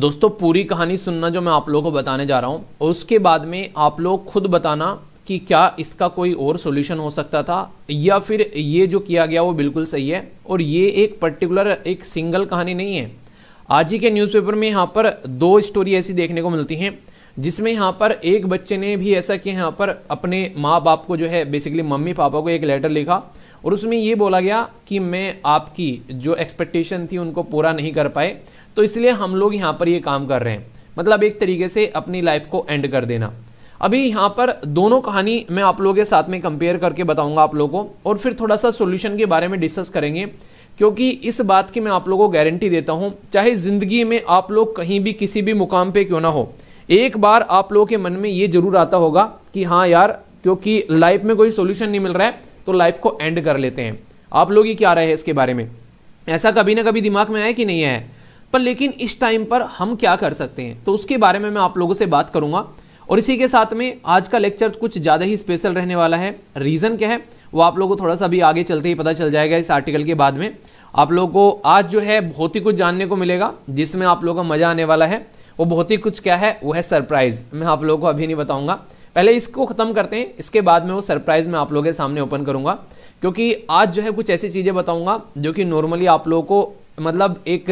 दोस्तों पूरी कहानी सुनना जो मैं आप लोगों को बताने जा रहा हूँ उसके बाद में आप लोग खुद बताना कि क्या इसका कोई और सोल्यूशन हो सकता था या फिर ये जो किया गया वो बिल्कुल सही है और ये एक पर्टिकुलर एक सिंगल कहानी नहीं है आज ही के न्यूज़पेपर में यहाँ पर दो स्टोरी ऐसी देखने को मिलती हैं जिसमें यहाँ पर एक बच्चे ने भी ऐसा कि यहाँ पर अपने माँ बाप को जो है बेसिकली मम्मी पापा को एक लेटर लिखा और उसमें ये बोला गया कि मैं आपकी जो एक्सपेक्टेशन थी उनको पूरा नहीं कर पाए तो इसलिए हम लोग यहाँ पर ये काम कर रहे हैं मतलब एक तरीके से अपनी लाइफ को एंड कर देना अभी यहाँ पर दोनों कहानी मैं आप लोगों के साथ में कंपेयर करके बताऊंगा आप लोगों को और फिर थोड़ा सा सोल्यूशन के बारे में डिस्कस करेंगे क्योंकि इस बात की मैं आप लोगों को गारंटी देता हूँ चाहे ज़िंदगी में आप लोग कहीं भी किसी भी मुकाम पे क्यों ना हो एक बार आप लोगों के मन में ये ज़रूर आता होगा कि हाँ यार क्योंकि लाइफ में कोई सोल्यूशन नहीं मिल रहा है तो लाइफ को एंड कर लेते हैं आप लोग ये क्या रहे हैं इसके बारे में ऐसा कभी ना कभी दिमाग में आया कि नहीं आया पर लेकिन इस टाइम पर हम क्या कर सकते हैं तो उसके बारे में मैं आप लोगों से बात करूंगा और इसी के साथ में आज का लेक्चर कुछ ज़्यादा ही स्पेशल रहने वाला है रीज़न क्या है वो आप लोगों को थोड़ा सा भी आगे चलते ही पता चल जाएगा इस आर्टिकल के बाद में आप लोगों को आज जो है बहुत ही कुछ जानने को मिलेगा जिसमें आप लोगों का मज़ा आने वाला है वो बहुत ही कुछ क्या है वो है सरप्राइज़ मैं आप लोगों को अभी नहीं बताऊँगा पहले इसको ख़त्म करते हैं इसके बाद में वो सरप्राइज़ मैं आप लोगों के सामने ओपन करूँगा क्योंकि आज जो है कुछ ऐसी चीज़ें बताऊँगा जो कि नॉर्मली आप लोगों को मतलब एक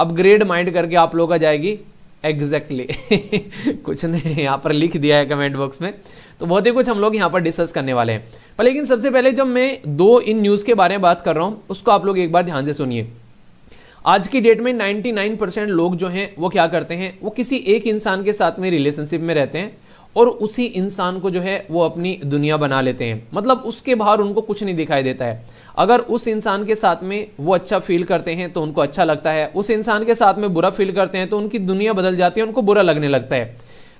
अपग्रेड माइंड करके आप लोग आ जाएगी एग्जैक्टली exactly. कुछ ने यहाँ पर लिख दिया है कमेंट बॉक्स में तो बहुत ही कुछ हम लोग यहाँ पर डिस्कस करने वाले हैं पर लेकिन सबसे पहले जब मैं दो इन न्यूज़ के बारे में बात कर रहा हूँ उसको आप लोग एक बार ध्यान से सुनिए आज की डेट में 99 परसेंट लोग जो हैं वो क्या करते हैं वो किसी एक इंसान के साथ में रिलेशनशिप में रहते हैं और उसी इंसान को जो है वो अपनी दुनिया बना लेते हैं मतलब उसके बाहर उनको कुछ नहीं दिखाई देता है अगर उस इंसान के साथ में वो अच्छा फील करते हैं तो उनको अच्छा लगता है उस इंसान के साथ में बुरा फील करते हैं तो उनकी दुनिया बदल जाती है उनको बुरा लगने लगता है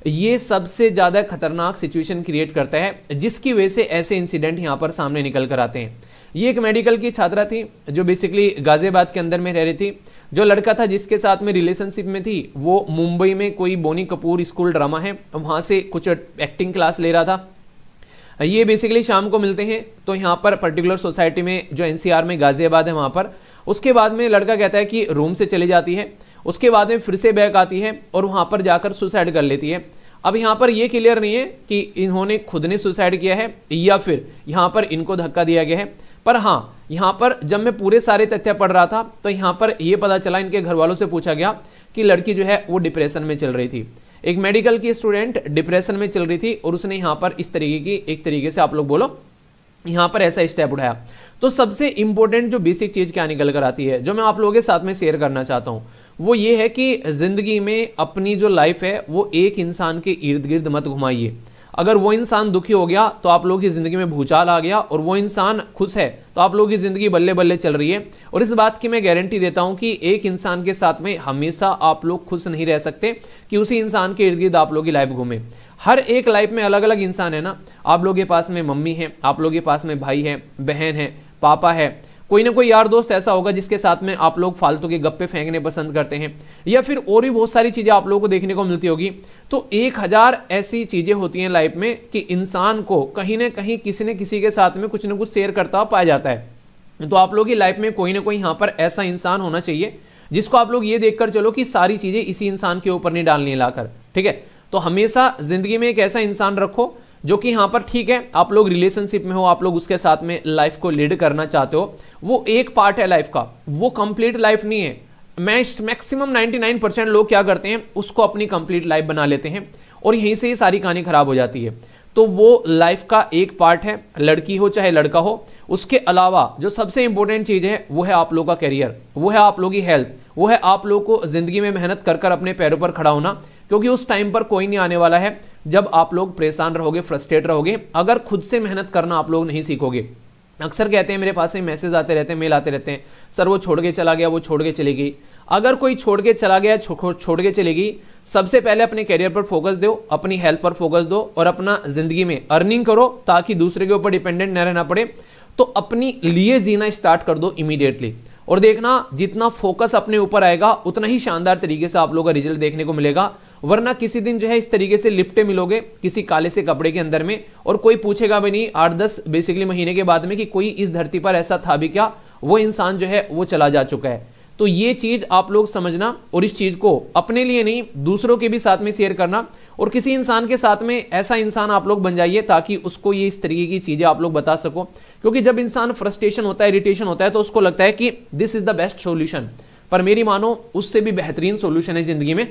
ये सबसे ज़्यादा खतरनाक सिचुएशन क्रिएट करता है जिसकी वजह से ऐसे इंसिडेंट यहाँ पर सामने निकल कर आते हैं ये एक मेडिकल की छात्रा थी जो बेसिकली गाजियाबाद के अंदर में रह रही थी जो लड़का था जिसके साथ में रिलेशनशिप में थी वो मुंबई में कोई बोनी कपूर स्कूल ड्रामा है वहाँ से कुछ एक्टिंग क्लास ले रहा था ये बेसिकली शाम को मिलते हैं तो यहाँ पर पर्टिकुलर सोसाइटी में जो एनसीआर में गाजियाबाद है वहाँ पर उसके बाद में लड़का कहता है कि रूम से चली जाती है उसके बाद में फिर से बैग आती है और वहाँ पर जाकर सुसाइड कर लेती है अब यहाँ पर ये क्लियर नहीं है कि इन्होंने खुद ने सुसाइड किया है या फिर यहाँ पर इनको धक्का दिया गया है पर हाँ यहाँ पर जब मैं पूरे सारे तथ्य पढ़ रहा था तो यहाँ पर ये पता चला इनके घर वालों से पूछा गया कि लड़की जो है वो डिप्रेशन में चल रही थी एक मेडिकल की स्टूडेंट डिप्रेशन में चल रही थी और उसने यहां पर इस तरीके की एक तरीके से आप लोग बोलो यहां पर ऐसा स्टेप उठाया तो सबसे इंपॉर्टेंट जो बेसिक चीज़ क्या निकल कर आती है जो मैं आप लोगों के साथ में शेयर करना चाहता हूं वो ये है कि ज़िंदगी में अपनी जो लाइफ है वो एक इंसान के इर्द गिर्द मत घुमाइए अगर वो इंसान दुखी हो गया तो आप लोगों की ज़िंदगी में भूचाल आ गया और वो इंसान खुश है तो आप लोगों की ज़िंदगी बल्ले बल्ले चल रही है और इस बात की मैं गारंटी देता हूँ कि एक इंसान के साथ में हमेशा आप लोग खुश नहीं रह सकते कि उसी इंसान के इर्द गिर्द आप लोग की लाइफ घूमे हर एक लाइफ में अलग अलग इंसान है ना आप लोगों के पास में मम्मी है आप लोगों के पास में भाई है बहन है पापा है कोई ना कोई यार दोस्त ऐसा होगा जिसके साथ में आप लोग फालतू के गप्पे फेंकने पसंद करते हैं या फिर और भी बहुत सारी चीज़ें आप लोगों को देखने को मिलती होगी तो एक हज़ार ऐसी चीज़ें होती हैं लाइफ में कि इंसान को कहीं ना कहीं किसी न किसी के साथ में कुछ ना कुछ शेयर करता हुआ पाया जाता है तो आप लोग की लाइफ में कोई ना कोई यहाँ पर ऐसा इंसान होना चाहिए जिसको आप लोग ये देखकर चलो कि सारी चीज़ें इसी इंसान के ऊपर नहीं डालनी लाकर ठीक है तो हमेशा ज़िंदगी में एक ऐसा इंसान रखो जो कि यहाँ पर ठीक है आप लोग रिलेशनशिप में हो आप लोग उसके साथ में लाइफ को लीड करना चाहते हो वो एक पार्ट है लाइफ का वो कंप्लीट लाइफ नहीं है मैं मैक्सिमम 99 परसेंट लोग क्या करते हैं उसको अपनी कंप्लीट लाइफ बना लेते हैं और यहीं से ही सारी कहानी खराब हो जाती है तो वो लाइफ का एक पार्ट है लड़की हो चाहे लड़का हो उसके अलावा जो सबसे इंपॉर्टेंट चीज़ है वो है आप लोग का करियर वो है आप लोग की हेल्थ वो है आप लोग को ज़िंदगी में मेहनत कर कर अपने पैरों पर खड़ा होना क्योंकि उस टाइम पर कोई नहीं आने वाला है जब आप लोग परेशान रहोगे फ्रस्ट्रेट रहोगे अगर खुद से मेहनत करना आप लोग नहीं सीखोगे अक्सर कहते हैं मेरे पास से मैसेज आते रहते हैं मेल आते रहते हैं सर वो छोड़ के चला गया वो छोड़ के चलेगी गई अगर कोई छोड़ के चला गया छोड़ के चलेगी सबसे पहले अपने करियर पर फोकस दो अपनी हेल्थ पर फोकस दो और अपना जिंदगी में अर्निंग करो ताकि दूसरे के ऊपर डिपेंडेंट न रहना पड़े तो अपनी लिए जीना स्टार्ट कर दो इमीडिएटली और देखना जितना फोकस अपने ऊपर आएगा उतना ही शानदार तरीके से आप लोगों का रिजल्ट देखने को मिलेगा वरना किसी दिन जो है इस तरीके से लिपटे मिलोगे किसी काले से कपड़े के अंदर में और कोई पूछेगा भी नहीं आठ दस बेसिकली महीने के बाद में कि कोई इस धरती पर ऐसा था भी क्या वो इंसान जो है वो चला जा चुका है तो ये चीज़ आप लोग समझना और इस चीज़ को अपने लिए नहीं दूसरों के भी साथ में शेयर करना और किसी इंसान के साथ में ऐसा इंसान आप लोग बन जाइए ताकि उसको ये इस तरीके की चीज़ें आप लोग बता सको क्योंकि जब इंसान फ्रस्ट्रेशन होता है इरिटेशन होता है तो उसको लगता है कि this is the best solution पर मेरी मानो उससे भी बेहतरीन सोल्यूशन है ज़िंदगी में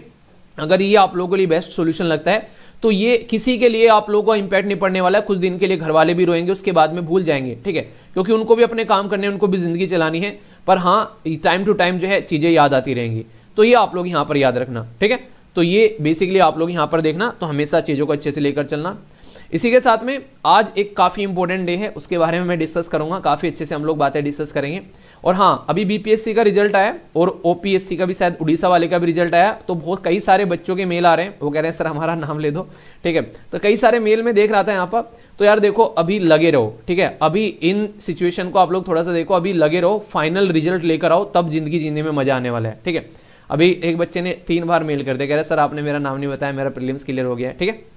अगर ये आप लोगों के लिए बेस्ट सोल्यूशन लगता है तो ये किसी के लिए आप लोगों को इंपैक्ट नहीं पड़ने वाला है कुछ दिन के लिए घर वाले भी रोएंगे उसके बाद में भूल जाएंगे ठीक है क्योंकि उनको भी अपने काम करने उनको भी ज़िंदगी चलानी है पर हाँ टाइम टू टाइम जो है चीज़ें याद आती रहेंगी तो ये आप लोग यहाँ पर याद रखना ठीक है तो ये बेसिकली आप लोग यहाँ पर देखना तो हमेशा चीज़ों को अच्छे से लेकर चलना इसी के साथ में आज एक काफ़ी इंपॉर्टेंट डे है उसके बारे में मैं डिस्कस करूंगा काफ़ी अच्छे से हम लोग बातें डिस्कस करेंगे और हाँ अभी बीपीएससी का रिजल्ट आया और ओपीएससी का भी शायद उड़ीसा वाले का भी रिजल्ट आया तो बहुत कई सारे बच्चों के मेल आ रहे हैं वो कह रहे हैं सर हमारा नाम ले दो ठीक है तो कई सारे मेल में देख रहा था यहाँ पर तो यार देखो अभी लगे रहो ठीक है अभी इन सिचुएशन को आप लोग थोड़ा सा देखो अभी लगे रहो फाइनल रिजल्ट लेकर आओ तब जिंदगी जीने में मजा आने वाला है ठीक है अभी एक बच्चे ने तीन बार मेल कर दिया कह रहे सर आपने मेरा नाम नहीं बताया मेरा प्रिलियम्स क्लियर हो गया है ठीक है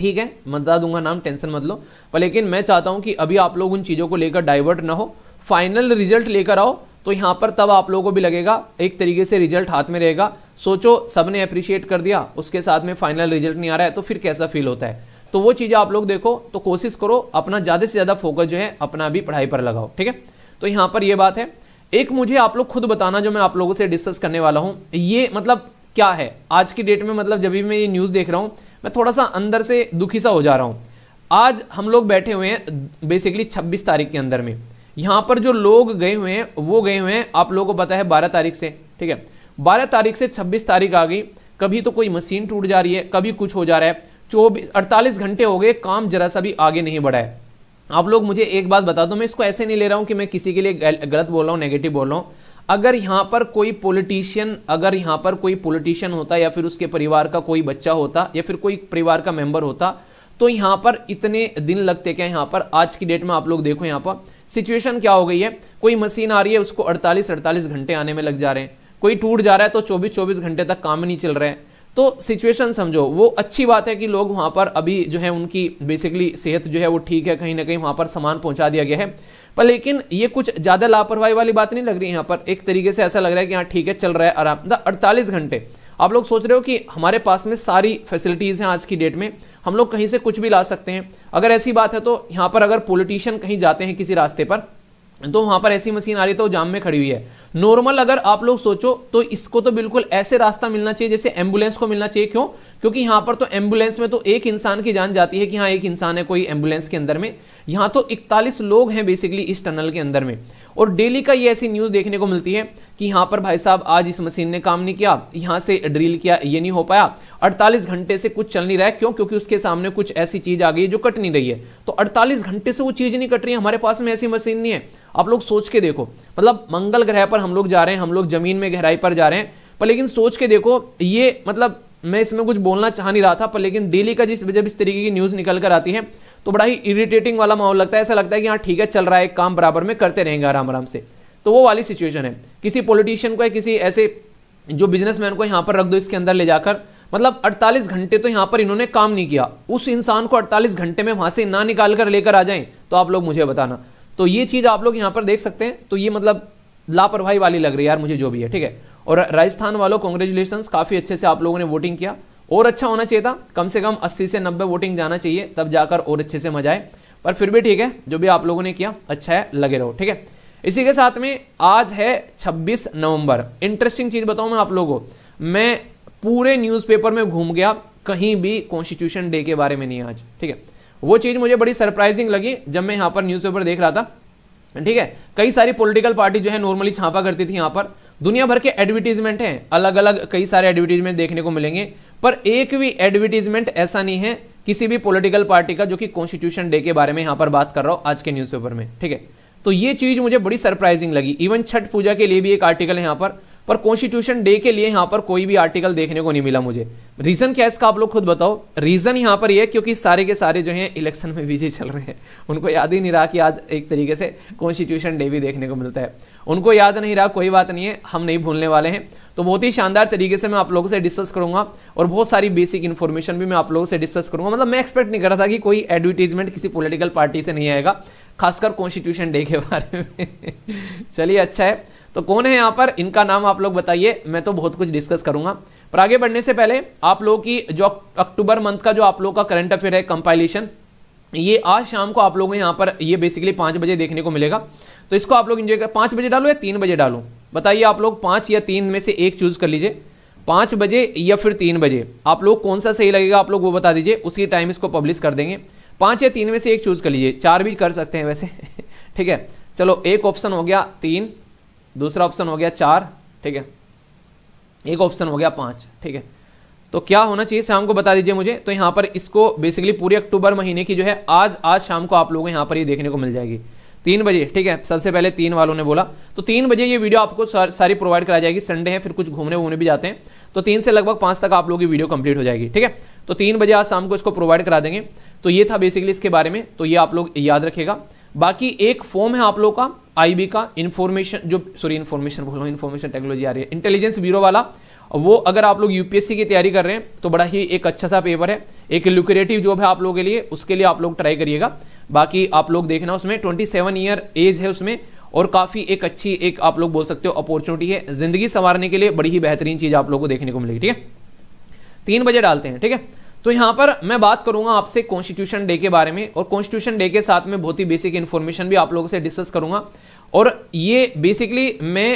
ठीक है मैं बता दूंगा नाम टेंशन मत लो पर लेकिन मैं चाहता हूं कि अभी आप लोग उन चीज़ों को लेकर डाइवर्ट ना हो फाइनल रिजल्ट लेकर आओ तो यहां पर तब आप लोगों को भी लगेगा एक तरीके से रिजल्ट हाथ में रहेगा सोचो सब ने अप्रिशिएट कर दिया उसके साथ में फाइनल रिजल्ट नहीं आ रहा है तो फिर कैसा फील होता है तो वो चीज़ें आप लोग देखो तो कोशिश करो अपना ज़्यादा से ज़्यादा फोकस जो है अपना भी पढ़ाई पर लगाओ ठीक है तो यहाँ पर यह बात है एक मुझे आप लोग खुद बताना जो मैं आप लोगों से डिस्कस करने वाला हूँ ये मतलब क्या है आज की डेट में मतलब जब भी मैं ये न्यूज़ देख रहा हूँ मैं थोड़ा सा अंदर से दुखी सा हो जा रहा हूँ आज हम लोग बैठे हुए हैं बेसिकली 26 तारीख के अंदर में यहाँ पर जो लोग गए हुए हैं वो गए हुए हैं आप लोगों को पता है 12 तारीख से ठीक है 12 तारीख से 26 तारीख आ गई कभी तो कोई मशीन टूट जा रही है कभी कुछ हो जा रहा है चौबीस अड़तालीस घंटे हो गए काम जरा सा भी आगे नहीं बढ़ा है आप लोग मुझे एक बात बता दो मैं इसको ऐसे नहीं ले रहा हूँ कि मैं किसी के लिए गलत बोल रहा हूँ नेगेटिव बोल रहा हूँ अगर यहाँ पर कोई पॉलिटिशियन अगर यहाँ पर कोई पॉलिटिशियन होता या फिर उसके परिवार का कोई बच्चा होता या फिर कोई परिवार का मेंबर होता तो यहाँ पर इतने दिन लगते क्या यहाँ पर आज की डेट में आप लोग देखो यहाँ पर सिचुएशन क्या हो गई है कोई मशीन आ रही है उसको 48 48 घंटे आने में लग जा रहे हैं कोई टूट जा रहा है तो 24 24 घंटे तक काम नहीं चल रहे हैं तो सिचुएशन समझो वो अच्छी बात है कि लोग वहाँ पर अभी जो है उनकी बेसिकली सेहत जो है वो ठीक है कहीं ना कहीं वहाँ पर सामान पहुँचा दिया गया है पर लेकिन ये कुछ ज़्यादा लापरवाही वाली बात नहीं लग रही यहाँ पर एक तरीके से ऐसा लग रहा है कि हाँ ठीक है चल रहा है आराम अड़तालीस घंटे आप लोग सोच रहे हो कि हमारे पास में सारी फैसिलिटीज़ हैं आज की डेट में हम लोग कहीं से कुछ भी ला सकते हैं अगर ऐसी बात है तो यहाँ पर अगर पोलिटिशियन कहीं जाते हैं किसी रास्ते पर तो वहां पर ऐसी मशीन आ रही तो जाम में खड़ी हुई है नॉर्मल अगर आप लोग सोचो तो इसको तो बिल्कुल ऐसे रास्ता मिलना चाहिए जैसे एम्बुलेंस को मिलना चाहिए क्यों क्योंकि यहां पर तो एम्बुलेंस में तो एक इंसान की जान जाती है कि हाँ एक इंसान है कोई एम्बुलेंस के अंदर में यहाँ तो इकतालीस लोग हैं बेसिकली इस टनल के अंदर में और डेली का ये ऐसी न्यूज़ देखने को मिलती है कि यहां पर भाई साहब आज इस मशीन ने काम नहीं किया यहां से ड्रिल किया ये नहीं हो पाया 48 घंटे से कुछ चल नहीं रहा है क्यों क्योंकि उसके सामने कुछ ऐसी चीज़ आ गई है जो कट नहीं रही है तो 48 घंटे से वो चीज़ नहीं कट रही है हमारे पास में ऐसी मशीन नहीं है आप लोग सोच के देखो मतलब मंगल ग्रह पर हम लोग जा रहे हैं हम लोग जमीन में गहराई पर जा रहे हैं पर लेकिन सोच के देखो ये मतलब मैं इसमें कुछ बोलना चाह नहीं रहा था पर लेकिन डेली का जिस जब इस तरीके की न्यूज़ निकल कर आती है तो बड़ा ही इरिटेटिंग वाला माहौल लगता है ऐसा लगता है कि हाँ ठीक है चल रहा है काम बराबर में करते रहेंगे आराम आराम से तो वो वाली सिचुएशन है किसी पॉलिटिशियन को या किसी ऐसे जो बिजनेसमैन को यहाँ पर रख दो इसके अंदर ले जाकर मतलब 48 घंटे तो यहाँ पर इन्होंने काम नहीं किया उस इंसान को 48 घंटे में वहां से ना निकाल कर लेकर आ जाएं तो आप लोग मुझे बताना तो ये चीज़ आप लोग यहाँ पर देख सकते हैं तो ये मतलब लापरवाही वाली लग रही है यार मुझे जो भी है ठीक है और राजस्थान वालों कॉन्ग्रेचुलेशन काफ़ी अच्छे से आप लोगों ने वोटिंग किया और अच्छा होना चाहिए था कम से कम 80 से 90 वोटिंग जाना चाहिए तब जाकर और अच्छे से मजा आए पर फिर भी ठीक है जो भी आप लोगों ने किया अच्छा है लगे रहो ठीक है इसी के साथ में आज है 26 नवंबर इंटरेस्टिंग चीज़ बताऊं मैं आप लोगों को मैं पूरे न्यूज़पेपर में घूम गया कहीं भी कॉन्स्टिट्यूशन डे के बारे में नहीं आज ठीक है वो चीज़ मुझे बड़ी सरप्राइजिंग लगी जब मैं यहां पर न्यूज देख रहा था ठीक है कई सारी पोलिटिकल पार्टी जो है नॉर्मली छापा करती थी यहाँ पर दुनिया भर के एडवर्टीजमेंट हैं अलग अलग कई सारे एडवर्टीजमेंट देखने को मिलेंगे पर एक भी एडवर्टीजमेंट ऐसा नहीं है किसी भी पॉलिटिकल पार्टी का जो कि कॉन्स्टिट्यूशन डे के बारे में यहां पर बात कर रहा हूं आज के न्यूज़पेपर में ठीक है तो ये चीज़ मुझे बड़ी सरप्राइजिंग लगी इवन छठ पूजा के लिए भी एक आर्टिकल है यहां पर पर कॉन्स्टिट्यूशन डे के लिए यहाँ पर कोई भी आर्टिकल देखने को नहीं मिला मुझे रीजन क्या है इसका आप लोग खुद बताओ रीजन यहाँ पर ये यह क्योंकि सारे के सारे जो हैं इलेक्शन में बिजी चल रहे हैं उनको याद ही नहीं रहा कि आज एक तरीके से कॉन्स्टिट्यूशन डे भी देखने को मिलता है उनको याद नहीं रहा कोई बात नहीं है हम नहीं भूलने वाले हैं तो बहुत ही शानदार तरीके से मैं आप लोगों से डिस्कस करूंगा और बहुत सारी बेसिक इन्फॉर्मेशन भी मैं आप लोगों से डिस्कस करूंगा मतलब मैं एक्सपेक्ट नहीं कर रहा था कि कोई एडवर्टीजमेंट किसी पॉलिटिकल पार्टी से नहीं आएगा खासकर कॉन्स्टिट्यूशन डे के बारे में चलिए अच्छा है तो कौन है यहाँ पर इनका नाम आप लोग बताइए मैं तो बहुत कुछ डिस्कस करूंगा पर आगे बढ़ने से पहले आप लोगों की जो अक्टूबर मंथ का जो आप लोगों का करंट अफेयर है कंपाइलेशन ये आज शाम को आप लोगों यहाँ पर ये बेसिकली पाँच बजे देखने को मिलेगा तो इसको आप लोग इंजॉय कर पाँच बजे डालो या तीन बजे डालो बताइए आप लोग पाँच या तीन में से एक चूज़ कर लीजिए पाँच बजे या फिर तीन बजे आप लोग कौन सा सही लगेगा आप लोग वो बता दीजिए उसी टाइम इसको पब्लिश कर देंगे पाँच या तीन में से एक चूज़ कर लीजिए चार भी कर सकते हैं वैसे ठीक है चलो एक ऑप्शन हो गया तीन दूसरा ऑप्शन हो गया चार ठीक है एक ऑप्शन हो गया पाँच ठीक है तो क्या होना चाहिए शाम को बता दीजिए मुझे तो यहाँ पर इसको बेसिकली पूरे अक्टूबर महीने की जो है आज आज शाम को आप लोगों को यहाँ पर ये देखने को मिल जाएगी तीन बजे ठीक है सबसे पहले तीन वालों ने बोला तो तीन बजे ये वीडियो आपको सारी प्रोवाइड करा जाएगी संडे है फिर कुछ घूमने वूमने भी जाते हैं तो तीन से लगभग पाँच तक आप लोगों की वीडियो कंप्लीट हो जाएगी ठीक है तो तीन बजे आज शाम को इसको प्रोवाइड करा देंगे तो ये था बेसिकली इसके बारे में तो ये आप लोग याद रखेगा बाकी एक फॉर्म है आप लोग का आईबी का इन्फॉर्मेशन जो सॉरी इन्फॉर्मेशन बोलो इन्फॉर्मेशन टेक्नोलॉजी आ रही है इंटेलिजेंस ब्यूरो वाला वो अगर आप लोग यूपीएससी की तैयारी कर रहे हैं तो बड़ा ही एक अच्छा सा पेपर है एक लुक्रेटिव जॉब है आप लोगों के लिए उसके लिए आप लोग ट्राई करिएगा बाकी आप लोग देखना उसमें सेवन ईयर एज है उसमें और काफ़ी एक अच्छी एक आप लोग बोल सकते हो अपॉर्चुनिटी है ज़िंदगी संवारने के लिए बड़ी ही बेहतरीन चीज़ आप लोग को देखने को मिलेगी ठीक है तीन बजे डालते हैं ठीक है तो यहाँ पर मैं बात करूंगा आपसे कॉन्स्टिट्यूशन डे के बारे में और कॉन्स्टिट्यूशन डे के साथ में बहुत ही बेसिक इन्फॉर्मेशन भी आप लोगों से डिस्कस करूंगा और ये बेसिकली मैं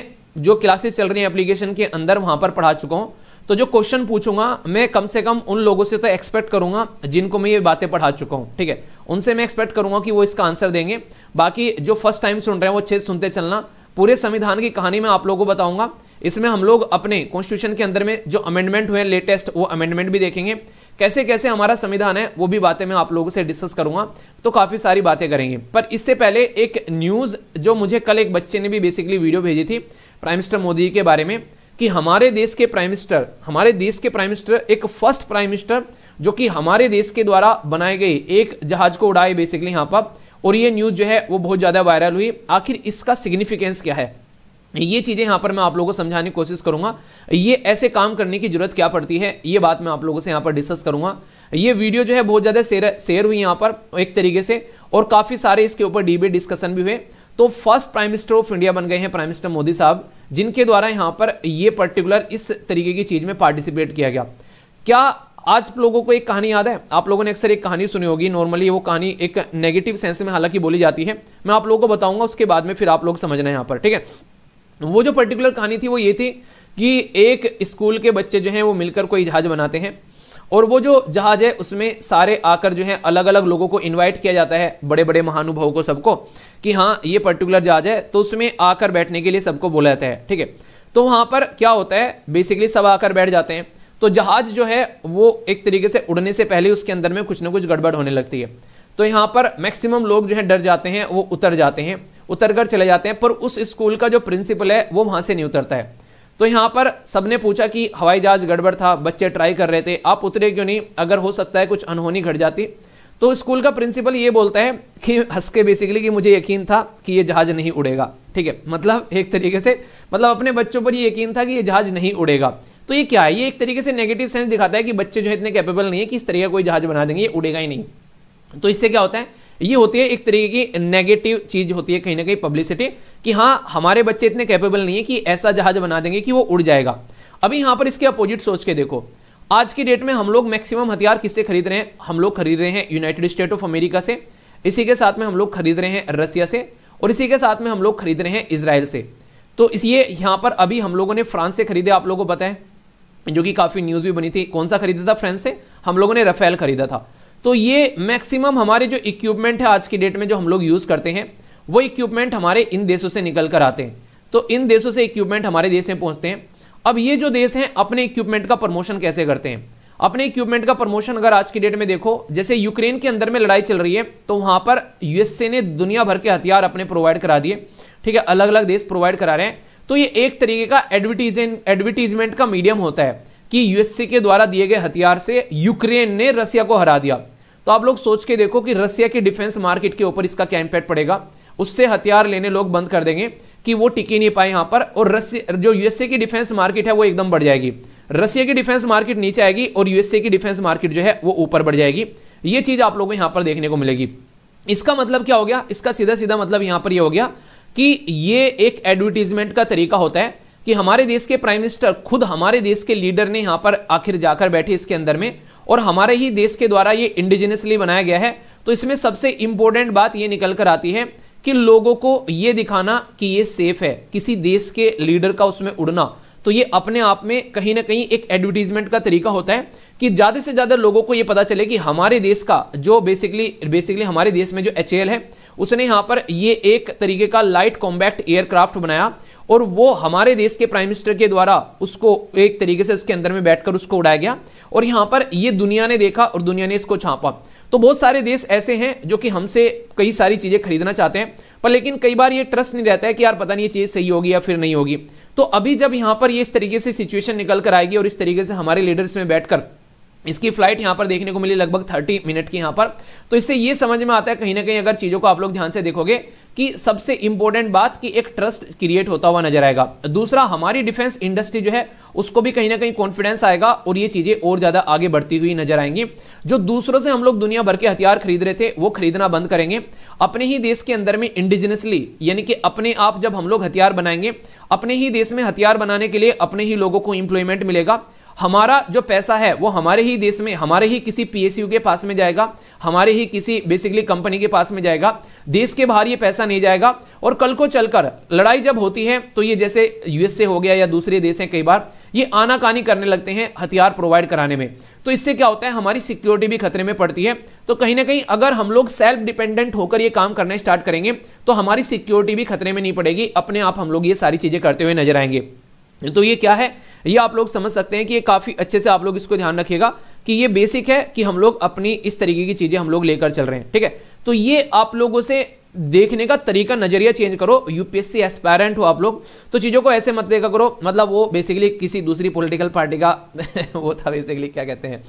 जो क्लासेस चल रही है एप्लीकेशन के अंदर वहां पर पढ़ा चुका हूँ तो जो क्वेश्चन पूछूंगा मैं कम से कम उन लोगों से तो एक्सपेक्ट करूंगा जिनको मैं ये बातें पढ़ा चुका हूँ ठीक है उनसे मैं एक्सपेक्ट करूंगा कि वो इसका आंसर देंगे बाकी जो फर्स्ट टाइम सुन रहे हैं वो अच्छे सुनते चलना पूरे संविधान की कहानी मैं आप लोगों को बताऊंगा इसमें हम लोग अपने कॉन्स्टिट्यूशन के अंदर में जो अमेंडमेंट हुए लेटेस्ट वो अमेंडमेंट भी देखेंगे कैसे कैसे हमारा संविधान है वो भी बातें मैं आप लोगों से डिस्कस करूंगा तो काफ़ी सारी बातें करेंगे पर इससे पहले एक न्यूज़ जो मुझे कल एक बच्चे ने भी बेसिकली वीडियो भेजी थी प्राइम मिनिस्टर मोदी के बारे में कि हमारे देश के प्राइम मिनिस्टर हमारे देश के प्राइम मिनिस्टर एक फर्स्ट प्राइम मिनिस्टर जो कि हमारे देश के द्वारा बनाए गए एक जहाज को उड़ाए बेसिकली यहाँ पर और ये न्यूज़ जो है वो बहुत ज़्यादा वायरल हुई आखिर इसका सिग्निफिकेंस क्या है ये चीज़ें यहाँ पर मैं आप लोगों को समझाने की कोशिश करूंगा ये ऐसे काम करने की जरूरत क्या पड़ती है ये बात मैं आप लोगों से यहाँ पर डिस्कस करूंगा ये वीडियो जो है बहुत ज़्यादा शेयर शेयर हुई यहाँ पर एक तरीके से और काफ़ी सारे इसके ऊपर डिबेट डिस्कशन भी हुए तो first prime minister of India बन गए हैं प्राइम मिनिस्टर मोदी साहब जिनके द्वारा यहाँ पर ये पर्टिकुलर इस तरीके की चीज़ में पार्टिसिपेट किया गया क्या आज लोगों को एक कहानी याद है आप लोगों ने अक्सर एक कहानी सुनी होगी नॉर्मली वो कहानी एक नेगेटिव सेंस में हालांकि बोली जाती है मैं आप लोगों को बताऊंगा उसके बाद में फिर आप लोग समझना है यहाँ पर ठीक है वो जो पर्टिकुलर कहानी थी वो ये थी कि एक स्कूल के बच्चे जो हैं वो मिलकर कोई जहाज बनाते हैं और वो जो जहाज है उसमें सारे आकर जो है अलग अलग लोगों को इनवाइट किया जाता है बड़े बड़े महानुभाव को सबको कि हाँ ये पर्टिकुलर जहाज है तो उसमें आकर बैठने के लिए सबको बोला जाता है ठीक है तो वहां पर क्या होता है बेसिकली सब आकर बैठ जाते हैं तो जहाज जो है वो एक तरीके से उड़ने से पहले उसके अंदर में कुछ ना कुछ गड़बड़ होने लगती है तो यहाँ पर मैक्सिमम लोग जो है डर जाते हैं वो उतर जाते हैं उतरगढ़ चले जाते हैं पर उस स्कूल का जो प्रिंसिपल है वो वहाँ से नहीं उतरता है तो यहाँ पर सबने पूछा कि हवाई जहाज गड़बड़ था बच्चे ट्राई कर रहे थे आप उतरे क्यों नहीं अगर हो सकता है कुछ अनहोनी घट जाती तो स्कूल का प्रिंसिपल ये बोलता है कि हंस के बेसिकली कि मुझे यकीन था कि ये जहाज नहीं उड़ेगा ठीक है मतलब एक तरीके से मतलब अपने बच्चों पर ये यकीन था कि ये जहाज नहीं उड़ेगा तो ये क्या है ये एक तरीके से नेगेटिव सेंस दिखाता है कि बच्चे जो है इतने कैपेबल नहीं है कि इस तरीके कोई जहाज बना देंगे ये उड़ेगा ही नहीं तो इससे क्या होता है ये होती है एक तरीके की नेगेटिव चीज होती है कहीं ना कहीं पब्लिसिटी कि हाँ हमारे बच्चे इतने कैपेबल नहीं है कि ऐसा जहाज बना देंगे कि वो उड़ जाएगा अभी यहां पर इसके अपोजिट सोच के देखो आज की डेट में हम लोग मैक्सिमम हथियार किससे खरीद रहे हैं हम लोग खरीद रहे हैं यूनाइटेड स्टेट ऑफ अमेरिका से इसी के साथ में हम लोग खरीद रहे हैं रसिया से और इसी के साथ में हम लोग खरीद रहे हैं इसराइल से तो इसलिए यहाँ पर अभी हम लोगों ने फ्रांस से खरीदे आप लोगों को पता है जो कि काफ़ी न्यूज़ भी बनी थी कौन सा खरीदा था फ्रांस से हम लोगों ने रफेल खरीदा था तो ये मैक्सिमम हमारे जो इक्विपमेंट है आज की डेट में जो हम लोग यूज़ करते हैं वो इक्विपमेंट हमारे इन देशों से निकल कर आते हैं तो इन देशों से इक्विपमेंट हमारे देश में पहुंचते हैं अब ये जो देश हैं अपने इक्विपमेंट का प्रमोशन कैसे करते हैं अपने इक्विपमेंट का प्रमोशन अगर आज की डेट में देखो जैसे यूक्रेन के अंदर में लड़ाई चल रही है तो वहां पर यूएसए ने दुनिया भर के हथियार अपने प्रोवाइड करा दिए ठीक है अलग अलग देश प्रोवाइड करा रहे हैं तो ये एक तरीके का एडवर्टीजमेंट का मीडियम होता है कि यूएसए के द्वारा दिए गए हथियार से यूक्रेन ने रसिया को हरा दिया तो आप लोग सोच के देखो कि रसिया के डिफेंस मार्केट के ऊपर इसका क्या इंपैक्ट पड़ेगा उससे हथियार लेने लोग बंद कर देंगे कि वो टिके नहीं पाए यहां पर और रसिया जो यूएसए की डिफेंस मार्केट है वो एकदम बढ़ जाएगी रसिया की डिफेंस मार्केट नीचे आएगी और यूएसए की डिफेंस मार्केट जो है वो ऊपर बढ़ जाएगी ये चीज आप लोगों को यहां पर देखने को मिलेगी इसका मतलब क्या हो गया इसका सीधा सीधा मतलब यहां पर ये यह हो गया कि ये एक एडवर्टीजमेंट का तरीका होता है कि हमारे देश के प्राइम मिनिस्टर खुद हमारे देश के लीडर ने यहां पर आखिर जाकर बैठे इसके अंदर में और हमारे ही देश के द्वारा ये इंडिजिनियसली बनाया गया है तो इसमें सबसे इंपॉर्टेंट बात ये निकल कर आती है कि लोगों को ये दिखाना कि ये सेफ है किसी देश के लीडर का उसमें उड़ना तो ये अपने आप में कहीं ना कहीं एक एडवर्टीजमेंट का तरीका होता है कि ज़्यादा से ज़्यादा लोगों को ये पता चले कि हमारे देश का जो बेसिकली बेसिकली हमारे देश में जो एच है उसने यहाँ पर ये एक तरीके का लाइट कॉम्बैक्ट एयरक्राफ्ट बनाया और वो हमारे देश के प्राइम मिनिस्टर के द्वारा उसको एक तरीके से उसके अंदर में बैठकर उसको उड़ाया गया और यहां पर ये दुनिया ने देखा और दुनिया ने इसको छापा तो बहुत सारे देश ऐसे हैं जो कि हमसे कई सारी चीजें खरीदना चाहते हैं पर लेकिन कई बार ये ट्रस्ट नहीं रहता है कि यार पता नहीं ये चीज सही होगी या फिर नहीं होगी तो अभी जब यहां पर ये इस तरीके से सिचुएशन निकल कर आएगी और इस तरीके से हमारे लीडर्स में बैठकर इसकी फ्लाइट यहां पर देखने को मिली लगभग थर्टी मिनट की यहाँ पर तो इससे ये समझ में आता है कहीं ना कहीं अगर चीज़ों को आप लोग ध्यान से देखोगे कि सबसे इंपॉर्टेंट बात कि एक ट्रस्ट क्रिएट होता हुआ नजर आएगा दूसरा हमारी डिफेंस इंडस्ट्री जो है उसको भी कहीं ना कहीं कॉन्फिडेंस आएगा और ये चीज़ें और ज़्यादा आगे बढ़ती हुई नजर आएंगी जो दूसरों से हम लोग दुनिया भर के हथियार खरीद रहे थे वो खरीदना बंद करेंगे अपने ही देश के अंदर में इंडिजिनसली यानी कि अपने आप जब हम लोग हथियार बनाएंगे अपने ही देश में हथियार बनाने के लिए अपने ही लोगों को इंप्लॉयमेंट मिलेगा हमारा जो पैसा है वो हमारे ही देश में हमारे ही किसी पीएसयू के पास में जाएगा हमारे ही किसी बेसिकली कंपनी के पास में जाएगा देश के बाहर ये पैसा नहीं जाएगा और कल को चलकर लड़ाई जब होती है तो ये जैसे यूएसए हो गया या दूसरे देश हैं कई बार ये आनाकानी करने लगते हैं हथियार प्रोवाइड कराने में तो इससे क्या होता है हमारी सिक्योरिटी भी खतरे में पड़ती है तो कहीं ना कहीं अगर हम लोग सेल्फ डिपेंडेंट होकर ये काम करना स्टार्ट करेंगे तो हमारी सिक्योरिटी भी खतरे में नहीं पड़ेगी अपने आप हम लोग ये सारी चीज़ें करते हुए नजर आएंगे तो ये क्या है ये आप लोग समझ सकते हैं कि ये काफ़ी अच्छे से आप लोग इसको ध्यान रखिएगा कि ये बेसिक है कि हम लोग अपनी इस तरीके की चीज़ें हम लोग लेकर चल रहे हैं ठीक है तो ये आप लोगों से देखने का तरीका नजरिया चेंज करो यूपीएससी एस्पायरेंट हो आप लोग तो चीज़ों को ऐसे मत देखा करो मतलब वो बेसिकली किसी दूसरी पॉलिटिकल पार्टी का वो था बेसिकली क्या कहते हैं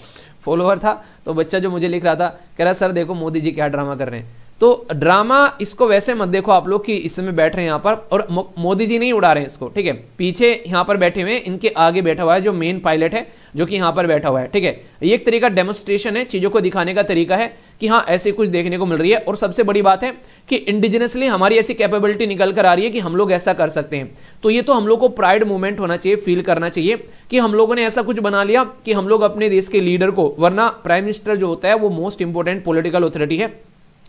फॉलोअर था तो बच्चा जो मुझे लिख रहा था कह रहा सर देखो मोदी जी क्या ड्रामा कर रहे हैं तो ड्रामा इसको वैसे मत देखो आप लोग कि इस समय बैठ रहे हैं यहाँ पर और मोदी जी नहीं उड़ा रहे हैं इसको ठीक है पीछे यहाँ पर बैठे हुए हैं इनके आगे बैठा हुआ है जो मेन पायलट है जो कि यहाँ पर बैठा हुआ है ठीक है ये एक तरीका डेमोस्ट्रेशन है चीज़ों को दिखाने का तरीका है कि हाँ ऐसे कुछ देखने को मिल रही है और सबसे बड़ी बात है कि इंडिजिनसली हमारी ऐसी कैपेबिलिटी निकल कर आ रही है कि हम लोग ऐसा कर सकते हैं तो ये तो हम लोग को प्राइड मूवमेंट होना चाहिए फील करना चाहिए कि हम लोगों ने ऐसा कुछ बना लिया कि हम लोग अपने देश के लीडर को वरना प्राइम मिनिस्टर जो होता है वो मोस्ट इंपॉर्टेंट पोलिटिकल अथॉरिटी है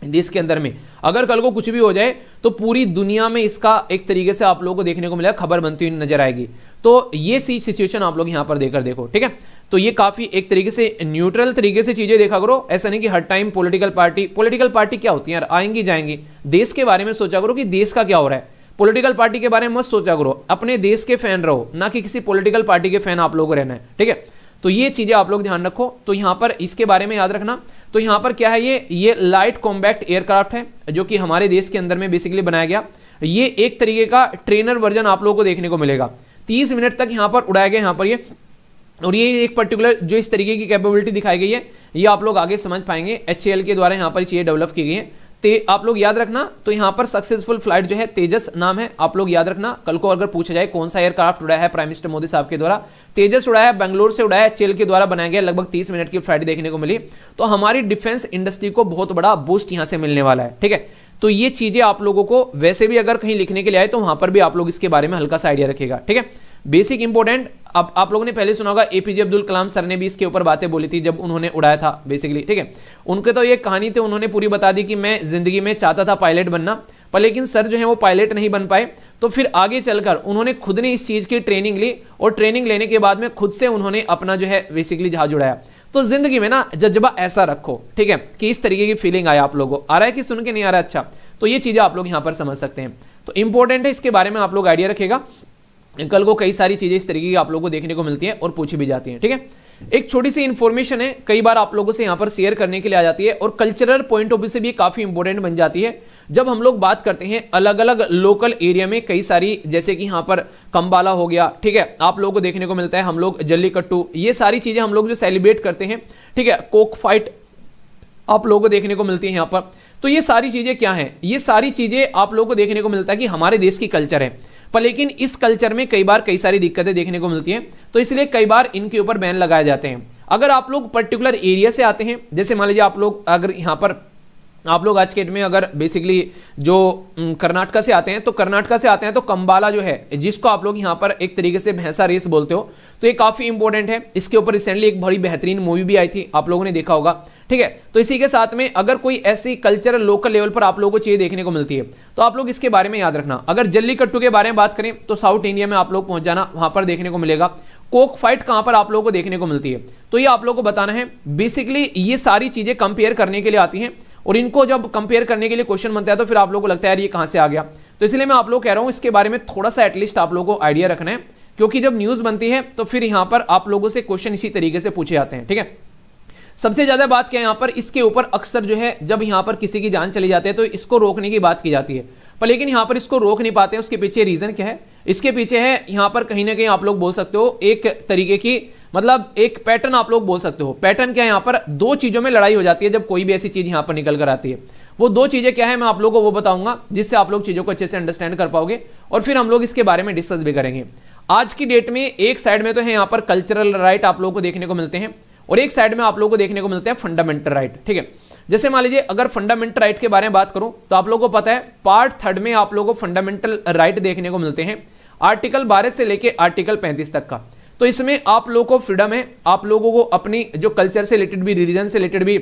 देश के अंदर में अगर कल को कुछ भी हो जाए तो पूरी दुनिया में इसका एक तरीके से आप लोगों को देखने को मिलेगा खबर बनती हुई नजर आएगी तो ये सी सिचुएशन आप लोग यहां पर देकर देखो ठीक है तो ये काफी एक तरीके से न्यूट्रल तरीके से चीजें देखा करो ऐसा नहीं कि हर time political party political party क्या होती है यार आएंगी जाएंगी देश के बारे में सोचा करो कि देश का क्या हो रहा है पॉलिटिकल पार्टी के बारे में मत सोचा करो अपने देश के फैन रहो ना कि किसी पॉलिटिकल पार्टी के फैन आप लोगों को रहना है ठीक है तो ये चीजें आप लोग ध्यान रखो तो यहां पर इसके बारे में याद रखना तो यहां पर क्या है ये ये लाइट कॉम्बैक्ट एयरक्राफ्ट है जो कि हमारे देश के अंदर में बेसिकली बनाया गया ये एक तरीके का ट्रेनर वर्जन आप लोगों को देखने को मिलेगा तीस मिनट तक यहां पर उड़ाया गया यहां पर ये और ये एक पर्टिकुलर जो इस तरीके की कैपेबिलिटी दिखाई गई है ये आप लोग आगे समझ पाएंगे एच के द्वारा यहाँ पर चीजें डेवलप की गई है ते आप लोग याद रखना तो यहां पर सक्सेसफुल फ्लाइट जो है तेजस नाम है आप लोग याद रखना कल को अगर पूछा जाए कौन सा एयरक्राफ्ट उड़ाया है प्राइम मिनिस्टर मोदी साहब के द्वारा तेजस उड़ाया है बेंगलोर से उड़ा है चेल के द्वारा बनाया गया लगभग तीस मिनट की फ्लाइट देखने को मिली तो हमारी डिफेंस इंडस्ट्री को बहुत बड़ा बूस्ट यहां से मिलने वाला है ठीक है तो ये चीजें आप लोगों को वैसे भी अगर कहीं लिखने के लिए आए तो वहां पर भी आप लोग इसके बारे में हल्का सा आइडिया रखेगा ठीक है बेसिक इंपोर्टेंट आप आप लोगों ने पहले सुना होगा एपीजे अब्दुल कलाम सर ने भी इसके ऊपर बातें बोली थी जब उन्होंने उड़ाया था बेसिकली ठीक है उनके तो ये कहानी थी उन्होंने पूरी बता दी कि मैं जिंदगी में चाहता था पायलट बनना पर लेकिन सर जो है वो पायलट नहीं बन पाए तो फिर आगे चलकर उन्होंने खुद ने इस चीज़ की ट्रेनिंग ली और ट्रेनिंग लेने के बाद में खुद से उन्होंने अपना जो है बेसिकली जहाज उड़ाया तो जिंदगी में ना जज्बा ऐसा रखो ठीक है कि इस तरीके की फीलिंग आए आप लोगों को आ रहा है कि सुन के नहीं आ रहा है अच्छा तो ये चीज़ें आप लोग यहाँ पर समझ सकते हैं तो इंपॉर्टेंट है इसके बारे में आप लोग आइडिया रखेगा कल को कई सारी चीज़ें इस तरीके की आप लोग को देखने को मिलती है और पूछी भी जाती है ठीक है एक छोटी सी इंफॉर्मेशन है कई बार आप लोगों से यहां पर शेयर करने के लिए आ जाती है और कल्चरल पॉइंट ऑफ व्यू से भी काफ़ी इंपॉर्टेंट बन जाती है जब हम लोग बात करते हैं अलग अलग लोकल एरिया में कई सारी जैसे कि यहां पर कंबाला हो गया ठीक है आप लोगों को देखने को मिलता है हम लोग जल्लीकट्टू ये सारी चीज़ें हम लोग जो सेलिब्रेट करते हैं ठीक है कोक फाइट आप लोगों को देखने को मिलती है यहां पर तो ये सारी चीज़ें क्या है ये सारी चीज़ें आप लोगों को देखने को मिलता है कि हमारे देश की कल्चर है पर लेकिन इस कल्चर में कई बार कई सारी दिक्कतें देखने को मिलती हैं तो इसलिए कई बार इनके ऊपर बैन लगाए जाते हैं अगर आप लोग पर्टिकुलर एरिया से आते हैं जैसे मान लीजिए आप लोग अगर यहाँ पर आप लोग आज के डेट में अगर बेसिकली जो कर्नाटका से आते हैं तो कर्नाटका से आते हैं तो कंबाला जो है जिसको आप लोग यहाँ पर एक तरीके से भैंसा रेस बोलते हो तो ये काफ़ी इंपॉर्टेंट है इसके ऊपर रिसेंटली एक बड़ी बेहतरीन मूवी भी आई थी आप लोगों ने देखा होगा ठीक है तो इसी के साथ में अगर कोई ऐसी कल्चर लोकल लेवल पर आप लोगों को चीज़ देखने को मिलती है तो आप लोग इसके बारे में याद रखना अगर जल्लीकट्टू के बारे में बात करें तो साउथ इंडिया में आप लोग पहुंच जाना वहां पर देखने को मिलेगा कोक फाइट कहां पर आप लोगों को देखने को मिलती है तो ये आप लोगों को बताना है बेसिकली ये सारी चीज़ें कंपेयर करने के लिए आती हैं और इनको जब कंपेयर करने के लिए क्वेश्चन बनता है तो फिर आप लोगों को लगता है यार ये कहां से आ गया तो इसलिए मैं आप लोग कह रहा हूं इसके बारे में थोड़ा सा एटलीस्ट आप लोगों को आइडिया रखना है क्योंकि जब न्यूज़ बनती है तो फिर यहाँ पर आप लोगों से क्वेश्चन इसी तरीके से पूछे जाते हैं ठीक है सबसे ज्यादा बात क्या है यहाँ पर इसके ऊपर अक्सर जो है जब यहाँ पर किसी की जान चली जाती है तो इसको रोकने की बात की जाती है पर लेकिन यहाँ पर इसको रोक नहीं पाते उसके पीछे रीजन क्या है इसके पीछे है यहाँ पर कहीं ना कहीं आप लोग बोल सकते हो एक तरीके की मतलब एक पैटर्न आप लोग बोल सकते हो पैटर्न क्या है यहाँ पर दो चीज़ों में लड़ाई हो जाती है जब कोई भी ऐसी चीज़ यहाँ पर निकल कर आती है वो दो चीज़ें क्या है मैं आप लोगों को वो बताऊंगा जिससे आप लोग चीज़ों को अच्छे से अंडरस्टैंड कर पाओगे और फिर हम लोग इसके बारे में डिस्कस भी करेंगे आज की डेट में एक साइड में तो है यहाँ पर कल्चरल राइट आप लोग को देखने को मिलते हैं और एक साइड में आप लोग को देखने को मिलते हैं फंडामेंटल राइट ठीक है जैसे मान लीजिए अगर फंडामेंटल राइट के बारे में बात करूं तो आप लोगों को पता है पार्ट थर्ड में आप लोगों को फंडामेंटल राइट देखने को मिलते हैं आर्टिकल 12 से लेकर आर्टिकल 35 तक का तो इसमें आप लोगों को फ्रीडम है आप लोगों को अपनी जो कल्चर से रिलेटेड भी रिलीजन से रिलेटेड भी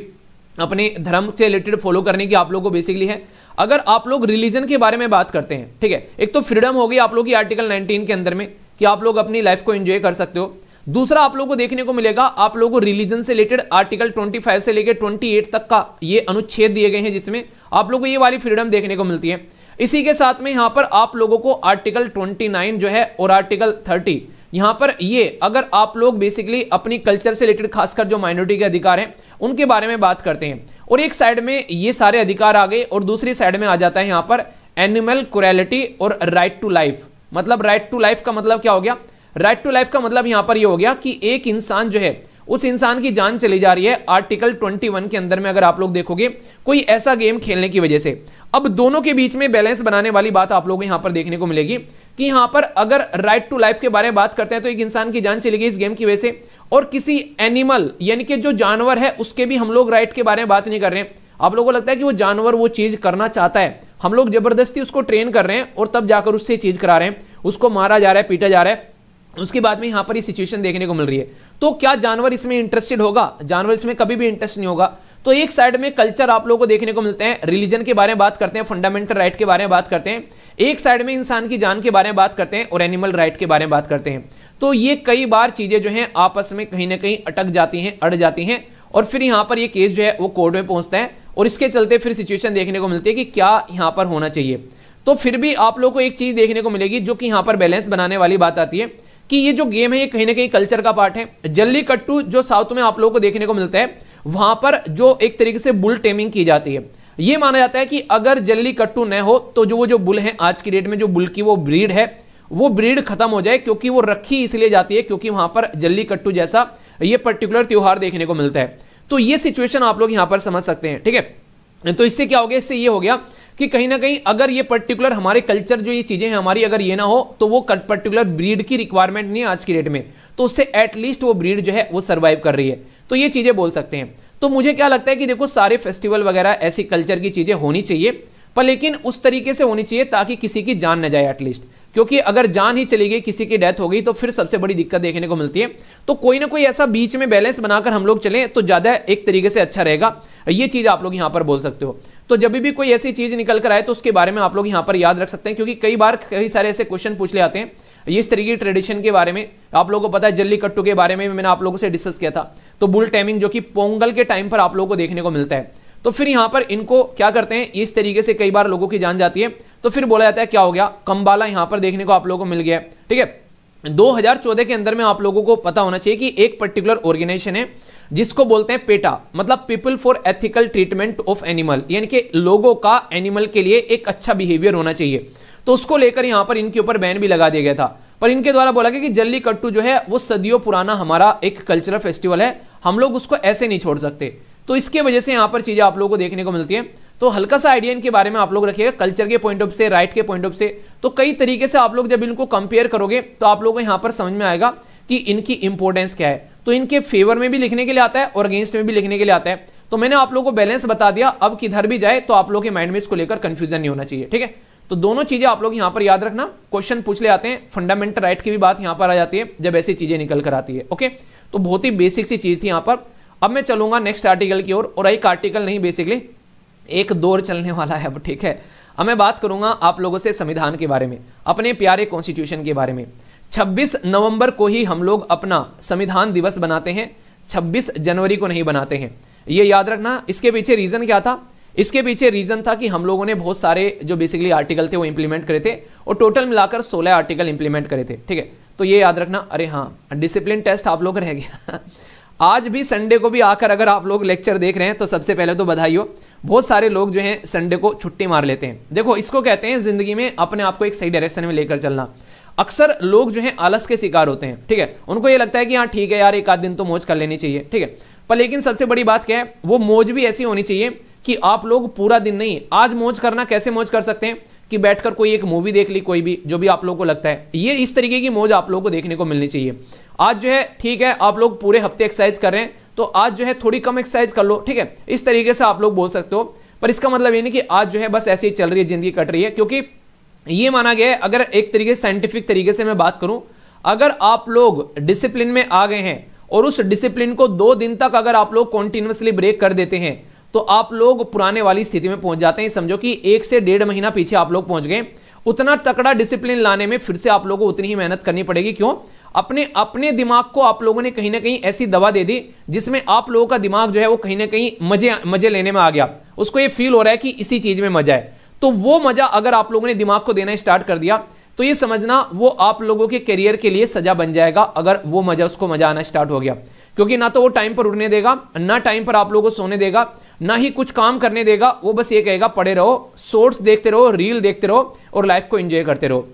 अपने धर्म से रिलेटेड फॉलो करने की आप लोगों को बेसिकली है अगर आप लोग रिलीजन के बारे में बात करते हैं ठीक है एक तो फ्रीडम होगी आप लोग की आर्टिकल 19 के अंदर में कि आप लोग अपनी लाइफ को एंजॉय कर सकते हो दूसरा आप लोगों को देखने को मिलेगा आप लोगों को रिलीजन से रिलेटेड आर्टिकल 25 से लेकर 28 तक का ये अनुच्छेद दिए गए हैं जिसमें आप लोगों को ये वाली फ्रीडम देखने को मिलती है इसी के साथ में यहाँ पर आप लोगों को आर्टिकल 29 जो है और आर्टिकल थर्टी यहाँ पर ये अगर आप लोग बेसिकली अपनी कल्चर से रिलेटेड खासकर जो माइनॉरिटी के अधिकार हैं उनके बारे में बात करते हैं और एक साइड में ये सारे अधिकार आ गए और दूसरी साइड में आ जाता है यहाँ पर एनिमल क्रैलिटी और राइट टू लाइफ मतलब राइट टू लाइफ का मतलब क्या हो गया राइट टू लाइफ का मतलब यहाँ पर ये यह हो गया कि एक इंसान जो है उस इंसान की जान चली जा रही है आर्टिकल 21 के अंदर में अगर आप लोग देखोगे कोई ऐसा गेम खेलने की वजह से अब दोनों के बीच में बैलेंस बनाने वाली बात आप लोग यहाँ पर देखने को मिलेगी कि यहां पर अगर राइट टू लाइफ के बारे में बात करते हैं तो एक इंसान की जान चली गई इस गेम की वजह से और किसी एनिमल यानी कि जो जानवर है उसके भी हम लोग राइट के बारे में बात नहीं कर रहे हैं आप लोगों को लगता है कि वो जानवर वो चीज करना चाहता है हम लोग जबरदस्ती उसको ट्रेन कर रहे हैं और तब जाकर उससे चीज करा रहे हैं उसको मारा जा रहा है पीटा जा रहा है उसके बाद में यहां पर ये सिचुएशन देखने को मिल रही है तो क्या जानवर इसमें इंटरेस्टेड होगा जानवर इसमें कभी भी इंटरेस्ट नहीं होगा तो एक साइड में कल्चर आप लोगों को देखने को मिलते हैं रिलीजन के बारे में बात करते हैं फंडामेंटल राइट के बारे में बात करते हैं एक साइड में इंसान की जान के बारे में बात करते हैं और एनिमल राइट के बारे में बात करते हैं तो ये कई बार चीज़ें जो हैं आपस में कहीं ना कहीं अटक जाती हैं अड़ जाती हैं और फिर यहां पर ये केस जो है वो कोर्ट में पहुंचता है और इसके चलते फिर सिचुएशन देखने को मिलती है कि क्या यहाँ पर होना चाहिए तो फिर भी आप लोग को एक चीज़ देखने को मिलेगी जो कि यहाँ पर बैलेंस बनाने वाली बात आती है कि ये जो गेम है ये कहीं ना कहीं कल्चर का पार्ट है जल्ली कट्टू जो साउथ में आप लोगों को देखने को मिलता है वहां पर जो एक तरीके से बुल टेमिंग की जाती है यह माना जाता है कि अगर जल्दी कट्टू न हो तो जो वो जो बुल है आज की डेट में जो बुल की वो ब्रीड है वो ब्रीड खत्म हो जाए क्योंकि वो रखी इसलिए जाती है क्योंकि वहां पर जल्ली कट्टू जैसा ये पर्टिकुलर त्यौहार देखने को मिलता है तो ये सिचुएशन आप लोग यहां पर समझ सकते हैं ठीक है तो इससे क्या हो गया इससे ये हो गया कि कहीं ना कहीं अगर ये पर्टिकुलर हमारे कल्चर जो ये चीजें हैं हमारी अगर ये ना हो तो वो पर्टिकुलर ब्रीड की रिक्वायरमेंट नहीं है आज की डेट में तो उससे एटलीस्ट वो ब्रीड जो है वो सर्वाइव कर रही है तो ये चीजें बोल सकते हैं तो मुझे क्या लगता है कि देखो सारे फेस्टिवल वगैरह ऐसी कल्चर की चीज़ें होनी चाहिए पर लेकिन उस तरीके से होनी चाहिए ताकि किसी की जान न जाए एटलीस्ट क्योंकि अगर जान ही चली गई किसी की डेथ हो गई तो फिर सबसे बड़ी दिक्कत देखने को मिलती है तो कोई ना कोई ऐसा बीच में बैलेंस बनाकर हम लोग चलें तो ज़्यादा एक तरीके से अच्छा रहेगा ये चीज़ आप लोग यहां पर बोल सकते हो तो जब भी कोई ऐसी चीज़ निकल कर आए तो उसके बारे में आप लोग यहां पर याद रख सकते हैं क्योंकि कई बार कई सारे ऐसे क्वेश्चन पूछ ले आते हैं ये इस तरीके की ट्रेडिशन के बारे में आप लोगों को पता है जल्ली कट्टू के बारे में मैंने आप लोगों से डिस्कस किया था तो बुल टाइमिंग जो कि पोंगल के टाइम पर आप लोगों को देखने को मिलता है तो फिर यहां पर इनको क्या करते हैं इस तरीके से कई बार लोगों की जान जाती है तो फिर बोला जाता है क्या हो गया कम्बाला यहां पर देखने को आप लोगों को मिल गया है ठीक है 2014 के अंदर में आप लोगों को पता होना चाहिए कि एक पर्टिकुलर ऑर्गेनाइजेशन है जिसको बोलते हैं पेटा मतलब people for ethical treatment of animal यानी कि लोगों का एनिमल के लिए एक अच्छा बिहेवियर होना चाहिए तो उसको लेकर यहां पर इनके ऊपर बैन भी लगा दिया गया था पर इनके द्वारा बोला गया कि जल्ली कट्टू जो है वो सदियों पुराना हमारा एक कल्चरल फेस्टिवल है हम लोग उसको ऐसे नहीं छोड़ सकते तो इसके वजह से यहां पर चीज़ें आप लोगों को देखने को मिलती हैं तो हल्का सा आइडिया इनके बारे में आप लोग रखिएगा कल्चर के पॉइंट ऑफ से राइट के पॉइंट ऑफ से तो कई तरीके से आप लोग जब इनको कंपेयर करोगे तो आप लोगों को यहां पर समझ में आएगा कि इनकी इंपॉर्टेंस क्या है तो इनके फेवर में भी लिखने के लिए आता है और अगेंस्ट में भी लिखने के लिए आता है तो मैंने आप लोगों को बैलेंस बता दिया अब किधर भी जाए तो आप लोग के माइंड में इसको लेकर कंफ्यूजन नहीं होना चाहिए ठीक है तो दोनों चीजें आप लोग यहां पर याद रखना क्वेश्चन पूछ ले आते हैं फंडामेंटल राइट की भी बात यहां पर आ जाती है जब ऐसी चीजें निकल कर आती है ओके तो बहुत ही बेसिक सी चीज थी यहां पर अब मैं चलूंगा नेक्स्ट आर्टिकल की ओर और, और एक आर्टिकल नहीं बेसिकली एक दौर चलने वाला है अब ठीक है अब मैं बात करूंगा आप लोगों से संविधान के बारे में अपने प्यारे कॉन्स्टिट्यूशन के बारे में 26 नवंबर को ही हम लोग अपना संविधान दिवस बनाते हैं 26 जनवरी को नहीं बनाते हैं ये याद रखना इसके पीछे रीजन क्या था इसके पीछे रीजन था कि हम लोगों ने बहुत सारे जो बेसिकली आर्टिकल थे वो इंप्लीमेंट करे थे और टोटल मिलाकर 16 आर्टिकल इंप्लीमेंट करे थे ठीक है तो ये याद रखना अरे हाँ डिसिप्लिन टेस्ट आप लोग रह गया आज भी संडे को भी आकर अगर आप लोग लेक्चर देख रहे हैं तो सबसे पहले तो बधाई हो बहुत सारे लोग जो हैं संडे को छुट्टी मार लेते हैं देखो इसको कहते हैं जिंदगी में अपने आप को एक सही डायरेक्शन में लेकर चलना अक्सर लोग जो हैं आलस के शिकार होते हैं ठीक है उनको ये लगता है कि हाँ ठीक है यार एक आध दिन तो मौज कर लेनी चाहिए ठीक है पर लेकिन सबसे बड़ी बात क्या है वो मौज भी ऐसी होनी चाहिए कि आप लोग पूरा दिन नहीं आज मौज करना कैसे मौज कर सकते हैं कि बैठकर कोई एक मूवी देख ली कोई भी जो भी आप लोगों को लगता है ये इस तरीके की मौज आप लोगों को देखने को मिलनी चाहिए आज जो है ठीक है आप लोग पूरे हफ्ते एक्सरसाइज कर रहे हैं तो आज जो है थोड़ी कम एक्सरसाइज कर लो ठीक है इस तरीके से आप लोग बोल सकते हो पर इसका मतलब ये नहीं कि आज जो है बस ऐसे ही चल रही है जिंदगी कट रही है क्योंकि ये माना गया है अगर एक तरीके से साइंटिफिक तरीके से मैं बात करूं अगर आप लोग डिसिप्लिन में आ गए हैं और उस डिसिप्लिन को दो दिन तक अगर आप लोग कॉन्टिन्यूसली ब्रेक कर देते हैं तो आप लोग पुराने वाली स्थिति में पहुंच जाते हैं समझो कि एक से डेढ़ महीना पीछे आप लोग पहुंच गए उतना तकड़ा डिसिप्लिन लाने में फिर से आप लोगों को उतनी ही मेहनत करनी पड़ेगी क्यों अपने अपने दिमाग को आप लोगों ने कहीं ना कहीं ऐसी दवा दे दी जिसमें आप लोगों का दिमाग जो है वो कहीं ना कहीं मजे मजे लेने में आ गया उसको ये फील हो रहा है कि इसी चीज में मजा है तो वो मजा अगर आप लोगों ने दिमाग को देना स्टार्ट कर दिया तो ये समझना वो आप लोगों के करियर के लिए सजा बन जाएगा अगर वो मजा उसको मजा आना स्टार्ट हो गया क्योंकि ना तो वो टाइम पर उठने देगा ना टाइम पर आप लोगों को सोने देगा ना ही कुछ काम करने देगा वो बस ये कहेगा पढ़े रहो शोर्ट्स देखते रहो रील देखते रहो और लाइफ को एंजॉय करते रहो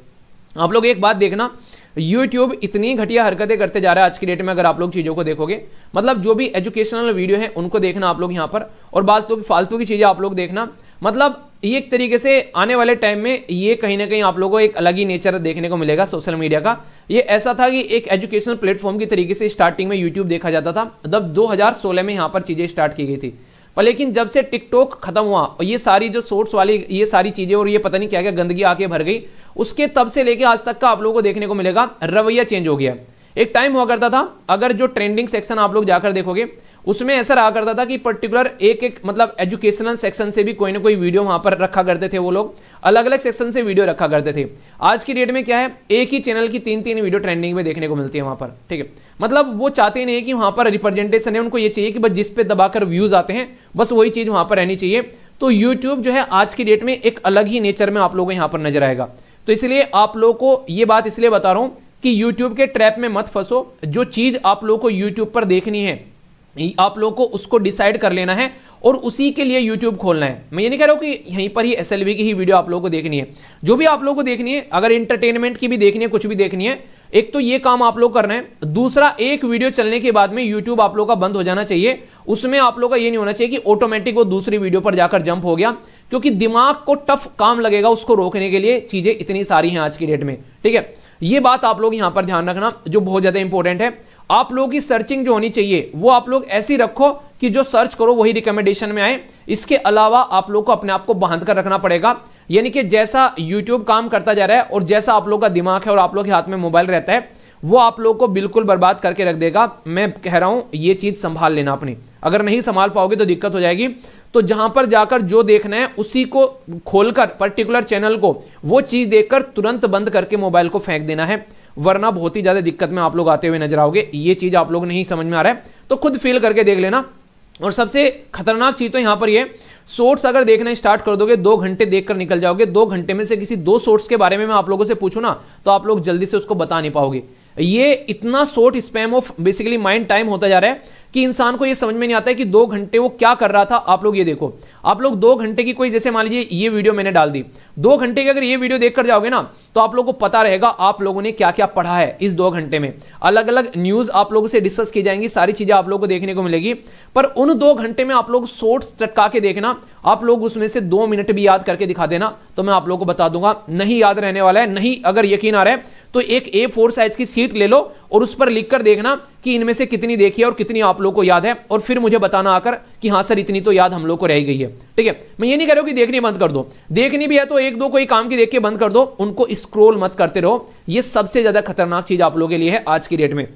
आप लोग एक बात देखना यूट्यूब इतनी घटिया हरकतें करते जा रहा है आज की डेट में अगर आप लोग चीज़ों को देखोगे मतलब जो भी एजुकेशनल वीडियो है उनको देखना आप लोग यहाँ पर और बात तो फालतू की चीज़ें आप लोग देखना मतलब ये एक तरीके से आने वाले टाइम में ये कहीं ना कहीं आप लोगों को एक अलग ही नेचर देखने को मिलेगा सोशल मीडिया का ये ऐसा था कि एक एजुकेशनल प्लेटफॉर्म की तरीके से स्टार्टिंग में यूट्यूब देखा जाता था तब 2016 में यहाँ पर चीज़ें स्टार्ट की गई थी पर लेकिन जब से टिकटॉक खत्म हुआ और ये सारी जो सोर्स वाली ये सारी चीज़ें और ये पता नहीं क्या क्या गंदगी आके भर गई उसके तब से लेके आज तक का आप लोगों को देखने को मिलेगा रवैया चेंज हो गया एक टाइम हुआ करता था अगर जो ट्रेंडिंग सेक्शन आप लोग जाकर देखोगे उसमें ऐसा रहा करता था कि पर्टिकुलर एक एक मतलब एजुकेशनल सेक्शन से भी कोई ना कोई वीडियो वहां पर रखा करते थे वो लोग अलग अलग सेक्शन से वीडियो रखा करते थे आज की डेट में क्या है एक ही चैनल की तीन तीन वीडियो ट्रेंडिंग में देखने को मिलती है वहां पर ठीक है मतलब वो चाहते नहीं नहीं कि वहां पर रिप्रेजेंटेशन है उनको ये चाहिए कि बस जिसपे दबाकर व्यूज आते हैं बस वही चीज वहां पर रहनी चाहिए तो यूट्यूब जो है आज की डेट में एक अलग ही नेचर में आप लोगों को यहाँ पर नजर आएगा तो इसलिए आप लोगों को ये बात इसलिए बता रहा हूं कि यूट्यूब के ट्रैप में मत फंसो जो चीज़ आप लोगों को यूट्यूब पर देखनी है आप लोगों को उसको डिसाइड कर लेना है और उसी के लिए यूट्यूब खोलना है मैं ये नहीं कह रहा हूँ कि यहीं पर ही एस की ही वीडियो आप लोगों को देखनी है जो भी आप लोगों को देखनी है अगर इंटरटेनमेंट की भी देखनी है कुछ भी देखनी है एक तो ये काम आप लोग करना है दूसरा एक वीडियो चलने के बाद में यूट्यूब आप लोग का बंद हो जाना चाहिए उसमें आप लोग का ये नहीं होना चाहिए कि ऑटोमेटिक वो दूसरी वीडियो पर जाकर जंप हो गया क्योंकि दिमाग को टफ काम लगेगा उसको रोकने के लिए चीजें इतनी सारी हैं आज की डेट में ठीक है ये बात आप लोग यहां पर ध्यान रखना जो बहुत ज्यादा इंपॉर्टेंट है आप लोगों की सर्चिंग जो होनी चाहिए वो आप लोग ऐसी रखो कि जो सर्च करो वही रिकमेंडेशन में आए इसके अलावा आप लोग को अपने आप को बांध कर रखना पड़ेगा यानी कि जैसा यूट्यूब काम करता जा रहा है और जैसा आप लोग का दिमाग है और आप लोग के हाथ में मोबाइल रहता है वो आप लोग को बिल्कुल बर्बाद करके रख देगा मैं कह रहा हूं ये चीज संभाल लेना अपनी अगर नहीं संभाल पाओगे तो दिक्कत हो जाएगी तो जहां पर जाकर जो देखना है उसी को खोलकर पर्टिकुलर चैनल को वो चीज देखकर तुरंत बंद करके मोबाइल को फेंक देना है वरना बहुत ही ज़्यादा दिक्कत में आप लोग आते हुए नजर आओगे ये चीज़ आप लोग नहीं समझ में आ रहा है तो खुद फील करके देख लेना और सबसे खतरनाक चीज़ तो यहां पर ये सोर्ट्स अगर देखना स्टार्ट कर दोगे दो घंटे देखकर निकल जाओगे दो घंटे में से किसी दो सोर्ट्स के बारे में मैं आप लोगों से पूछू ना तो आप लोग जल्दी से उसको बता नहीं पाओगे ये इतना short span of basically mind time होता जा रहा है कि इंसान को ये समझ में नहीं आता है कि दो घंटे वो क्या कर रहा था आप लोग ये देखो आप लोग दो घंटे की कोई जैसे मान लीजिए ये वीडियो मैंने डाल दी दो घंटे की अगर ये वीडियो देखकर जाओगे ना तो आप लोग को पता रहेगा आप लोगों ने क्या क्या पढ़ा है इस दो घंटे में अलग अलग न्यूज आप लोगों से डिस्कस की जाएंगी सारी चीजें आप लोग को देखने को मिलेगी पर उन दो घंटे में आप लोग शोर्ट चटका के देखना आप लोग उसमें से दो मिनट भी याद करके दिखा देना तो मैं आप लोग को बता दूंगा नहीं याद रहने वाला है नहीं अगर यकीन आ रहा है तो एक ए फोर साइज की सीट ले लो और उस पर लिख कर देखना कि इनमें से कितनी देखी है और कितनी आप लोग को याद है और फिर मुझे बताना आकर कि हाँ सर इतनी तो याद हम लोग को रह गई है ठीक है मैं ये नहीं कह रहा हूँ कि देखनी बंद कर दो देखनी भी है तो एक दो कोई काम की देख के बंद कर दो उनको स्क्रोल मत करते रहो ये सबसे ज़्यादा खतरनाक चीज़ आप लोगों के लिए है आज की डेट में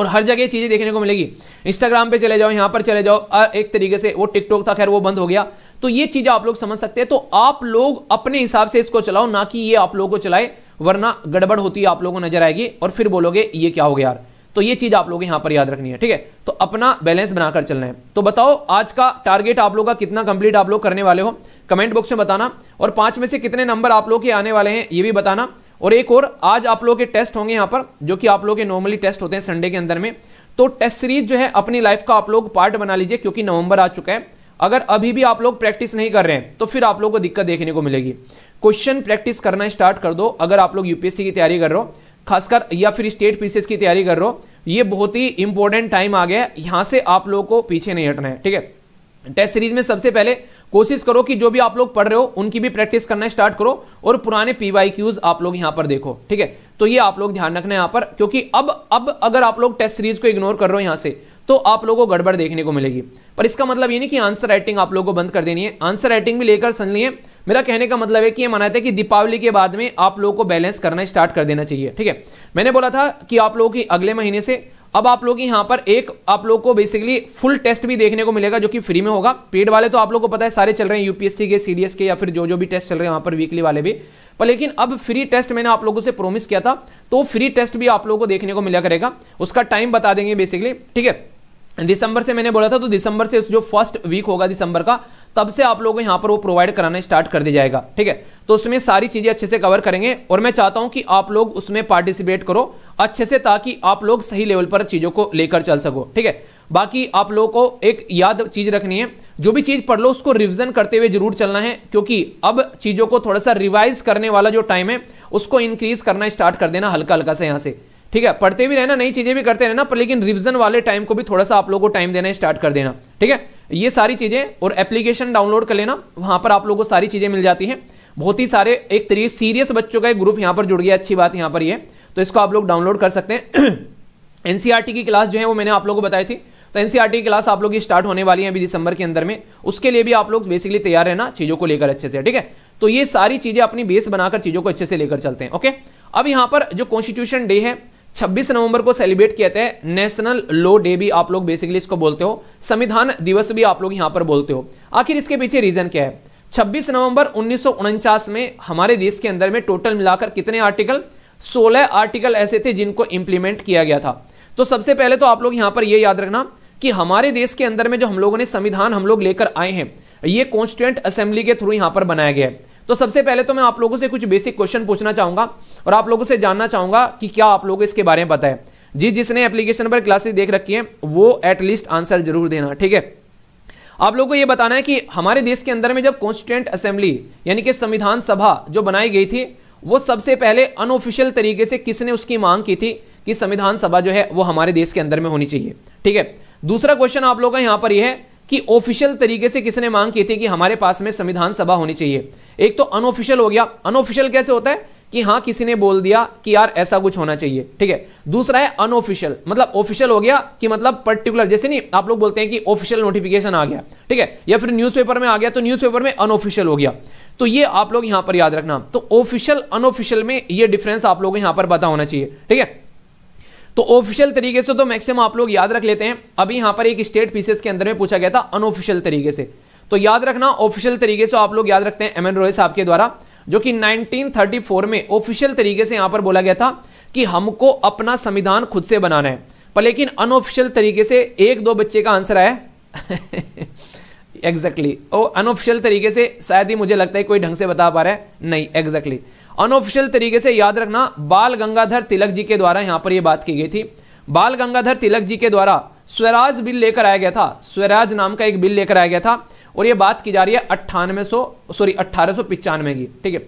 और हर जगह चीज़ें देखने को मिलेगी इंस्टाग्राम पे चले जाओ यहां पर चले जाओ एक तरीके से वो टिकटॉक था खैर वो बंद हो गया तो ये चीज़ें आप लोग समझ सकते हैं तो आप लोग अपने हिसाब से इसको चलाओ ना कि ये आप लोगों को चलाए वरना गड़बड़ होती है आप लोगों को नजर आएगी और फिर बोलोगे ये क्या हो गया यार तो ये चीज आप लोग यहां पर याद रखनी है ठीक है तो अपना बैलेंस बनाकर चलना है तो बताओ आज का टारगेट आप लोग का कितना कंप्लीट आप लोग करने वाले हो कमेंट बॉक्स में बताना और पांच में से कितने नंबर आप लोग के आने वाले हैं ये भी बताना और एक और आज आप लोग के टेस्ट होंगे यहां पर जो कि आप लोग के नॉर्मली टेस्ट होते हैं संडे के अंदर में तो टेस्ट सीरीज जो है अपनी लाइफ का आप लोग पार्ट बना लीजिए क्योंकि नवंबर आ चुका है अगर अभी भी आप लोग प्रैक्टिस नहीं कर रहे हैं तो फिर आप लोग को दिक्कत देखने को मिलेगी क्वेश्चन प्रैक्टिस करना स्टार्ट कर दो अगर आप लोग यूपीएससी की तैयारी कर रहे हो खासकर या फिर स्टेट पीसीएस की तैयारी कर रहे हो ये बहुत ही इंपॉर्टेंट टाइम आ गया है यहां से आप लोगों को पीछे नहीं हटना है ठीक है टेस्ट सीरीज में सबसे पहले कोशिश करो कि जो भी आप लोग पढ़ रहे हो उनकी भी प्रैक्टिस करना स्टार्ट करो और पुराने पीवाई क्यूज आप लोग यहां पर देखो ठीक है तो ये आप लोग ध्यान रखना है यहां पर क्योंकि अब अब अगर आप लोग टेस्ट सीरीज को इग्नोर कर रहे हो यहां से तो आप लोगों को गड़बड़ देखने को मिलेगी पर इसका मतलब ये नहीं कि आंसर राइटिंग आप लोगों को बंद कर देनी है आंसर राइटिंग भी लेकर सुन लिए मेरा कहने का मतलब है कि ये माना जाता कि दीपावली के बाद में आप लोगों को बैलेंस करना स्टार्ट कर देना चाहिए ठीक है मैंने बोला था कि आप लोगों की अगले महीने से अब आप लोग यहाँ पर एक आप लोग को बेसिकली फुल टेस्ट भी देखने को मिलेगा जो कि फ्री में होगा पेड वाले तो आप लोग को पता है सारे चल रहे हैं यूपीएससी के सीडीएस के या फिर जो जो भी टेस्ट चल रहे हैं वहाँ पर वीकली वाले भी पर लेकिन अब फ्री टेस्ट मैंने आप लोगों से प्रोमिस किया था तो फ्री टेस्ट भी आप लोगों को देखने को मिला करेगा उसका टाइम बता देंगे बेसिकली ठीक है दिसंबर से मैंने बोला था तो दिसंबर से जो फर्स्ट वीक होगा दिसंबर का तब से आप लोगों को यहां पर वो प्रोवाइड कराना स्टार्ट कर दिया जाएगा ठीक है तो उसमें सारी चीज़ें अच्छे से कवर करेंगे और मैं चाहता हूं कि आप लोग उसमें पार्टिसिपेट करो अच्छे से ताकि आप लोग सही लेवल पर चीज़ों को लेकर चल सको ठीक है बाकी आप लोगों को एक याद चीज़ रखनी है जो भी चीज़ पढ़ लो उसको रिविजन करते हुए जरूर चलना है क्योंकि अब चीज़ों को थोड़ा सा रिवाइज करने वाला जो टाइम है उसको इंक्रीज करना स्टार्ट कर देना हल्का हल्का से यहाँ से ठीक है पढ़ते भी रहना नई चीज़ें भी करते रहना पर लेकिन रिविजन वाले टाइम को भी थोड़ा सा आप लोगों को टाइम देना स्टार्ट कर देना ठीक है ये सारी चीज़ें और एप्लीकेशन डाउनलोड कर लेना वहां पर आप लोगों को सारी चीज़ें मिल जाती हैं बहुत ही सारे एक तरीके सीरियस बच्चों का एक ग्रुप यहाँ पर जुड़ गया अच्छी बात यहाँ पर ये तो इसको आप लोग डाउनलोड कर सकते हैं एनसीआरटी की क्लास जो है वो मैंने आप लोगों को बताई थी तो एनसीआरटी की क्लास आप लोग स्टार्ट होने वाली है अभी दिसंबर के अंदर में उसके लिए भी आप लोग बेसिकली तैयार रहना चीज़ों को लेकर अच्छे से ठीक है तो ये सारी चीज़ें अपनी बेस बनाकर चीज़ों को अच्छे से लेकर चलते हैं ओके अब यहाँ पर जो कॉन्स्टिट्यूशन डे है 26 नवंबर को सेलिब्रेट किया जाता है नेशनल लो डे भी आप लोग बेसिकली इसको बोलते हो संविधान दिवस भी आप लोग यहां पर बोलते हो आखिर इसके पीछे रीजन क्या है 26 नवंबर उन्नीस में हमारे देश के अंदर में टोटल मिलाकर कितने आर्टिकल 16 आर्टिकल ऐसे थे जिनको इंप्लीमेंट किया गया था तो सबसे पहले तो आप लोग यहां पर यह याद रखना कि हमारे देश के अंदर में जो हम लोगों ने संविधान हम लोग लेकर आए हैं ये कॉन्स्टिट्यूंट असेंबली के थ्रू यहां पर बनाया गया है तो सबसे पहले तो मैं आप लोगों से कुछ बेसिक क्वेश्चन पूछना चाहूंगा और आप लोगों से जानना चाहूंगा कि क्या आप लोगों इसके बारे में पता है जी जिसने एप्लीकेशन पर क्लासेस देख रखी है वो एटलीस्ट आंसर जरूर देना ठीक है आप लोगों को यह बताना है कि हमारे देश के अंदर में जब कॉन्स्टिट्यूंट असेंबली यानी कि संविधान सभा जो बनाई गई थी वो सबसे पहले अनऑफिशियल तरीके से किसने उसकी मांग की थी कि संविधान सभा जो है वो हमारे देश के अंदर में होनी चाहिए ठीक है दूसरा क्वेश्चन आप लोगों का यहां पर यह है कि ऑफिशियल तरीके से किसने मांग की थी कि हमारे पास में संविधान सभा होनी चाहिए एक तो अनऑफिशियल हो गया अनऑफिशियल कैसे होता है कि हाँ किसी ने बोल दिया कि यार ऐसा कुछ होना चाहिए ठीक है दूसरा है अनऑफिशियल मतलब ऑफिशियल हो गया कि मतलब पर्टिकुलर जैसे नहीं आप लोग बोलते हैं कि ऑफिशियल नोटिफिकेशन आ गया ठीक है या फिर न्यूज़पेपर में आ गया तो न्यूज़पेपर में अनऑफिशियल हो गया तो ये आप लोग यहां पर याद रखना तो ऑफिशियल अनऑफिशियल में यह डिफरेंस आप लोगों को यहां पर पता होना चाहिए ठीक है तो ऑफिशियल तरीके से तो मैक्सिमम आप लोग याद रख लेते हैं अभी यहां पर एक स्टेट पीसेस के अंदर में पूछा गया था अनऑफिशियल तरीके से तो याद रखना ऑफिशियल तरीके से आप लोग याद रखते हैं एम एन रोहित साहब के द्वारा जो कि 1934 में ऑफिशियल तरीके से यहां पर बोला गया था कि हमको अपना संविधान खुद से बनाना है पर लेकिन अनऑफिशियल तरीके से एक दो बच्चे का आंसर आया एग्जैक्टली exactly. अनऑफिशियल तरीके से शायद ही मुझे लगता है कोई ढंग से बता पा रहा है नहीं एग्जैक्टली exactly. अनऑफिशियल तरीके से याद रखना बाल गंगाधर तिलक जी के द्वारा यहां पर यह बात की गई थी बाल गंगाधर तिलक जी के द्वारा स्वराज बिल लेकर आया गया था स्वराज नाम का एक बिल लेकर आया गया था और ये बात की जा रही है अट्ठानवे सॉरी अट्ठारह की ठीक है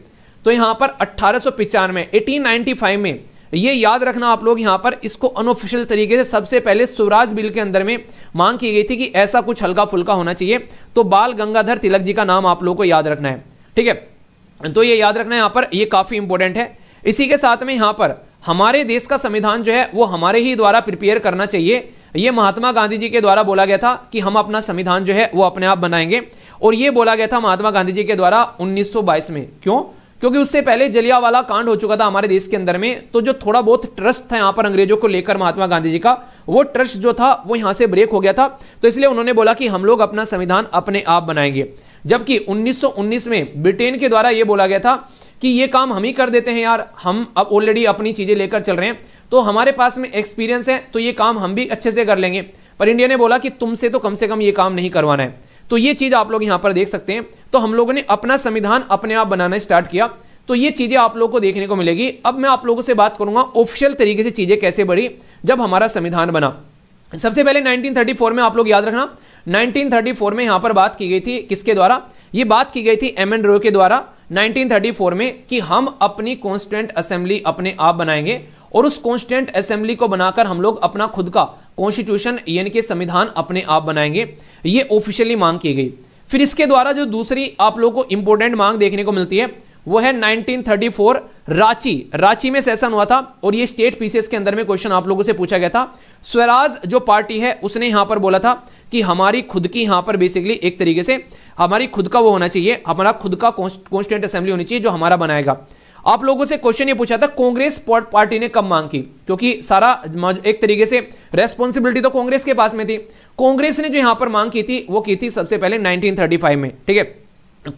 तो यहाँ पर अट्ठारह सौ में ये याद रखना आप लोग यहां पर इसको अनऑफिशियल तरीके से सबसे पहले स्वराज बिल के अंदर में मांग की गई थी कि ऐसा कुछ हल्का फुल्का होना चाहिए तो बाल गंगाधर तिलक जी का नाम आप लोगों को याद रखना है ठीक है तो ये याद रखना है यहाँ पर ये काफ़ी इंपॉर्टेंट है इसी के साथ में यहां पर हमारे देश का संविधान जो है वो हमारे ही द्वारा प्रिपेयर करना चाहिए ये महात्मा गांधी जी के द्वारा बोला गया था कि हम अपना संविधान जो है वो अपने आप बनाएंगे और ये बोला गया था महात्मा गांधी जी के द्वारा 1922 में क्यों क्योंकि उससे पहले जलियावाला कांड हो चुका था हमारे देश के अंदर में तो जो थोड़ा बहुत ट्रस्ट था यहाँ पर अंग्रेजों को लेकर महात्मा गांधी जी का वो ट्रस्ट जो था वो यहां से ब्रेक हो गया था तो इसलिए उन्होंने बोला कि हम लोग अपना संविधान अपने आप बनाएंगे जबकि 1919 में ब्रिटेन के द्वारा ये बोला गया था कि ये काम हम ही कर देते हैं यार हम अब ऑलरेडी अपनी चीजें लेकर चल रहे हैं तो हमारे पास में एक्सपीरियंस है तो ये काम हम भी अच्छे से कर लेंगे पर इंडिया ने बोला कि तुमसे तो कम से कम ये काम नहीं करवाना है तो ये चीज़ आप लोग यहाँ पर देख सकते हैं तो हम लोगों ने अपना संविधान अपने आप बनाना स्टार्ट किया तो ये चीज़ें आप लोग को देखने को मिलेगी अब मैं आप लोगों से बात करूंगा ऑफिशियल तरीके से चीज़ें कैसे बढ़ी जब हमारा संविधान बना सबसे पहले 1934 में आप लोग याद रखना 1934 में यहाँ पर बात की गई थी किसके द्वारा ये बात की गई थी एम एन रो के द्वारा 1934 में कि हम अपनी कॉन्स्टिट्यूंट असेंबली अपने आप बनाएंगे और उस कॉन्स्टिटेंट असेंबली को बनाकर हम लोग अपना खुद का कॉन्स्टिट्यूशन यानी कि संविधान अपने आप बनाएंगे ये ऑफिशियली मांग की गई फिर इसके द्वारा जो दूसरी आप लोगों को इंपॉर्टेंट मांग देखने को मिलती है वो है 1934 रांची रांची में सेशन हुआ था और ये स्टेट पीसीएस के अंदर में क्वेश्चन आप लोगों से पूछा गया था स्वराज जो पार्टी है उसने यहां पर बोला था कि हमारी खुद की यहां पर बेसिकली एक तरीके से हमारी खुद का वो होना चाहिए हमारा खुद का कॉन्स्टेंट असेंबली होनी चाहिए जो हमारा बनाएगा आप लोगों से क्वेश्चन ये पूछा था कांग्रेस पार्टी ने कब मांग की क्योंकि सारा एक तरीके से रेस्पॉन्सिबिलिटी तो कांग्रेस के पास में थी कांग्रेस ने जो यहां पर मांग की थी वो की थी सबसे पहले 1935 में ठीक है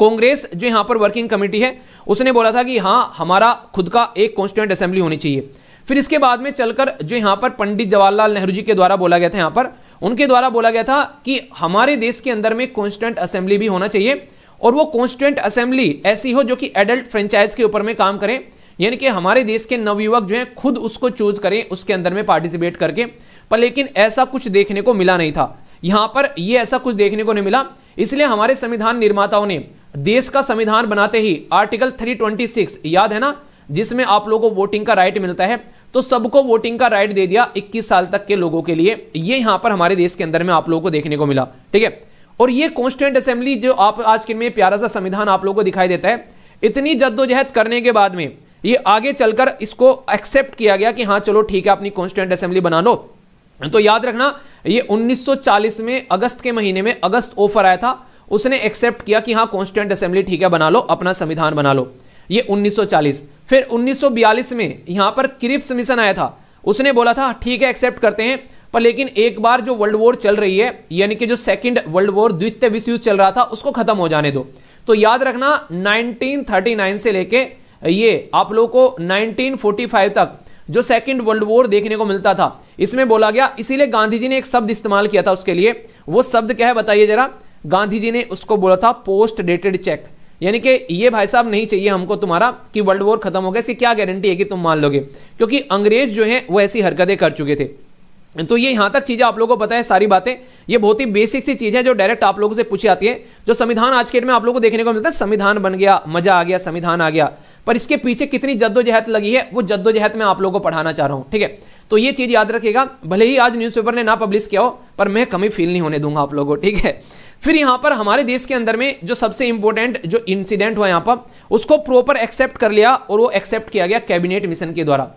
कांग्रेस जो यहां पर वर्किंग कमेटी है उसने बोला था कि हां हमारा खुद का एक कॉन्स्टिट्यूंट असेंबली होनी चाहिए फिर इसके बाद में चलकर जो यहां पर पंडित जवाहरलाल नेहरू जी के द्वारा बोला गया था यहां पर उनके द्वारा बोला गया था कि हमारे देश के अंदर में कॉन्स्टिट्यूंट असेंबली भी होना चाहिए और वो कॉन्स्टिट्यूंट असेंबली ऐसी हो जो कि एडल्ट फ्रेंचाइज के ऊपर में काम करें यानी कि हमारे देश के नवयुवक जो हैं खुद उसको चूज करें उसके अंदर में पार्टिसिपेट करके पर लेकिन ऐसा कुछ देखने को मिला नहीं था यहां पर ये ऐसा कुछ देखने को नहीं मिला इसलिए हमारे संविधान निर्माताओं ने देश का संविधान बनाते ही आर्टिकल 326 याद है ना जिसमें आप लोगों को वोटिंग का राइट मिलता है तो सबको वोटिंग का राइट दे दिया 21 साल तक के लोगों के लिए ये यहां पर हमारे देश के अंदर में आप लोगों को देखने को मिला ठीक है और ये कॉन्स्टेंट असेंबली जो आप आज के में प्यारा सा संविधान आप लोगों को दिखाई देता है इतनी जद्दोजहद करने के बाद में ये आगे चलकर इसको एक्सेप्ट किया गया कि हाँ चलो ठीक है अपनी कॉन्स्टेंट असेंबली बना लो तो याद रखना ये 1940 में अगस्त के महीने में अगस्त ऑफर आया था उसने एक्सेप्ट किया कि हाँ कॉन्स्टेंट असेंबली ठीक है बना लो अपना संविधान बना लो ये 1940 फिर 1942 में यहां पर क्रिप्स मिशन आया था उसने बोला था ठीक है एक्सेप्ट करते हैं पर लेकिन एक बार जो वर्ल्ड वॉर चल रही है यानी कि जो सेकंड वर्ल्ड वॉर द्वितीय विश्व युद्ध चल रहा था उसको खत्म हो जाने दो तो याद रखना 1939 से लेके ये आप लोगों को 1945 तक जो सेकंड वर्ल्ड वॉर देखने को मिलता था इसमें बोला गया इसीलिए गांधी जी ने एक शब्द इस्तेमाल किया था उसके लिए वो शब्द क्या है बताइए जरा गांधी जी ने उसको बोला था पोस्ट डेटेड चेक यानी कि ये भाई साहब नहीं चाहिए हमको तुम्हारा कि वर्ल्ड वॉर खत्म हो गया इसकी क्या गारंटी है कि तुम मान लोगे क्योंकि अंग्रेज जो है वो ऐसी हरकतें कर चुके थे तो ये यहां तक चीज़ें आप लोगों को पता है सारी बातें ये बहुत ही बेसिक सी चीज़ है जो डायरेक्ट आप लोगों से पूछी जाती है जो संविधान आज के डेट में आप लोगों को देखने को मिलता है संविधान बन गया मजा आ गया संविधान आ गया पर इसके पीछे कितनी जद्दोजहद लगी है वो जद्दोजहद में आप लोगों को पढ़ाना चाह रहा हूं ठीक है तो ये चीज़ याद रखेगा भले ही आज न्यूज़पेपर ने ना पब्लिश किया हो पर मैं कमी फील नहीं होने दूंगा आप लोगों को ठीक है फिर यहां पर हमारे देश के अंदर में जो सबसे इंपॉर्टेंट जो इंसिडेंट हुआ यहां पर उसको प्रॉपर एक्सेप्ट कर लिया और वो एक्सेप्ट किया गया कैबिनेट मिशन के द्वारा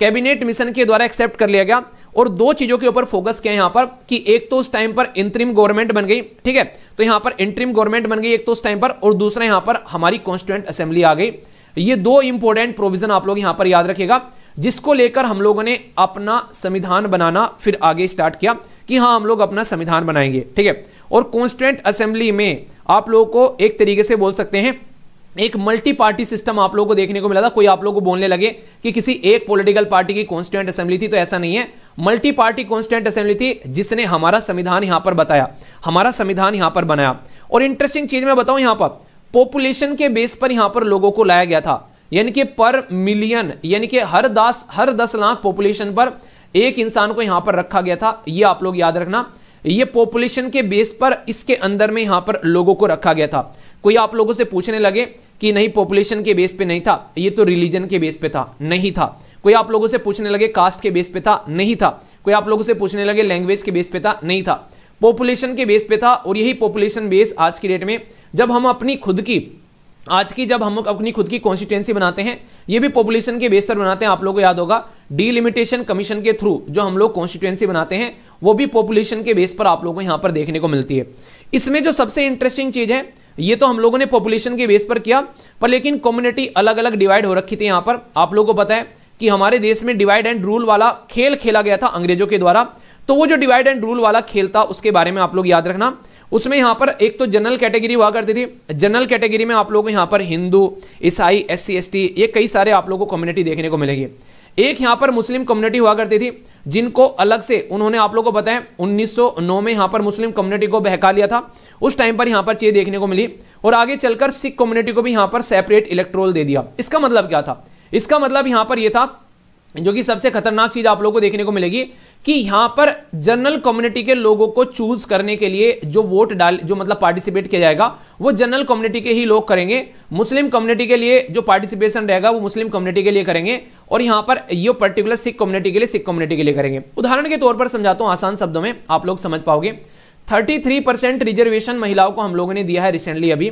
कैबिनेट मिशन के द्वारा एक्सेप्ट कर लिया गया और दो चीजों के ऊपर फोकस किया यहां पर कि एक तो उस टाइम पर इंतरिम गवर्नमेंट बन गई ठीक है तो यहां पर इंतरिम गवर्नमेंट बन गई एक तो उस टाइम पर और दूसरा यहां पर हमारी कॉन्स्टिट्यूंट असेंबली आ गई ये दो इंपॉर्टेंट प्रोविजन आप लोग यहां पर याद रखेगा जिसको लेकर हम लोगों ने अपना संविधान बनाना फिर आगे स्टार्ट किया कि हाँ हम लोग अपना संविधान बनाएंगे ठीक है और कॉन्स्टिट्यूंट असेंबली में आप लोगों को एक तरीके से बोल सकते हैं एक मल्टी पार्टी सिस्टम आप लोगों को देखने को मिला था कोई आप लोगों को बोलने लगे कि किसी एक पॉलिटिकल पार्टी की कॉन्स्टिट्यूंट असेंबली थी तो ऐसा नहीं है मल्टी पार्टी कॉन्स्टेंट असेंबली थी जिसने हमारा संविधान यहां पर बताया हमारा संविधान यहां पर बनाया और इंटरेस्टिंग चीज मैं बताऊं यहां पर पॉपुलेशन के बेस पर यहां पर लोगों को लाया गया था यानी कि पर मिलियन यानी कि हर दस हर दस लाख पॉपुलेशन पर एक इंसान को यहां पर रखा गया था यह आप लोग याद रखना यह पॉपुलेशन के बेस पर इसके अंदर में यहां पर लोगों को रखा गया था कोई आप लोगों से पूछने लगे कि नहीं पॉपुलेशन के बेस पे नहीं था यह तो रिलीजन के बेस पे था नहीं था कोई आप लोगों से पूछने लगे कास्ट के बेस पे था नहीं था कोई आप लोगों से पूछने लगे लैंग्वेज के बेस पे था नहीं था पॉपुलेशन के बेस पे था और यही पॉपुलेशन बेस आज की डेट में जब हम अपनी खुद की आज की जब हम अपनी खुद की कॉन्स्टिट्यूंसी बनाते हैं ये भी पॉपुलेशन के बेस पर बनाते हैं आप लोगों को याद होगा डीलिमिटेशन कमीशन के थ्रू जो हम लोग कॉन्स्टिट्यूंसी बनाते हैं वो भी पॉपुलेशन के बेस पर आप लोगों को यहां पर देखने को मिलती है इसमें जो सबसे इंटरेस्टिंग चीज़ है ये तो हम लोगों ने पॉपुलेशन के बेस पर किया पर लेकिन कम्युनिटी अलग अलग डिवाइड हो रखी थी यहां पर आप लोगों को पता है कि हमारे देश में डिवाइड एंड रूल वाला खेल खेला गया था अंग्रेजों के द्वारा तो वो जो डिवाइड एंड रूल वाला खेल था उसके बारे में आप लोग याद रखना उसमें यहां पर एक तो जनरल कैटेगरी हुआ करती थी जनरल कैटेगरी में आप लोगों को यहाँ पर हिंदू ईसाई एस सी ये कई सारे आप लोगों को कम्युनिटी देखने को मिलेगी एक यहां पर मुस्लिम कम्युनिटी हुआ करती थी जिनको अलग से उन्होंने आप लोगों को बताया 1909 में यहां पर मुस्लिम कम्युनिटी को बहका लिया था उस टाइम पर यहां पर चीज देखने को मिली और आगे चलकर सिख कम्युनिटी को भी यहां पर सेपरेट इलेक्ट्रोल दे दिया इसका मतलब क्या था इसका मतलब यहां पर यह था जो कि सबसे खतरनाक चीज आप लोगों को देखने को मिलेगी कि यहां पर जनरल कम्युनिटी के लोगों को चूज करने के लिए जो वोट डाल जो मतलब पार्टिसिपेट किया जाएगा वो जनरल कम्युनिटी के ही लोग करेंगे मुस्लिम कम्युनिटी के लिए जो पार्टिसिपेशन रहेगा वो मुस्लिम कम्युनिटी के लिए करेंगे और यहां पर ये पर्टिकुलर सिख कम्युनिटी के लिए सिख कम्युनिटी के लिए करेंगे उदाहरण के तौर पर समझाता हूं आसान शब्दों में आप लोग समझ पाओगे थर्टी परसेंट रिजर्वेशन महिलाओं को हम लोगों ने दिया है रिसेंटली अभी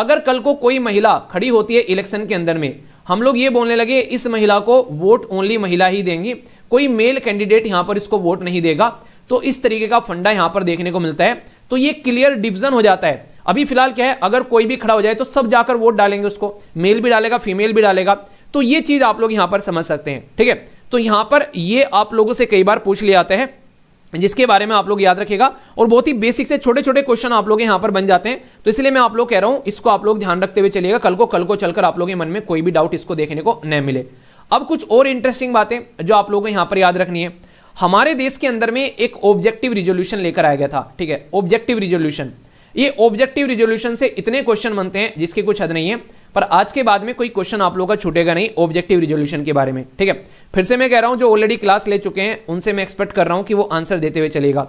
अगर कल को कोई महिला खड़ी होती है इलेक्शन के अंदर में हम लोग ये बोलने लगे इस महिला को वोट ओनली महिला ही देंगी कोई मेल कैंडिडेट यहां पर इसको वोट नहीं देगा तो इस तरीके का फंडा यहां पर देखने को मिलता है तो ये क्लियर डिवीजन हो जाता है अभी फिलहाल क्या है अगर कोई भी खड़ा हो जाए तो सब जाकर वोट डालेंगे उसको मेल भी डालेगा फीमेल भी डालेगा तो ये चीज आप लोग यहां पर समझ सकते हैं ठीक है तो यहां पर ये आप लोगों से कई बार पूछ लिया जाता है जिसके बारे में आप लोग याद रखेगा और बहुत ही बेसिक से छोटे छोटे क्वेश्चन आप लोग यहां पर बन जाते हैं तो इसलिए मैं आप लोग कह रहा हूँ इसको आप लोग ध्यान रखते हुए चलेगा कल को कल को चलकर आप लोग के मन में कोई भी डाउट इसको देखने को न मिले अब कुछ और इंटरेस्टिंग बातें जो आप लोगों को यहां पर याद रखनी है हमारे देश के अंदर में एक ऑब्जेक्टिव रिजोल्यूशन लेकर आया गया था ठीक है ऑब्जेक्टिव रिजोल्यूशन ये ऑब्जेक्टिव रिजोल्यूशन से इतने क्वेश्चन बनते हैं जिसकी कुछ हद नहीं है पर आज के बाद में कोई क्वेश्चन आप लोगों का छूटेगा नहीं ऑब्जेक्टिव रिजोल्यूशन के बारे में ठीक है फिर से मैं कह रहा हूं जो ऑलरेडी क्लास ले चुके हैं उनसे मैं एक्सपेक्ट कर रहा हूं कि वो आंसर देते हुए चलेगा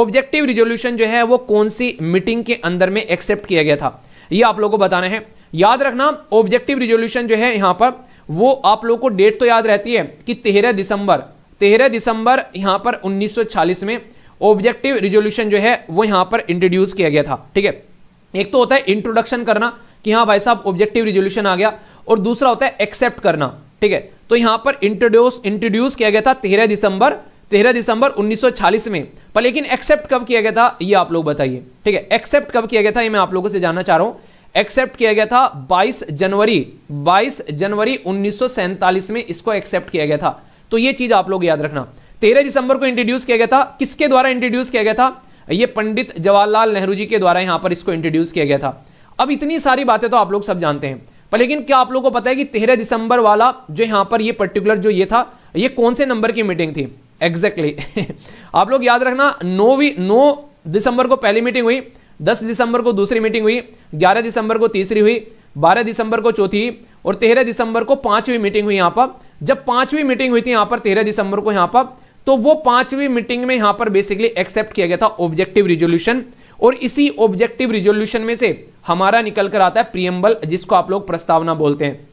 ऑब्जेक्टिव रिजोल्यूशन जो है वो कौन सी मीटिंग के अंदर में एक्सेप्ट किया गया था ये आप लोगों को बताना है याद रखना ऑब्जेक्टिव रिजोल्यूशन जो है यहां पर वो आप लोगों को डेट तो याद रहती है कि तेरह दिसंबर तेरह दिसंबर यहां पर उन्नीस में ऑब्जेक्टिव रिजोल्यूशन जो है वो यहाँ पर इंट्रोड्यूस किया गया था ठीक है एक तो होता है इंट्रोडक्शन करना कि हाँ भाई साहब ऑब्जेक्टिव रिजोल्यूशन आ गया और दूसरा होता है एक्सेप्ट करना ठीक है तो यहाँ पर इंट्रोड्यूस इंट्रोड्यूस किया गया था तेरह दिसंबर तेरह दिसंबर 1940 में पर लेकिन एक्सेप्ट कब किया गया था ये आप लोग बताइए ठीक है एक्सेप्ट कब किया गया था ये मैं आप लोगों से जानना चाह रहा हूं एक्सेप्ट किया गया था 22 जनवरी 22 जनवरी 1947 में इसको एक्सेप्ट किया गया था तो ये चीज आप लोग याद रखना तेरह दिसंबर को इंट्रोड्यूस किया गया था किसके द्वारा इंट्रोड्यूस किया गया था ये पंडित जवाहरलाल नेहरू जी के द्वारा यहां पर इसको इंट्रोड्यूस किया गया था अब इतनी सारी बातें तो आप लोग सब जानते हैं पर लेकिन क्या आप लोग को पता है कि तेरह दिसंबर वाला जो यहां पर ये पर्टिकुलर जो ये था ये कौन से नंबर की मीटिंग थी एग्जैक्टली exactly. आप लोग याद रखना वी नौ दिसंबर को पहली मीटिंग हुई दस दिसंबर को दूसरी मीटिंग हुई ग्यारह दिसंबर को तीसरी हुई बारह दिसंबर को चौथी और तेरह दिसंबर को पांचवी मीटिंग हुई यहां पर जब पांचवी मीटिंग हुई थी यहां पर तेरह दिसंबर को यहां पर तो वो पांचवी मीटिंग में यहां पर बेसिकली एक्सेप्ट किया गया था ऑब्जेक्टिव रिजोल्यूशन और इसी ऑब्जेक्टिव रिजोल्यूशन में से हमारा निकल कर आता है प्रियम्बल जिसको आप लोग प्रस्तावना बोलते हैं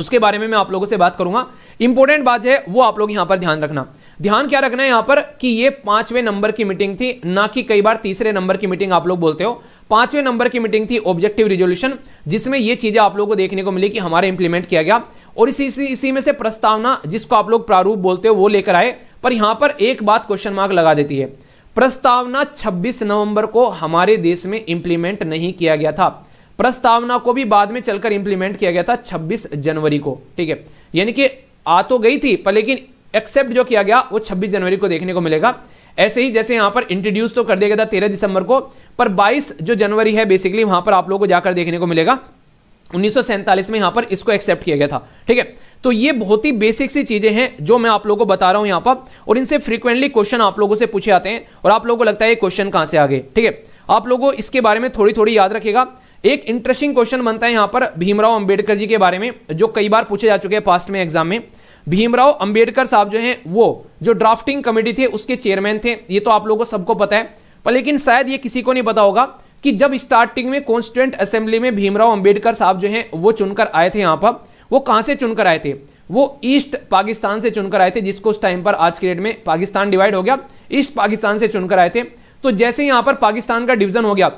उसके बारे में मैं आप लोगों से बात करूंगा इंपॉर्टेंट बात है वो आप लोग यहां पर ध्यान रखना ध्यान क्या रखना है यहां पर कि ये पांचवें नंबर की मीटिंग थी ना कि कई बार तीसरे नंबर की मीटिंग आप लोग बोलते हो पांचवें नंबर की मीटिंग थी ऑब्जेक्टिव रिजोल्यूशन जिसमें ये चीजें आप लोगों को देखने को मिली कि हमारे इंप्लीमेंट किया गया और इसी इसी इसी में से प्रस्तावना जिसको आप लोग प्रारूप बोलते हो वो लेकर आए पर यहां पर एक बात क्वेश्चन मार्क लगा देती है प्रस्तावना 26 नवंबर को हमारे देश में इंप्लीमेंट नहीं किया गया था प्रस्तावना को भी बाद में चलकर इंप्लीमेंट किया गया था 26 जनवरी को ठीक है यानी कि आ तो गई थी पर लेकिन एक्सेप्ट जो किया गया वो 26 जनवरी को देखने को मिलेगा ऐसे ही जैसे यहां पर इंट्रोड्यूस तो कर दिया गया था तेरह दिसंबर को पर 22 जो जनवरी है बेसिकली वहां पर आप लोगों को जाकर देखने को मिलेगा उन्नीस में यहां पर इसको एक्सेप्ट किया गया था ठीक है तो ये बहुत ही बेसिक सी चीजें हैं जो मैं आप लोगों को बता रहा हूं यहां पर और इनसे फ्रीक्वेंटली क्वेश्चन आप लोगों से पूछे आते हैं और आप लोगों को लगता है ये क्वेश्चन कहां से आ गए ठीक है आप लोगों इसके बारे में थोड़ी थोड़ी याद रखेगा एक इंटरेस्टिंग क्वेश्चन बनता है यहां पर भीमराव अंबेडकर जी के बारे में जो कई बार पूछे जा चुके हैं पास्ट में एग्जाम में भीमराव अंबेडकर साहब जो हैं वो जो ड्राफ्टिंग कमेटी थे उसके चेयरमैन थे ये तो आप लोगों को सबको पता है पर लेकिन शायद ये किसी को नहीं पता होगा कि जब स्टार्टिंग में कॉन्स्टिट्यूंट असेंबली में भीमराव अंबेडकर साहब जो हैं वो चुनकर आए थे यहाँ पर वो कहाँ से चुनकर आए थे वो ईस्ट पाकिस्तान से चुनकर आए थे जिसको उस टाइम पर आज के डेट में पाकिस्तान डिवाइड हो गया ईस्ट पाकिस्तान से चुनकर आए थे तो जैसे यहाँ पर पाकिस्तान का डिवीजन हो गया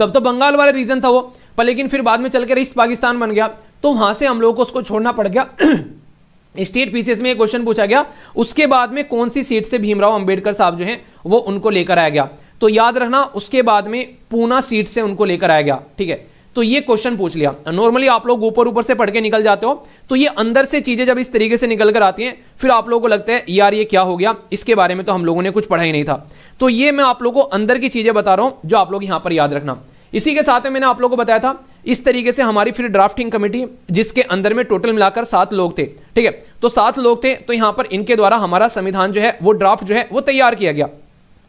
तब तो बंगाल वाला रीजन था वो पर लेकिन फिर बाद में चलकर ईस्ट पाकिस्तान बन गया तो वहां से हम लोगों को उसको छोड़ना पड़ गया स्टेट पीसीएस में क्वेश्चन पूछा गया उसके बाद में कौन सी सीट से भीमराव अंबेडकर साहब जो हैं वो उनको लेकर आया गया तो याद रखना उसके बाद में पूना सीट से उनको लेकर आया गया ठीक है तो ये क्वेश्चन पूछ लिया नॉर्मली आप लोग ऊपर ऊपर से पढ़ के निकल जाते हो तो ये अंदर से चीजें जब इस तरीके से निकल कर आती हैं फिर आप लोगों को लगता है यार ये क्या हो गया इसके बारे में तो हम लोगों ने कुछ पढ़ा ही नहीं था तो ये मैं आप लोगों को अंदर की चीजें बता रहा हूं जो आप लोग यहां पर याद रखना इसी के साथ में मैंने आप लोगों को बताया था इस तरीके से हमारी फिर ड्राफ्टिंग कमेटी जिसके अंदर में टोटल मिलाकर सात लोग थे ठीक है तो सात लोग थे तो यहां पर इनके द्वारा हमारा संविधान जो है वो ड्राफ्ट जो है वो तैयार किया गया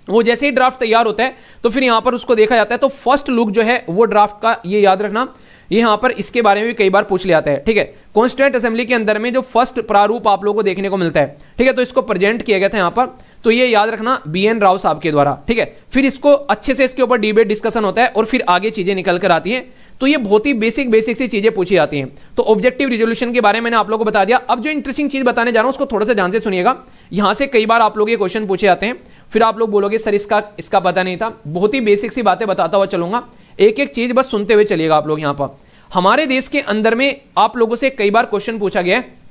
वो जैसे ही ड्राफ्ट तैयार होता है तो फिर यहां पर उसको देखा जाता है तो फर्स्ट लुक जो है वो ड्राफ्ट का ये याद रखना ये यहां पर इसके बारे में भी कई बार पूछ लिया जाता है ठीक है कॉन्स्टेंट असेंबली के अंदर में जो फर्स्ट प्रारूप आप लोगों को देखने को मिलता है ठीक है तो इसको प्रेजेंट किया गया था यहां पर तो ये याद रखना बी एन राव साहब के द्वारा ठीक है फिर इसको अच्छे से इसके ऊपर डिबेट डिस्कशन होता है और फिर आगे चीजें निकल कर आती हैं तो ये बहुत ही बेसिक बेसिक सी चीजें पूछी जाती हैं तो ऑब्जेक्टिव रिजोल्यूशन के बारे में मैंने आप लोगों को बता दिया अब जो इंटरेस्टिंग चीज बताने जा रहा हूं उसको थोड़ा सा ध्यान से सुनिएगा यहां से कई बार आप लोग ये क्वेश्चन पूछे जाते हैं फिर आप लोग बोलोगे सर इसका इसका पता नहीं था बहुत ही बेसिक सी बातें बताता हुआ चलूंगा एक एक चीज बस सुनते हुए चलिएगा आप लोग यहां पर हमारे देश के अंदर में आप लोगों से कई बार क्वेश्चन पूछा गया है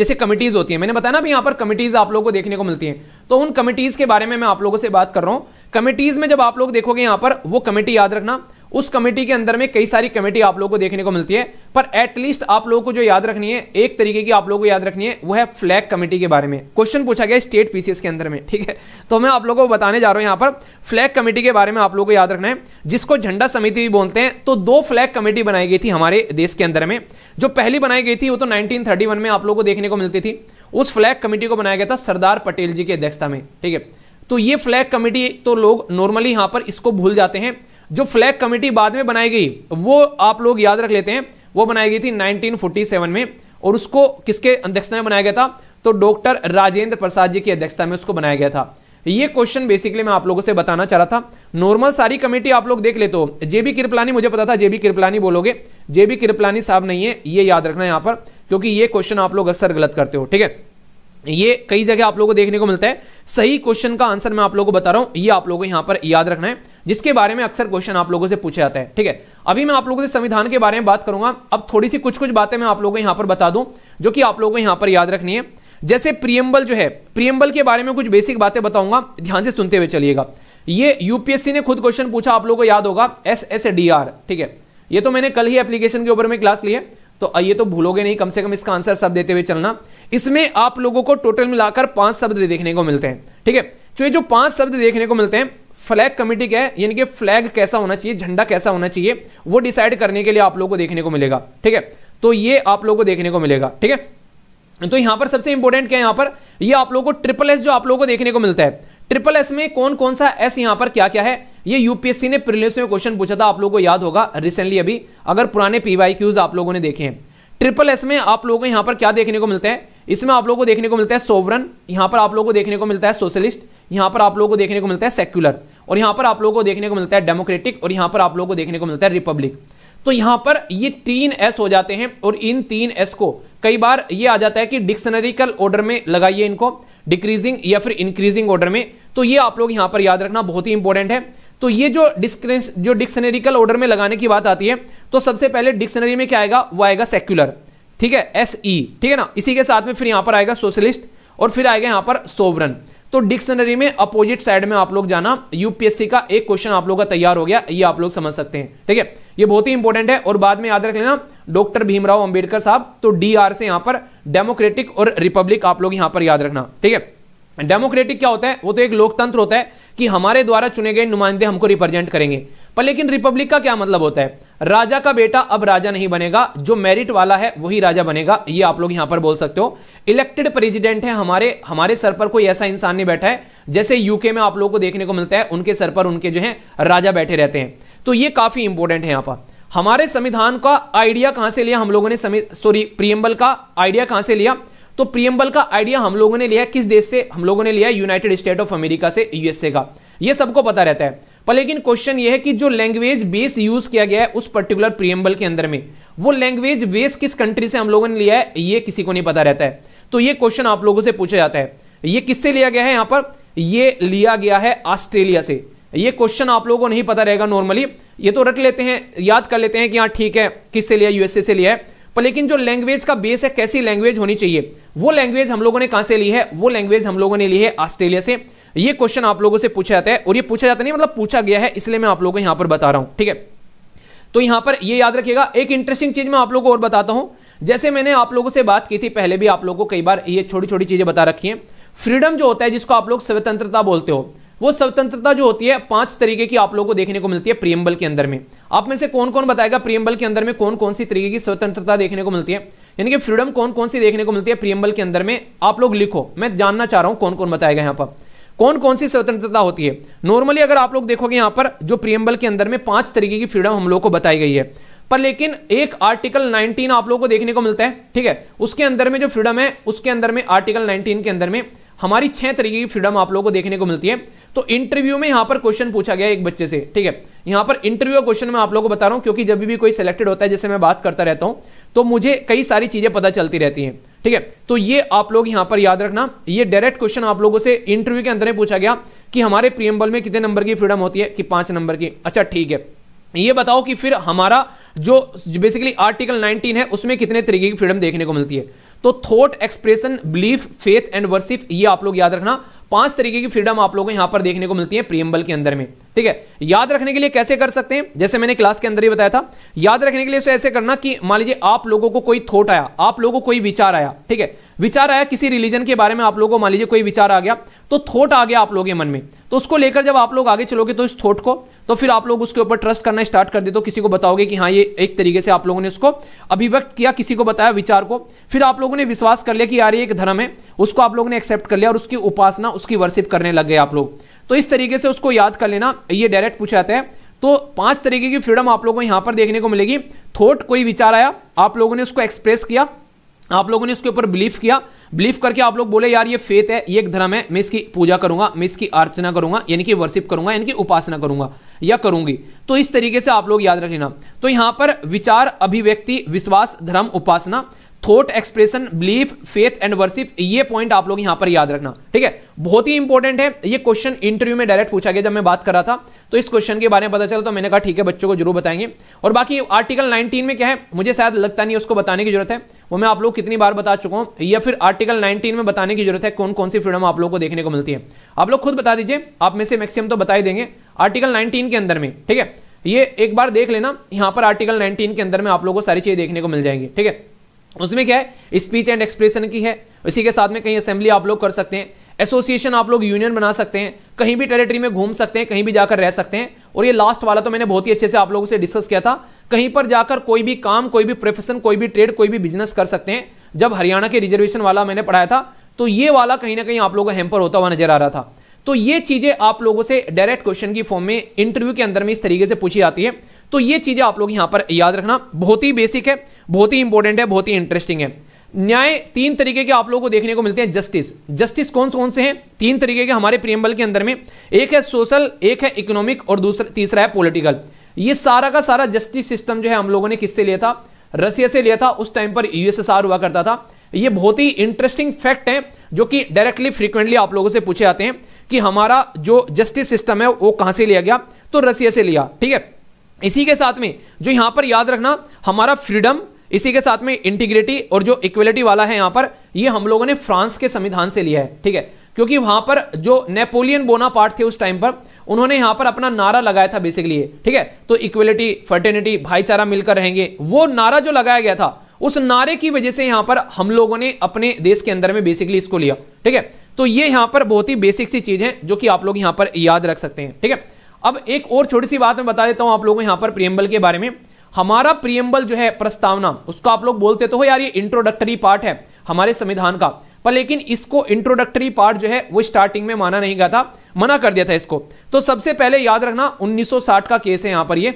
जैसे कमिटीज होती है मैंने बताया ना भी यहां पर कमिटीज आप लोगों को देखने को मिलती है तो उन कमिटीज के बारे में मैं आप लोगों से बात कर रहा हूं कमिटीज में जब आप लोग देखोगे यहां पर वो कमेटी याद रखना उस कमेटी के अंदर में कई सारी कमेटी आप लोगों को देखने को मिलती है पर एटलीस्ट आप लोगों को जो याद रखनी है एक तरीके की आप लोगों को याद रखनी है वह है फ्लैग कमेटी के बारे में क्वेश्चन पूछा गया स्टेट पीसीएस के अंदर में ठीक है तो मैं आप लोगों को बताने जा रहा हूं यहां पर फ्लैग कमेटी के बारे में आप लोगों को याद रखना है जिसको झंडा समिति भी बोलते हैं तो दो फ्लैग कमेटी बनाई गई थी हमारे देश के अंदर में जो पहली बनाई गई थी वो तो नाइनटीन में आप लोगों को देखने को मिलती थी उस फ्लैग कमेटी को बनाया गया था सरदार पटेल जी की अध्यक्षता में ठीक है तो ये फ्लैग कमेटी तो लोग नॉर्मली यहां पर इसको भूल जाते हैं जो फ्लैग कमेटी बाद में बनाई गई वो आप लोग याद रख लेते हैं वो बनाई गई थी 1947 में और उसको किसके अध्यक्षता में बनाया गया था तो डॉक्टर राजेंद्र प्रसाद जी की अध्यक्षता में उसको बनाया गया था ये क्वेश्चन बेसिकली मैं आप लोगों से बताना चाह रहा था नॉर्मल सारी कमेटी आप लोग देख लेते हो जेबी किरपलानी मुझे पता था जेबी किरपलानी बोलोगे जेबी किरपलानी साहब नहीं है ये याद रखना यहां पर क्योंकि ये क्वेश्चन आप लोग अक्सर गलत करते हो ठीक है ये कई जगह आप लोगों को देखने को मिलता है सही क्वेश्चन का आंसर मैं आप लोगों को बता रहा हूं ये आप लोगों को यहां पर याद रखना है जिसके बारे में अक्सर क्वेश्चन आप लोगों से पूछे जाते हैं ठीक है अभी मैं आप लोगों से संविधान के बारे में बात करूंगा अब थोड़ी सी कुछ कुछ बातें मैं आप लोगों को यहां पर बता दूं जो कि आप लोगों को यहाँ पर याद रखनी है जैसे प्रियम्बल जो है प्रियम्बल के बारे में कुछ बेसिक बातें बताऊंगा ध्यान से सुनते हुए चलिएगा ये यूपीएससी ने खुद क्वेश्चन पूछा आप लोगों को याद होगा एस एस डी आर ठीक है ये तो मैंने कल ही एप्लीकेशन के ऊपर में क्लास ली है तो ये तो भूलोगे नहीं कम से कम इसका आंसर सब देते हुए चलना इसमें आप लोगों को टोटल मिलाकर पांच शब्द देखने को मिलते हैं ठीक है तो जो पांच शब्द देखने को मिलते हैं फ्लैग कमेटी क्या है यानी कि फ्लैग कैसा होना चाहिए झंडा कैसा होना चाहिए वो डिसाइड करने के लिए आप लोगों को देखने को मिलेगा ठीक है तो ये आप लोगों को देखने को मिलेगा ठीक है तो यहां पर सबसे इंपॉर्टेंट क्या है यहां पर ये आप लोगों को ट्रिपल एस जो आप लोगों को देखने को मिलता है ट्रिपल एस में कौन कौन सा एस यहां पर क्या क्या है ये यूपीएससी ने प्रिलिम्स में क्वेश्चन पूछा था आप लोगों को याद होगा रिसेंटली अभी अगर पुराने पीवाई क्यूज आप लोगों ने देखे हैं ट्रिपल एस में आप लोगों को यहां पर क्या देखने को मिलता है इसमें आप लोगों को देखने को मिलता है सोवरन यहां पर आप लोगों को देखने को मिलता है सोशलिस्ट यहां पर आप लोगों को देखने को मिलता है सेक्युलर और यहां पर आप लोगों को देखने को मिलता है डेमोक्रेटिक और यहां पर आप लोगों को देखने को मिलता है रिपब्लिक तो यहां पर ये तीन एस हो जाते हैं और इन तीन एस को कई बार ये आ जाता है कि डिक्शनरिकल ऑर्डर में लगाइए इनको डिक्रीजिंग या फिर इंक्रीजिंग ऑर्डर में तो ये आप लोग यहां पर याद रखना बहुत ही इंपॉर्टेंट है तो ये जो डिस्क्रेंस जो डिक्शनरिकल ऑर्डर में लगाने की बात आती है तो सबसे पहले डिक्शनरी में क्या आएगा वो आएगा सेक्युलर ठीक है एस ई e. ठीक है ना इसी के साथ में फिर यहां पर आएगा सोशलिस्ट और फिर आएगा यहां पर सोवरन तो डिक्शनरी में अपोजिट साइड में आप लोग जाना यूपीएससी का एक क्वेश्चन आप लोग का तैयार हो गया ये आप लोग समझ सकते हैं ठीक है ये बहुत ही इंपॉर्टेंट है और बाद में याद रख लेना डॉक्टर भीमराव अंबेडकर साहब तो डी आर से यहां पर डेमोक्रेटिक और रिपब्लिक आप लोग यहां पर याद रखना ठीक है डेमोक्रेटिक क्या होता है वो तो एक लोकतंत्र होता है कि हमारे द्वारा चुने गए नुमाइंदे हमको रिप्रेजेंट करेंगे पर लेकिन रिपब्लिक का क्या मतलब होता है राजा का बेटा अब राजा नहीं बनेगा जो मेरिट वाला है वही राजा बनेगा ये आप लोग यहां पर बोल सकते हो इलेक्टेड प्रेसिडेंट है हमारे हमारे सर पर कोई ऐसा इंसान नहीं बैठा है जैसे यूके में आप लोगों को देखने को मिलता है उनके सर पर उनके जो है राजा बैठे रहते हैं तो ये काफी इंपोर्टेंट है यहां पर हमारे संविधान का आइडिया कहां से लिया हम लोगों ने सॉरी प्रियम्बल का आइडिया कहां से लिया तो प्रियम्बल का आइडिया हम लोगों ने लिया किस देश से हम लोगों ने लिया यूनाइटेड स्टेट ऑफ अमेरिका से यूएसए का यह सबको पता रहता है पर लेकिन क्वेश्चन यह है कि जो लैंग्वेज बेस यूज किया गया है उस पर्टिकुलर प्रियम्बल के अंदर में वो लैंग्वेज बेस किस कंट्री से हम लोगों ने लिया है ये किसी को नहीं पता रहता है तो ये क्वेश्चन आप लोगों से पूछा जाता है ये किससे लिया गया है यहां पर ये लिया गया है ऑस्ट्रेलिया से ये क्वेश्चन आप लोगों को नहीं पता रहेगा नॉर्मली ये तो रट लेते हैं याद कर लेते हैं कि हाँ ठीक है किससे लिया यूएसए से लिया है पर लेकिन जो लैंग्वेज का बेस है कैसी लैंग्वेज होनी चाहिए वो लैंग्वेज हम लोगों ने कहां से ली है वो लैंग्वेज हम लोगों ने ली है ऑस्ट्रेलिया से ये क्वेश्चन आप लोगों से पूछा जाता है और ये पूछा जाता नहीं मतलब पूछा गया है इसलिए मैं आप लोगों को यहां पर बता रहा हूं ठीक है तो यहां पर ये याद रखिएगा एक इंटरेस्टिंग चीज मैं आप लोगों को और बताता हूं जैसे मैंने आप लोगों से बात की थी पहले भी आप लोगों को कई बार ये छोटी छोटी चीजें बता रखी हैं फ्रीडम जो होता है जिसको आप लोग स्वतंत्रता बोलते हो वो स्वतंत्रता जो होती है पांच तरीके की आप लोगों को देखने को मिलती है प्रियम्बल के अंदर में आप में से कौन कौन बताएगा प्रियम्बल के अंदर में कौन कौन सी तरीके की स्वतंत्रता देखने को मिलती है यानी कि फ्रीडम कौन कौन सी देखने को मिलती है प्रियम्बल के अंदर में आप लोग लिखो मैं जानना चाह रहा हूं कौन कौन बताएगा यहां पर कौन कौन सी स्वतंत्रता होती है नॉर्मली अगर आप लोग देखोगे यहां पर जो प्रियम्बल के अंदर में पांच तरीके की फ्रीडम हम लोग को बताई गई है पर लेकिन एक आर्टिकल 19 आप लोगों को देखने को मिलता है ठीक है उसके अंदर में जो फ्रीडम है उसके अंदर में आर्टिकल 19 के अंदर में हमारी छह तरीके की फ्रीडम आप लोगों को देखने को मिलती है तो इंटरव्यू में यहां पर क्वेश्चन पूछा गया एक बच्चे से ठीक है यहां पर इंटरव्यू क्वेश्चन मैं आप लोगों को बता रहा हूं क्योंकि जब भी कोई सिलेक्टेड होता है जैसे मैं बात करता रहता हूं तो मुझे कई सारी चीजें पता चलती रहती है ठीक है तो ये आप लोग यहां पर याद रखना ये डायरेक्ट क्वेश्चन आप लोगों से इंटरव्यू के अंदर में पूछा गया कि हमारे प्रियम्बल में कितने नंबर की फ्रीडम होती है कि पांच नंबर की अच्छा ठीक है ये बताओ कि फिर हमारा जो बेसिकली आर्टिकल 19 है उसमें कितने तरीके की फ्रीडम देखने को मिलती है तो thought expression belief faith and worship ये आप लोग याद रखना पांच तरीके की फ्रीडम आप लोगों को यहां पर देखने को मिलती है प्रियम्बल के अंदर में ठीक है याद रखने के लिए कैसे कर सकते हैं जैसे मैंने क्लास के अंदर ही बताया था याद रखने के लिए ऐसे करना कि मान लीजिए आप लोगों को कोई थोट आया आप लोगों को कोई विचार आया ठीक है विचार आया किसी रिलीजन के बारे में आप लोगों को मान लीजिए कोई विचार आ गया तो थोट आ गया आप लोगों के मन में तो उसको लेकर जब आप लोग आगे चलोगे तो इस थोट को तो फिर आप लोग उसके ऊपर ट्रस्ट करना स्टार्ट कर दे तो किसी को बताओगे कि हाँ ये एक तरीके से आप लोगों ने उसको अभिव्यक्त किया किसी को बताया विचार को फिर आप लोगों ने विश्वास कर लिया कि यार ये एक धर्म है उसको आप लोगों ने एक्सेप्ट कर लिया और उसकी उपासना उसकी वर्शिप करने लग गए आप लोग तो इस तरीके से उसको याद कर लेना ये डायरेक्ट पूछा जाता है तो पांच तरीके की फ्रीडम आप लोगों को यहां पर देखने को मिलेगी थॉट कोई विचार आया आप लोगों ने उसको एक्सप्रेस किया आप लोगों ने उसके ऊपर बिलीव किया बिलीव करके आप लोग बोले यार ये फेथ है ये एक धर्म है मैं इसकी पूजा करूंगा मैं इसकी अर्चना करूंगा यानी कि वर्शिप करूंगा यानी कि उपासना करूंगा या करूंगी तो इस तरीके से आप लोग याद रख लेना तो यहां पर विचार अभिव्यक्ति विश्वास धर्म उपासना thought expression belief faith and worship ये पॉइंट आप लोग यहां पर याद रखना ठीक है बहुत ही इंपॉर्टेंट है ये क्वेश्चन इंटरव्यू में डायरेक्ट पूछा गया जब मैं बात कर रहा था तो इस क्वेश्चन के बारे में पता चला तो मैंने कहा ठीक है बच्चों को जरूर बताएंगे और बाकी आर्टिकल 19 में क्या है मुझे शायद लगता नहीं उसको बताने की जरूरत है वो मैं आप लोग कितनी बार बता चुका हूं या फिर आर्टिकल नाइनटीन में बताने की जरूरत है कौन कौन सी फ्रीडम आप लोग को देखने को मिलती है आप लोग खुद बता दीजिए आप में से मैक्सिमम तो बताई देंगे आर्टिकल नाइनटीन के अंदर में ठीक है ये एक बार देख लेना यहां पर आर्टिकल नाइनटीन के अंदर में आप लोगों को सारी चीजें देखने को मिल जाएंगी ठीक है उसमें क्या है स्पीच एंड एक्सप्रेशन की है इसी के साथ में कहीं असेंबली आप लोग कर सकते हैं एसोसिएशन आप लोग यूनियन बना सकते हैं कहीं भी टेरिटरी में घूम सकते हैं कहीं भी जाकर रह सकते हैं और ये लास्ट वाला तो मैंने बहुत ही अच्छे से आप लोगों से डिस्कस किया था कहीं पर जाकर कोई भी काम कोई भी प्रोफेशन कोई भी ट्रेड कोई भी बिजनेस कर सकते हैं जब हरियाणा के रिजर्वेशन वाला मैंने पढ़ाया था तो ये वाला कहीं ना कहीं आप लोगों को हैम्पर होता हुआ नजर आ रहा था तो ये चीजें आप लोगों से डायरेक्ट क्वेश्चन की फॉर्म में इंटरव्यू के अंदर में इस तरीके से पूछी जाती है तो ये चीजें आप लोग यहां पर याद रखना बहुत ही बेसिक है बहुत ही इंपॉर्टेंट है बहुत ही इंटरेस्टिंग है न्याय तीन तरीके के आप लोगों को देखने को मिलते हैं जस्टिस जस्टिस कौन कौन से हैं तीन तरीके के हमारे प्रियम्बल के अंदर में एक है सोशल एक है इकोनॉमिक और दूसरा तीसरा है पॉलिटिकल ये सारा का सारा जस्टिस सिस्टम जो है हम लोगों ने किससे लिया था रसिया से लिया था उस टाइम पर यूएसएसआर हुआ करता था ये बहुत ही इंटरेस्टिंग फैक्ट है जो कि डायरेक्टली फ्रीक्वेंटली आप लोगों से पूछे आते हैं कि हमारा जो जस्टिस सिस्टम है वो कहां से लिया गया तो रसिया से लिया ठीक है इसी के साथ में जो यहां पर याद रखना हमारा फ्रीडम इसी के साथ में इंटीग्रिटी और जो इक्वेलिटी वाला है यहां पर ये हम लोगों ने फ्रांस के संविधान से लिया है ठीक है क्योंकि वहां पर जो नेपोलियन बोनापार्ट थे उस टाइम पर उन्होंने यहां पर अपना नारा लगाया था बेसिकली ठीक है तो इक्वलिटी फर्टेनिटी भाईचारा मिलकर रहेंगे वो नारा जो लगाया गया था उस नारे की वजह से यहां पर हम लोगों ने अपने देश के अंदर में बेसिकली इसको लिया ठीक है तो ये यहां पर बहुत ही बेसिक सी चीज है जो कि आप लोग यहां पर याद रख सकते हैं ठीक है अब एक और छोटी सी बात मैं बता देता हूं आप लोगों यहां पर प्रियम्बल के बारे में हमारा प्रियम्बल जो है प्रस्तावना उसको आप लोग बोलते तो हो यार ये इंट्रोडक्टरी पार्ट है हमारे संविधान का पर लेकिन इसको इंट्रोडक्टरी पार्ट जो है वो स्टार्टिंग में माना नहीं गया था मना कर दिया था इसको तो सबसे पहले याद रखना 1960 का केस है यहां पर ये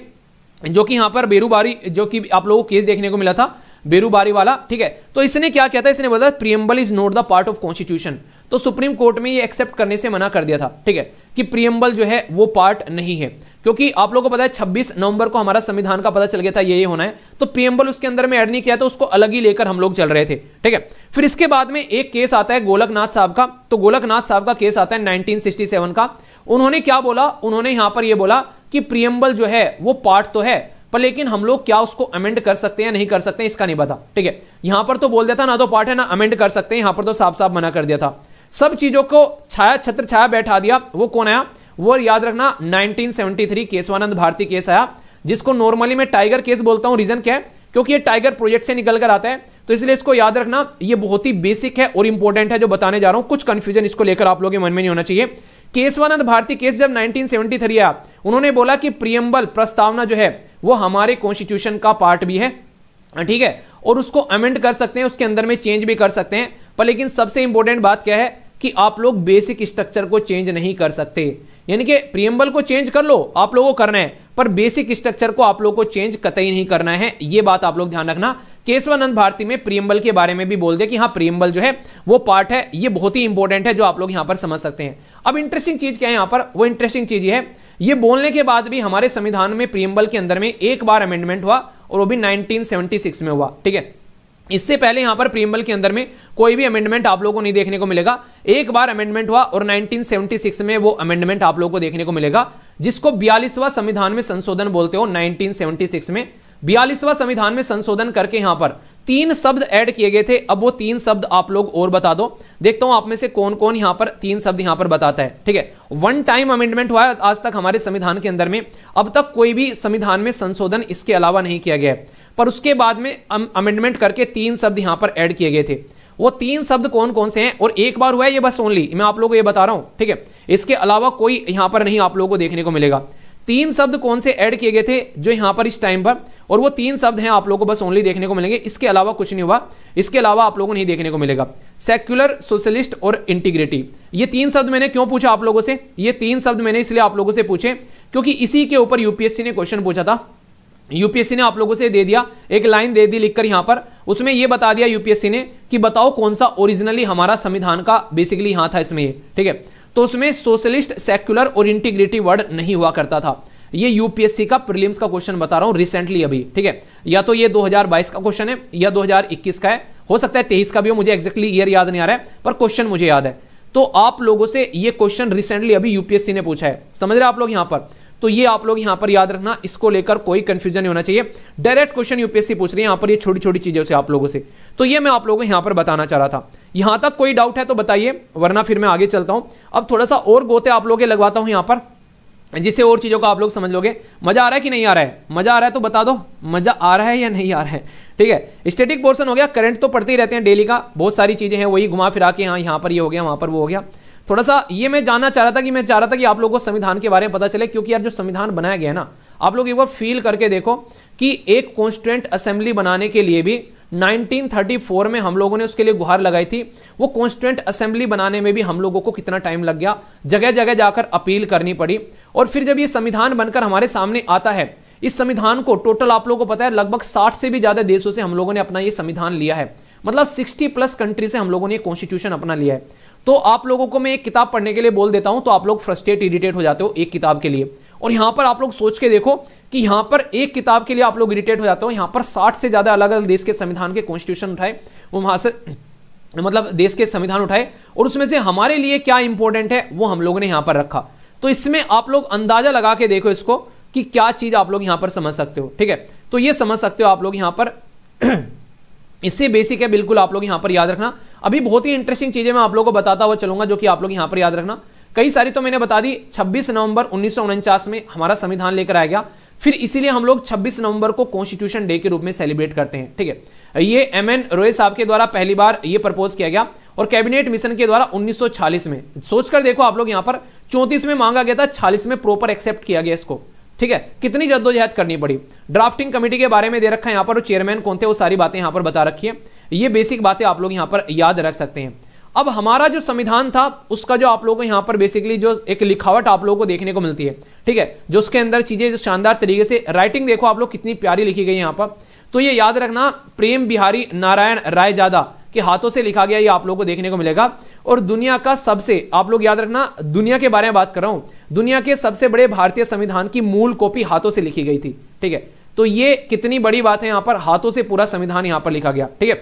जो कि यहां पर बेरूबारी जो कि आप लोगों को केस देखने को मिला था बेरूबारी वाला ठीक है तो इसने क्या किया था इसने बोला preamble is not the part of constitution तो सुप्रीम कोर्ट में ये एक्सेप्ट करने से मना कर दिया था ठीक है कि प्रियम्बल जो है वो पार्ट नहीं है क्योंकि आप लोगों को पता है 26 नवंबर को हमारा संविधान का पता चल गया था ये ये होना है तो प्रियम्बल उसके अंदर में ऐड नहीं किया तो उसको अलग ही लेकर हम लोग चल रहे थे ठीक है फिर इसके बाद में एक केस आता है गोलकनाथ साहब का तो गोलकनाथ साहब का केस आता है नाइनटीन का उन्होंने क्या बोला उन्होंने यहां पर यह बोला कि प्रियम्बल जो है वो पार्ट तो है पर लेकिन हम लोग क्या उसको अमेंड कर सकते हैं नहीं कर सकते हैं इसका नहीं पता ठीक है यहां पर तो बोल देता ना तो पार्ट है ना अमेंड कर सकते हैं यहां पर तो साफ साफ मना कर दिया था सब चीजों को छाया छत्र छाया बैठा दिया वो कौन आया वो याद रखना 1973 केशवानंद भारती केस आया जिसको नॉर्मली मैं टाइगर केस बोलता हूं रीजन क्या है क्योंकि ये टाइगर प्रोजेक्ट से निकल कर आता है तो इसलिए इसको याद रखना ये बहुत ही बेसिक है और इंपॉर्टेंट है जो बताने जा रहा हूं कुछ कंफ्यूजन इसको लेकर आप लोगों के मन में नहीं होना चाहिए केशवानंद भारती केस जब 1973 आया उन्होंने बोला कि प्रियम्बल प्रस्तावना जो है वो हमारे कॉन्स्टिट्यूशन का पार्ट भी है हाँ, ठीक है और उसको अमेंड कर सकते हैं उसके अंदर में चेंज भी कर सकते हैं पर लेकिन सबसे इंपॉर्टेंट बात क्या है कि आप लोग बेसिक स्ट्रक्चर को चेंज नहीं कर सकते यानी कि प्रियम्बल को चेंज कर लो आप लोगों को करना है पर बेसिक स्ट्रक्चर को आप लोग को चेंज कतई नहीं करना है यह बात आप लोग ध्यान रखना केशवानंद भारती में प्रियम्बल के बारे में भी बोल दिया कि हाँ प्रियम्बल जो है वो पार्ट है ये बहुत ही इंपॉर्टेंट है जो आप लोग यहां पर समझ सकते हैं अब इंटरेस्टिंग चीज क्या है यहां पर वो इंटरेस्टिंग चीज ये है ये बोलने के बाद भी हमारे संविधान में प्रियम्बल के अंदर में एक बार अमेंडमेंट हुआ और वो भी 1976 में हुआ ठीक है इससे पहले यहां पर प्रीमल के अंदर में कोई भी अमेंडमेंट आप लोगों को नहीं देखने को मिलेगा एक बार अमेंडमेंट हुआ और 1976 में वो अमेंडमेंट आप लोगों को देखने को मिलेगा जिसको बयालीसवा संविधान में संशोधन बोलते हो 1976 में बयालीसवा संविधान में संशोधन करके यहां पर तीन शब्द ऐड किए गए थे अब वो तीन शब्द आप लोग और बता दो देखता हूं आप में से कौन कौन यहां पर तीन शब्द यहां पर बताता है ठीक है वन टाइम अमेंडमेंट हुआ है आज तक हमारे संविधान के अंदर में अब तक कोई भी संविधान में संशोधन इसके अलावा नहीं किया गया है पर उसके बाद में अमेंडमेंट करके तीन शब्द यहां पर ऐड किए गए थे वो तीन शब्द कौन कौन से हैं और एक बार हुआ है ये बस ओनली मैं आप लोगों को ये बता रहा हूं ठीक है इसके अलावा कोई यहां पर नहीं आप लोगों को देखने को मिलेगा तीन शब्द कौन से ऐड किए गए थे जो यहां पर इस टाइम पर और वो तीन शब्द हैं आप लोगों को बस ओनली देखने को मिलेंगे इसके अलावा कुछ नहीं हुआ इसके अलावा आप लोगों को नहीं देखने को मिलेगा सेक्युलर सोशलिस्ट और इंटीग्रिटी ये तीन शब्द मैंने क्यों पूछा आप लोगों से ये तीन शब्द मैंने इसलिए आप लोगों से पूछे क्योंकि इसी के ऊपर यूपीएससी ने क्वेश्चन पूछा था यूपीएससी ने आप लोगों से दे दिया एक लाइन दे दी लिखकर यहां पर उसमें यह बता दिया यूपीएससी ने कि बताओ कौन सा ओरिजिनली हमारा संविधान का बेसिकली यहां था इसमें ठीक है तो उसमें सोशलिस्ट सेक्युलर और इंटीग्रिटी वर्ड नहीं हुआ करता था ये यूपीएससी का प्रीलिम्स का क्वेश्चन बता रहा हूं रिसेंटली अभी ठीक है या तो ये 2022 का क्वेश्चन है या 2021 का है हो सकता है तेईस का भी हो मुझे एक्जैक्टली ईयर याद नहीं आ रहा है पर क्वेश्चन मुझे याद है तो आप लोगों से ये क्वेश्चन रिसेंटली अभी यूपीएससी ने पूछा है समझ रहे आप लोग यहां पर तो ये आप लोग यहां पर याद रखना इसको लेकर कोई कंफ्यूजन नहीं होना चाहिए डायरेक्ट क्वेश्चन यूपीएससी पूछ रही है यहां पर ये छोटी छोटी चीजों से आप लोगों से तो ये मैं आप लोगों को यहां पर बताना चाह रहा था यहां तक कोई डाउट है तो बताइए वरना फिर मैं आगे चलता हूं अब थोड़ा सा और गोते आप लोगों के लगवाता हूं यहां पर जिससे और चीजों को आप लोग समझ लोगे मजा आ रहा है कि नहीं आ रहा है मजा आ रहा है तो बता दो मजा आ रहा है या नहीं आ रहा है ठीक है स्टेटिक पोर्सन हो गया करंट तो पड़ते ही रहते हैं डेली का बहुत सारी चीजें हैं वही घुमा फिरा के यहाँ यहाँ पर ये यह हो गया वहां पर वो हो गया थोड़ा सा ये मैं जानना चाह रहा था कि मैं चाह रहा था कि आप लोगों को संविधान के बारे में पता चले क्योंकि यार जो संविधान बनाया गया है ना आप लोग एक बार फील करके देखो कि एक कॉन्स्टिट्यूंट असेंबली बनाने के लिए भी 1934 में हम लोगों ने उसके लिए गुहार लगाई थी वो कॉन्स्टिट्यूंट असेंबली बनाने में भी हम लोगों को कितना टाइम लग गया जगह जगह जाकर अपील करनी पड़ी और फिर जब ये संविधान बनकर हमारे सामने आता है इस संविधान को टोटल आप लोगों को पता है लगभग साठ से भी ज्यादा देशों से हम लोगों ने अपना ये संविधान लिया है मतलब 60 प्लस कंट्री से हम लोगों ने कॉन्स्टिट्यूशन अपना लिया है तो आप लोगों को मैं एक किताब पढ़ने के लिए बोल देता हूं तो आप लोग फ्रस्ट्रेट इरिटेट हो जाते हो एक किताब के लिए और यहां पर आप लोग सोच के देखो कि यहां पर एक किताब के लिए आप लोग इरिटेट हो जाते हो यहां पर साठ से ज्यादा अलग अलग देश के संविधान के कॉन्स्टिट्यूशन उठाए वो वहां से मतलब देश के संविधान उठाए और उसमें से हमारे लिए क्या इंपॉर्टेंट है वो हम लोगों ने यहां पर रखा तो इसमें आप लोग अंदाजा लगा के देखो इसको कि क्या चीज आप लोग यहां पर समझ सकते हो ठीक है तो ये समझ सकते हो आप लोग यहां पर इससे बेसिक है बिल्कुल आप लोग यहां पर याद रखना अभी बहुत ही इंटरेस्टिंग चीज़ें मैं आप लोगों को बताता हुआ चलूंगा जो कि आप लोग यहां पर याद रखना कई सारी तो मैंने बता दी 26 नवंबर उन्नीस में हमारा संविधान लेकर आया गया फिर इसीलिए हम लोग 26 नवंबर को कॉन्स्टिट्यूशन डे के रूप में सेलिब्रेट करते हैं ठीक है ये एम एन रोय साहब के द्वारा पहली बार ये प्रपोज किया गया और कैबिनेट मिशन के द्वारा 1940 में सोचकर देखो आप लोग यहां पर चौंतीस में मांगा गया था छालीस में प्रॉपर एक्सेप्ट किया गया इसको ठीक है कितनी जद्दोजहद करनी पड़ी ड्राफ्टिंग कमेटी के बारे में दे रखा है यहां पर चेयरमैन कौन थे वो सारी बातें यहां पर बता रखी है ये बेसिक बातें आप लोग यहाँ पर याद रख सकते हैं अब हमारा जो संविधान था उसका जो आप लोगों को यहाँ पर बेसिकली जो एक लिखावट आप लोगों को देखने को मिलती है ठीक है जो उसके अंदर चीजें जो शानदार तरीके से राइटिंग देखो आप लोग कितनी प्यारी लिखी गई यहाँ पर तो ये याद रखना प्रेम बिहारी नारायण राय जादा के हाथों से लिखा गया ये आप लोगों को देखने को मिलेगा और दुनिया का सबसे आप लोग याद रखना दुनिया के बारे में बात कर रहा हूं दुनिया के सबसे बड़े भारतीय संविधान की मूल कॉपी हाथों से लिखी गई थी ठीक है तो ये कितनी बड़ी बात है यहां पर हाथों से पूरा संविधान यहां पर लिखा गया ठीक है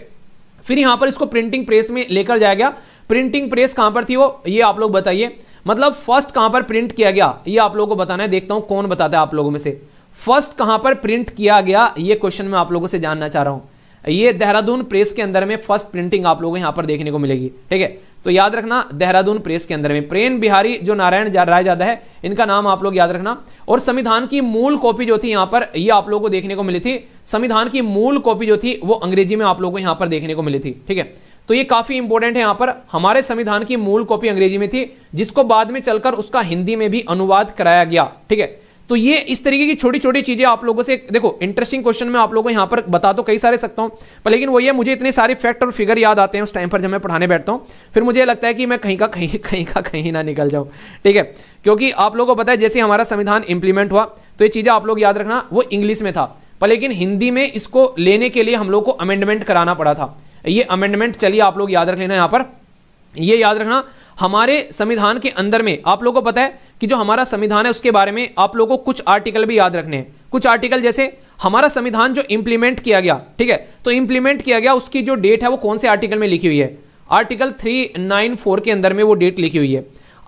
फिर यहां पर इसको प्रिंटिंग प्रेस में लेकर जाया गया प्रिंटिंग प्रेस कहां पर थी वो ये आप लोग बताइए मतलब फर्स्ट कहां पर प्रिंट किया गया ये आप लोगों को बताना है देखता हूं कौन बताता है आप लोगों में से फर्स्ट कहां पर प्रिंट किया गया ये क्वेश्चन मैं आप लोगों से जानना चाह रहा हूं ये देहरादून प्रेस के अंदर में फर्स्ट प्रिंटिंग आप लोगों को यहां पर देखने को मिलेगी ठीक है तो याद रखना देहरादून प्रेस के अंदर में प्रेम बिहारी जो नारायण राय जादा है इनका नाम आप लोग याद रखना और संविधान की मूल कॉपी जो थी यहां पर ये आप लोगों को देखने को मिली थी संविधान की मूल कॉपी जो थी वो अंग्रेजी में आप लोगों को यहां पर देखने को मिली थी ठीक है तो ये काफी इंपोर्टेंट है यहां पर हमारे संविधान की मूल कॉपी अंग्रेजी में थी जिसको बाद में चलकर उसका हिंदी में भी अनुवाद कराया गया ठीक है तो ये इस तरीके की छोटी छोटी चीजें आप लोगों से देखो इंटरेस्टिंग क्वेश्चन में आप लोगों को यहां पर बता तो कई सारे सकता हूं पर लेकिन वही है मुझे इतने सारे फैक्ट और फिगर याद आते हैं उस टाइम पर जब मैं पढ़ाने बैठता हूँ फिर मुझे लगता है कि मैं कहीं का कहीं कहीं का कहीं ना निकल जाऊं ठीक है क्योंकि आप लोगों को पता है जैसे हमारा संविधान इंप्लीमेंट हुआ तो ये चीज़ें आप लोग याद रखना वो इंग्लिश में था पर लेकिन हिंदी में इसको लेने के लिए हम लोग को अमेंडमेंट कराना पड़ा था ये अमेंडमेंट चलिए आप लोग याद रख लेना यहां पर ये याद रखना हमारे संविधान के अंदर में आप लोगों को पता है कि जो हमारा संविधान है उसके बारे में आप लोगों को कुछ आर्टिकल भी याद रखने हैं कुछ आर्टिकल जैसे हमारा संविधान जो इंप्लीमेंट किया गया ठीक है तो इंप्लीमेंट किया गया उसकी जो डेट है वो कौन से आर्टिकल में लिखी हुई है आर्टिकल 394 के अंदर में वो डेट लिखी हुई है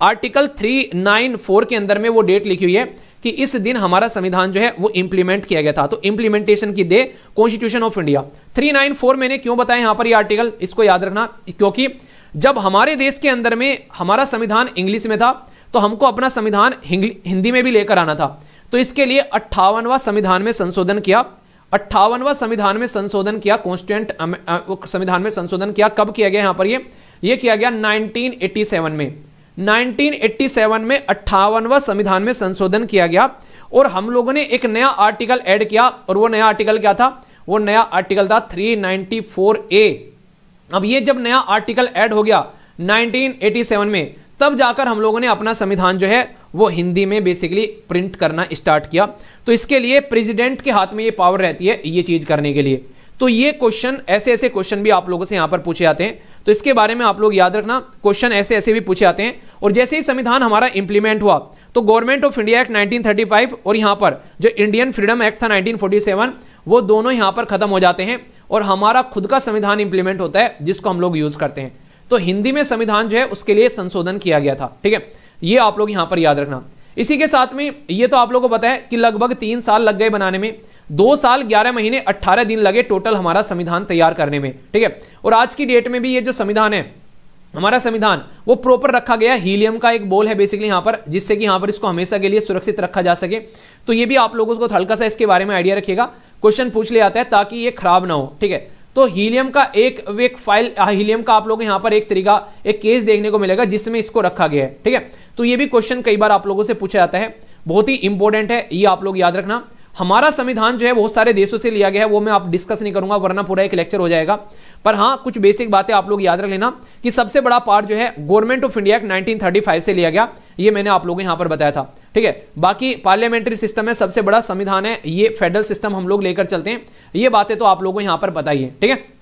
आर्टिकल 394 के अंदर में वो डेट लिखी हुई है कि इस दिन हमारा संविधान जो है वो इंप्लीमेंट किया गया था तो इंप्लीमेंटेशन की दे कॉन्स्टिट्यूशन ऑफ इंडिया 394 मैंने क्यों बताया यहां पर ये आर्टिकल इसको याद रखना क्योंकि जब हमारे देश के अंदर में हमारा संविधान इंग्लिश में था तो हमको अपना संविधान हिंदी में भी लेकर आना था तो इसके लिए अट्ठावनवा संविधान में संशोधन किया अट्ठावनवा संविधान में संशोधन किया कॉन्स्टिट्यूंट संविधान में संशोधन किया कब किया गया यहां पर ये ये किया गया 1987 में 1987 में अट्ठावनवा संविधान में संशोधन किया गया और हम लोगों ने एक नया आर्टिकल ऐड किया और वो नया आर्टिकल क्या था वो नया आर्टिकल था 394 ए अब ये जब नया आर्टिकल ऐड हो गया 1987 में तब जाकर हम लोगों ने अपना संविधान जो है वो हिंदी में बेसिकली प्रिंट करना स्टार्ट किया तो इसके लिए प्रेसिडेंट के हाथ में ये पावर रहती है ये चीज करने के लिए तो ये क्वेश्चन ऐसे ऐसे क्वेश्चन भी आप लोगों से यहां पर पूछे जाते हैं तो इसके बारे में आप लोग याद रखना क्वेश्चन ऐसे ऐसे भी पूछे जाते हैं और जैसे ही संविधान हमारा इंप्लीमेंट हुआ तो गवर्नमेंट ऑफ इंडिया एक्ट 1935 और यहां पर जो इंडियन फ्रीडम एक्ट था 1947 वो दोनों यहां पर खत्म हो जाते हैं और हमारा खुद का संविधान इंप्लीमेंट होता है जिसको हम लोग यूज करते हैं तो हिंदी में संविधान जो है उसके लिए संशोधन किया गया था ठीक है ये आप लोग यहां पर याद रखना इसी के साथ में ये तो आप लोगों को बताया कि लगभग तीन साल लग गए बनाने में दो साल ग्यारह महीने अट्ठारह दिन लगे टोटल हमारा संविधान तैयार करने में ठीक है और आज की डेट में भी ये जो संविधान है हमारा संविधान वो प्रॉपर रखा गया हीलियम का एक बोल है बेसिकली यहां पर जिससे कि यहां पर इसको हमेशा के लिए सुरक्षित रखा जा सके तो ये भी आप लोगों को हल्का सा इसके बारे में आइडिया रखिएगा क्वेश्चन पूछ ले आता है ताकि ये खराब ना हो ठीक है तो हीलियम का एक एक फाइल हाँ, हीलियम का आप लोग यहां पर एक तरीका एक केस देखने को मिलेगा जिसमें इसको रखा गया है ठीक है तो ये भी क्वेश्चन कई बार आप लोगों से पूछा जाता है बहुत ही इंपॉर्टेंट है ये आप लोग याद रखना हमारा संविधान जो है बहुत सारे देशों से लिया गया है वो मैं आप डिस्कस नहीं करूंगा वरना पूरा एक लेक्चर हो जाएगा पर हाँ कुछ बेसिक बातें आप लोग याद रख लेना कि सबसे बड़ा पार्ट जो है गवर्नमेंट ऑफ इंडिया एक्ट 1935 से लिया गया ये मैंने आप लोगों यहां पर बताया था ठीक है बाकी पार्लियामेंट्री सिस्टम है सबसे बड़ा संविधान है ये फेडरल सिस्टम हम लोग लेकर चलते हैं ये बातें तो आप लोगों यहां पर बताइए ठीक है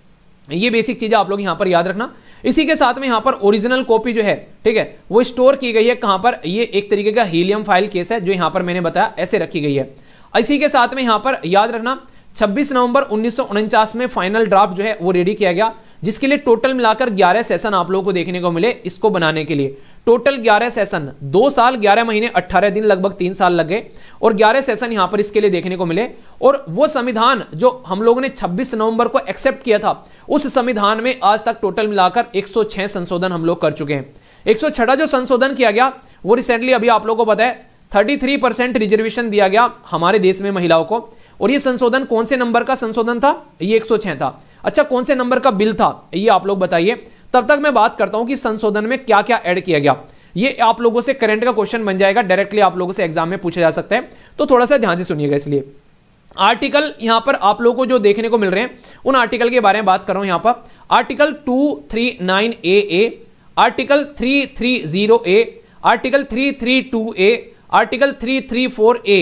ये बेसिक चीजें आप लोग यहां पर याद रखना इसी के साथ में यहां पर ओरिजिनल कॉपी जो है ठीक है वो स्टोर की गई है कहां पर ये एक तरीके का हीलियम फाइल केस है जो यहां पर मैंने बताया ऐसे रखी गई है इसी के साथ में यहां पर याद रखना 26 नवंबर उन्नीस में फाइनल ड्राफ्ट जो है वो रेडी किया गया जिसके लिए टोटल मिलाकर 11 सेशन आप लोगों को देखने को मिले इसको बनाने के लिए टोटल 11 सेशन दो साल 11 महीने 18 दिन लगभग तीन साल लग गए और 11 सेशन यहां पर इसके लिए देखने को मिले और वो संविधान जो हम लोगों ने 26 नवंबर को एक्सेप्ट किया था उस संविधान में आज तक टोटल मिलाकर एक संशोधन हम लोग कर चुके हैं एक जो संशोधन किया गया वो रिसेंटली अभी आप लोगों को पता है 33 परसेंट रिजर्वेशन दिया गया हमारे देश में महिलाओं को और ये संशोधन कौन से नंबर का संशोधन था ये एक था अच्छा कौन से नंबर का बिल था ये आप लोग बताइए तब तक मैं बात करता हूं कि संशोधन में क्या क्या ऐड किया गया ये आप लोगों से करंट का क्वेश्चन बन जाएगा डायरेक्टली आप लोगों से एग्जाम में पूछा जा सकता है तो थोड़ा सा ध्यान से सुनिएगा इसलिए आर्टिकल यहां पर आप लोगों को जो देखने को मिल रहे हैं उन आर्टिकल के बारे में बात कर रहा हूं यहां पर article two three nine A A article three three zero A article three three two A article three three four A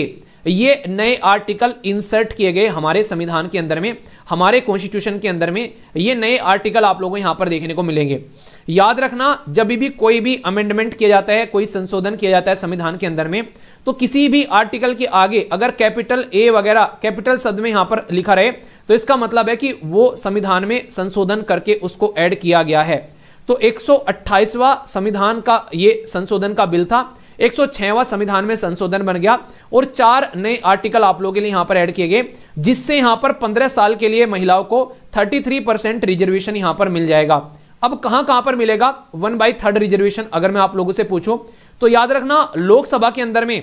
ये नए आर्टिकल इंसर्ट किए गए हमारे संविधान के अंदर में हमारे कॉन्स्टिट्यूशन के अंदर में ये नए आर्टिकल आप लोगों को यहाँ पर देखने को मिलेंगे याद रखना जब भी कोई भी अमेंडमेंट किया जाता है कोई संशोधन किया जाता है संविधान के अंदर में तो किसी भी आर्टिकल के आगे अगर कैपिटल ए वगैरह कैपिटल शब्द में यहां पर लिखा रहे तो इसका मतलब है कि वो संविधान में संशोधन करके उसको ऐड किया गया है तो एक संविधान का ये संशोधन का बिल था एक सौ संविधान में संशोधन बन गया और चार नए आर्टिकल आप लोगों के लिए यहां पर ऐड किए गए जिससे यहां पर 15 साल के लिए महिलाओं को 33 परसेंट रिजर्वेशन यहां पर मिल जाएगा अब कहां कहां पर मिलेगा वन बाई थर्ड रिजर्वेशन अगर मैं आप लोगों से पूछूं तो याद रखना लोकसभा के अंदर में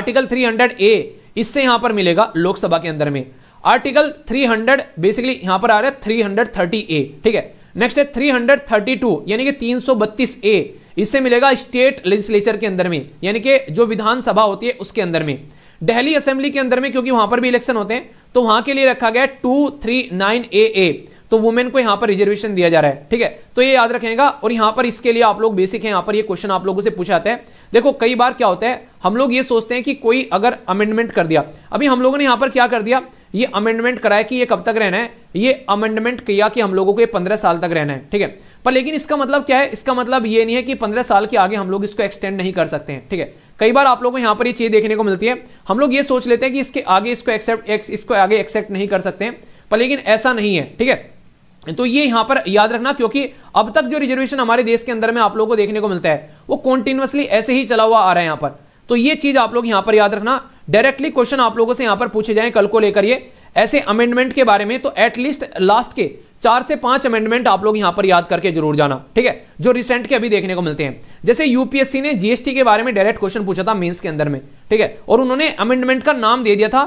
आर्टिकल थ्री ए इससे यहां पर मिलेगा लोकसभा के अंदर में आर्टिकल 300 बेसिकली यहां पर आ रहा है 330 ए ठीक है नेक्स्ट है 332 यानी कि 332 ए इससे मिलेगा स्टेट लेजिस्लेचर के अंदर में यानी कि जो विधानसभा होती है उसके अंदर में दिल्ली असेंबली के अंदर में क्योंकि वहां पर भी इलेक्शन होते हैं तो वहां के लिए रखा गया two three nine A A तो वुमेन को यहां पर रिजर्वेशन दिया जा रहा है ठीक है तो ये याद रखेगा और यहां पर इसके लिए आप लोग बेसिक है यहां पर ये क्वेश्चन आप लोगों से पूछा जाता है देखो कई बार क्या होता है हम लोग ये सोचते हैं कि कोई अगर अमेंडमेंट कर दिया अभी हम लोगों ने यहां पर क्या कर दिया ये अमेंडमेंट कराया कि ये कब तक रहना है ये अमेंडमेंट किया कि हम लोगों को ये पंद्रह साल तक रहना है ठीक है पर लेकिन इसका मतलब क्या है इसका मतलब ये नहीं है कि पंद्रह साल के आगे हम लोग इसको एक्सटेंड नहीं कर सकते हैं ठीक है कई बार आप लोगों को यहाँ पर ये चीज देखने को मिलती है हम लोग ये सोच लेते हैं कि इसके आगे इसको एक्सेप्ट एक, इसको आगे एक्सेप्ट नहीं कर सकते हैं पर लेकिन ऐसा नहीं है ठीक है तो ये यहां पर याद रखना क्योंकि अब तक जो रिजर्वेशन हमारे देश के अंदर में आप लोगों को देखने को मिलता है वो कॉन्टिन्यूसली ऐसे ही चला हुआ आ रहा है यहां पर तो ये चीज आप लोग यहां पर याद रखना डायरेक्टली क्वेश्चन आप लोगों से यहां पर पूछे जाए कल को लेकर ये ऐसे अमेंडमेंट के बारे में तो एटलीस्ट लास्ट के चार से पांच अमेंडमेंट आप लोग यहां पर याद करके जरूर जाना ठीक है जो रिसेंट के अभी देखने को मिलते हैं जैसे यूपीएससी ने जीएसटी के बारे में डायरेक्ट क्वेश्चन पूछा था मेंस के अंदर में ठीक है और उन्होंने अमेंडमेंट का नाम दे दिया था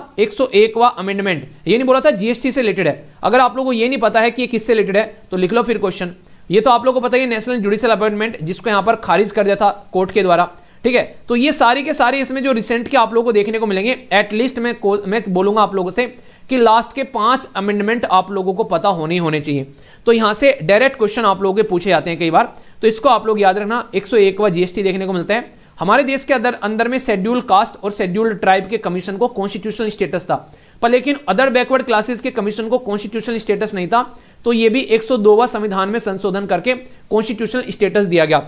वा अमेंडमेंट ये नहीं बोला था जीएसटी से रिलेटेड है अगर आप लोगों को यह नहीं पता है कि किससे रिलेटेड है तो लिख लो फिर क्वेश्चन ये तो आप लोग को पता ही नेशनल जुडिशियल अपॉइंटमेंट जिसको यहां पर खारिज कर दिया था कोर्ट के द्वारा ठीक है तो ये सारे के सारे इसमें जो रिसेंट के आप लोगों को देखने को मिलेंगे एटलीस्ट मैं मैं बोलूंगा आप लोगों से कि लास्ट के पांच अमेंडमेंट आप लोगों को पता होने होने चाहिए तो यहां से डायरेक्ट क्वेश्चन आप लोगों के पूछे जाते हैं कई बार तो इसको आप लोग याद रखना सौ वा जीएसटी देखने को मिलता है हमारे देश के अंदर अंदर में शेड्यूल कास्ट और शेड्यूल ट्राइब के कमीशन को कॉन्स्टिट्यूशनल स्टेटस था पर लेकिन अदर बैकवर्ड क्लासेस के कमीशन को कॉन्स्टिट्यूशनल स्टेटस नहीं था तो ये भी एक 102वां संविधान में संशोधन करके कॉन्स्टिट्यूशनल स्टेटस दिया गया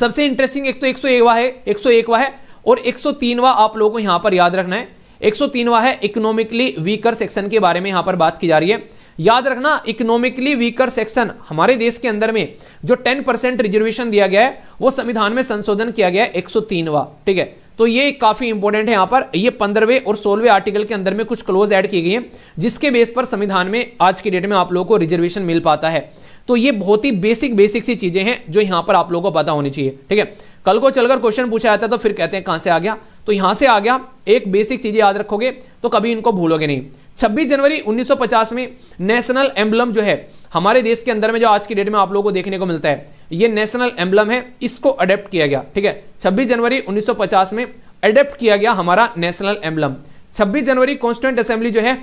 सबसे इंटरेस्टिंग एक तो वा है 101वां है और 103वां आप लोगों को यहां पर याद रखना है एक 103वां है इकोनॉमिकली वीकर सेक्शन के बारे में यहां पर बात की जा रही है याद रखना इकोनॉमिकली वीकर सेक्शन हमारे देश के अंदर में जो 10 परसेंट रिजर्वेशन दिया गया है वो संविधान में संशोधन किया गया है 103वां ठीक है तो ये काफी इंपोर्टेंट है यहां पर ये पंद्रहवें और सोलहवें आर्टिकल के अंदर में कुछ क्लोज ऐड की गई है जिसके बेस पर संविधान में आज की डेट में आप लोगों को रिजर्वेशन मिल पाता है तो ये बहुत ही बेसिक बेसिक सी चीजें हैं जो यहां पर आप लोगों को पता होनी चाहिए ठीक है कल को चलकर क्वेश्चन पूछा जाता है तो फिर कहते हैं कहां से आ गया तो यहां से आ गया एक बेसिक चीज याद रखोगे तो कभी इनको भूलोगे नहीं 26 जनवरी 1950 में नेशनल एम्बलम जो है हमारे देश के अंदर में जो आज की डेट में आप लोगों को देखने को मिलता है ये नेशनल एम्बलम है इसको अडेप्ट किया गया ठीक है 26 जनवरी 1950 में अडेप्ट किया गया हमारा नेशनल एम्बलम 26 जनवरी कॉन्स्टिट्यूंट असेंबली जो है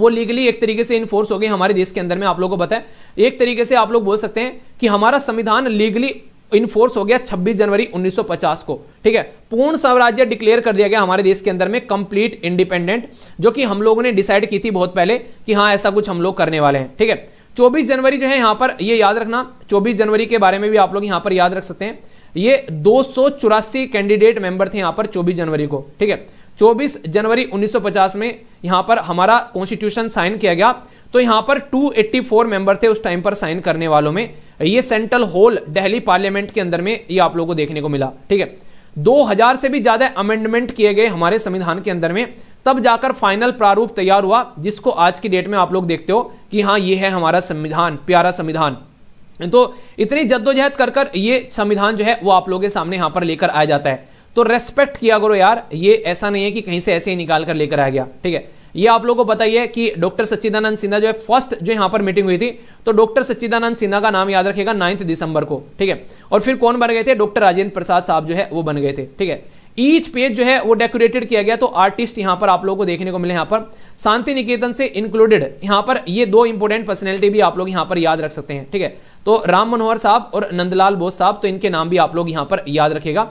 वो लीगली एक तरीके से इन्फोर्स हो गई हमारे देश के अंदर में आप लोगों को बताए एक तरीके से आप लोग बोल सकते हैं कि हमारा संविधान लीगली इनफोर्स हो गया 26 जनवरी 1950 को ठीक है पूर्ण साम्राज्य डिक्लेयर कर दिया गया हमारे देश के अंदर में कंप्लीट इंडिपेंडेंट जो कि हम लोगों ने डिसाइड की थी बहुत पहले कि हाँ ऐसा कुछ हम लोग करने वाले हैं ठीक है 24 जनवरी जो है यहां पर ये याद रखना 24 जनवरी के बारे में भी आप लोग यहां पर याद रख सकते हैं ये दो कैंडिडेट मेंबर थे यहां पर चौबीस जनवरी को ठीक है 24 जनवरी 1950 में यहां पर हमारा कॉन्स्टिट्यूशन साइन किया गया तो यहां पर 284 मेंबर थे उस टाइम पर साइन करने वालों में ये सेंट्रल होल दिल्ली पार्लियामेंट के अंदर में ये आप लोगों को देखने को मिला ठीक है 2000 से भी ज्यादा अमेंडमेंट किए गए हमारे संविधान के अंदर में तब जाकर फाइनल प्रारूप तैयार हुआ जिसको आज की डेट में आप लोग देखते हो कि हाँ ये है हमारा संविधान प्यारा संविधान तो इतनी जद्दोजहद कर कर ये संविधान जो है वो आप लोगों के सामने यहां पर लेकर आया जाता है तो रेस्पेक्ट किया करो यार ये ऐसा नहीं है कि कहीं से ऐसे ही निकाल कर लेकर आया गया ठीक है ये आप लोगों को बताइए कि डॉक्टर सच्चिदानंद सिन्हा जो है फर्स्ट जो यहां पर मीटिंग हुई थी तो डॉक्टर सच्चिदानंद सिन्हा का नाम याद रखेगा नाइन्थ दिसंबर को ठीक है और फिर कौन बन गए थे डॉक्टर राजेंद्र प्रसाद साहब जो है वो बन गए थे ठीक है ईच पेज जो है वो डेकोरेटेड किया गया तो आर्टिस्ट यहां पर आप लोगों को देखने को मिले यहां पर शांति निकेतन से इंक्लूडेड यहां पर ये दो इंपोर्टेंट पर्सनैलिटी भी आप लोग यहां पर याद रख सकते हैं ठीक है तो राम मनोहर साहब और नंदलाल बोस साहब तो इनके नाम भी आप लोग यहां पर याद रखेगा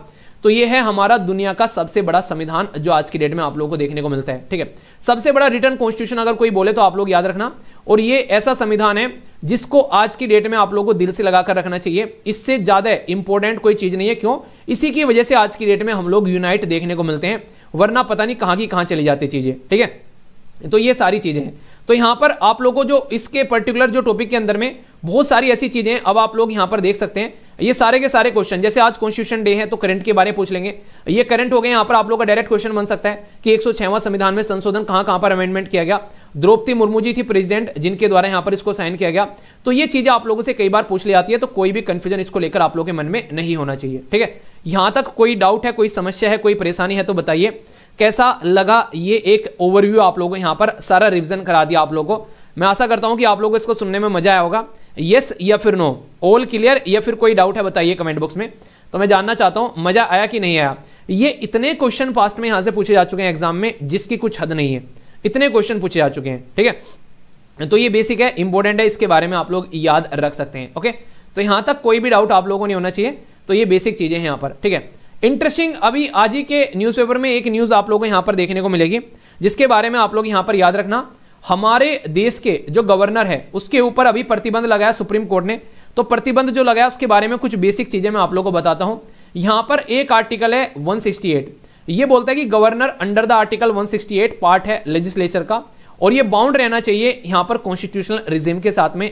तो ये है हमारा दुनिया का सबसे बड़ा संविधान जो आज की डेट में आप लोगों को देखने को मिलता है ठीक है सबसे बड़ा रिटर्न कॉन्स्टिट्यूशन अगर कोई बोले तो आप लोग याद रखना और ये ऐसा संविधान है जिसको आज की डेट में आप लोगों को दिल से लगाकर रखना चाहिए इससे ज्यादा इंपॉर्टेंट कोई चीज नहीं है क्यों इसी की वजह से आज की डेट में हम लोग यूनाइट देखने को मिलते हैं वरना पता नहीं कहां की कहां चली जाती चीजें ठीक है तो ये सारी चीजें हैं तो यहां पर आप लोगों को जो इसके पर्टिकुलर जो टॉपिक के अंदर में बहुत सारी ऐसी चीजें अब आप लोग यहां पर देख सकते हैं ये सारे के सारे क्वेश्चन जैसे आज कॉन्स्टिट्यूशन डे है तो करंट के बारे में पूछ लेंगे ये करंट हो गए यहां पर आप लोग का डायरेक्ट क्वेश्चन बन सकता है कि एक संविधान में संशोधन कहां कहां पर अमेंडमेंट किया गया द्रौपदी मुर्मू जी थी प्रेसिडेंट जिनके द्वारा यहाँ पर इसको साइन किया गया तो ये चीजें आप लोगों से कई बार पूछ ली जाती है तो कोई भी कंफ्यूजन इसको लेकर आप लोगों के मन में नहीं होना चाहिए ठीक है यहां तक कोई डाउट है कोई समस्या है कोई परेशानी है तो बताइए कैसा लगा ये एक ओवरव्यू आप लोगों को यहाँ पर सारा रिविजन करा दिया आप लोगों को मैं आशा करता हूँ कि आप लोगों को इसको सुनने में मजा आया होगा यस या फिर नो ऑल क्लियर या फिर कोई डाउट है बताइए कमेंट बॉक्स में तो मैं जानना चाहता हूं मजा आया कि नहीं आया ये इतने क्वेश्चन पास्ट में यहां से पूछे जा चुके हैं एग्जाम में जिसकी कुछ हद नहीं है इतने क्वेश्चन पूछे जा चुके हैं ठीक है तो ये बेसिक है इंपॉर्टेंट है इसके बारे में आप लोग याद रख सकते हैं ओके तो यहां तक कोई भी डाउट आप लोगों को नहीं होना चाहिए तो ये बेसिक चीजें हैं यहां पर ठीक है इंटरेस्टिंग अभी आज ही के न्यूज़पेपर में एक न्यूज़ आप लोगों को यहां पर देखने को मिलेगी जिसके बारे में आप लोग यहां पर याद रखना हमारे देश के जो गवर्नर है उसके ऊपर अभी प्रतिबंध लगाया सुप्रीम कोर्ट ने तो प्रतिबंध जो लगाया उसके बारे में कुछ बेसिक चीजें मैं आप लोगों को बताता हूं यहां पर एक आर्टिकल है 168 ये बोलता है कि governor under the article 168 part है लेजिस्लेचर का और ये बाउंड रहना चाहिए यहां पर कॉन्स्टिट्यूशनल रिजिम के साथ में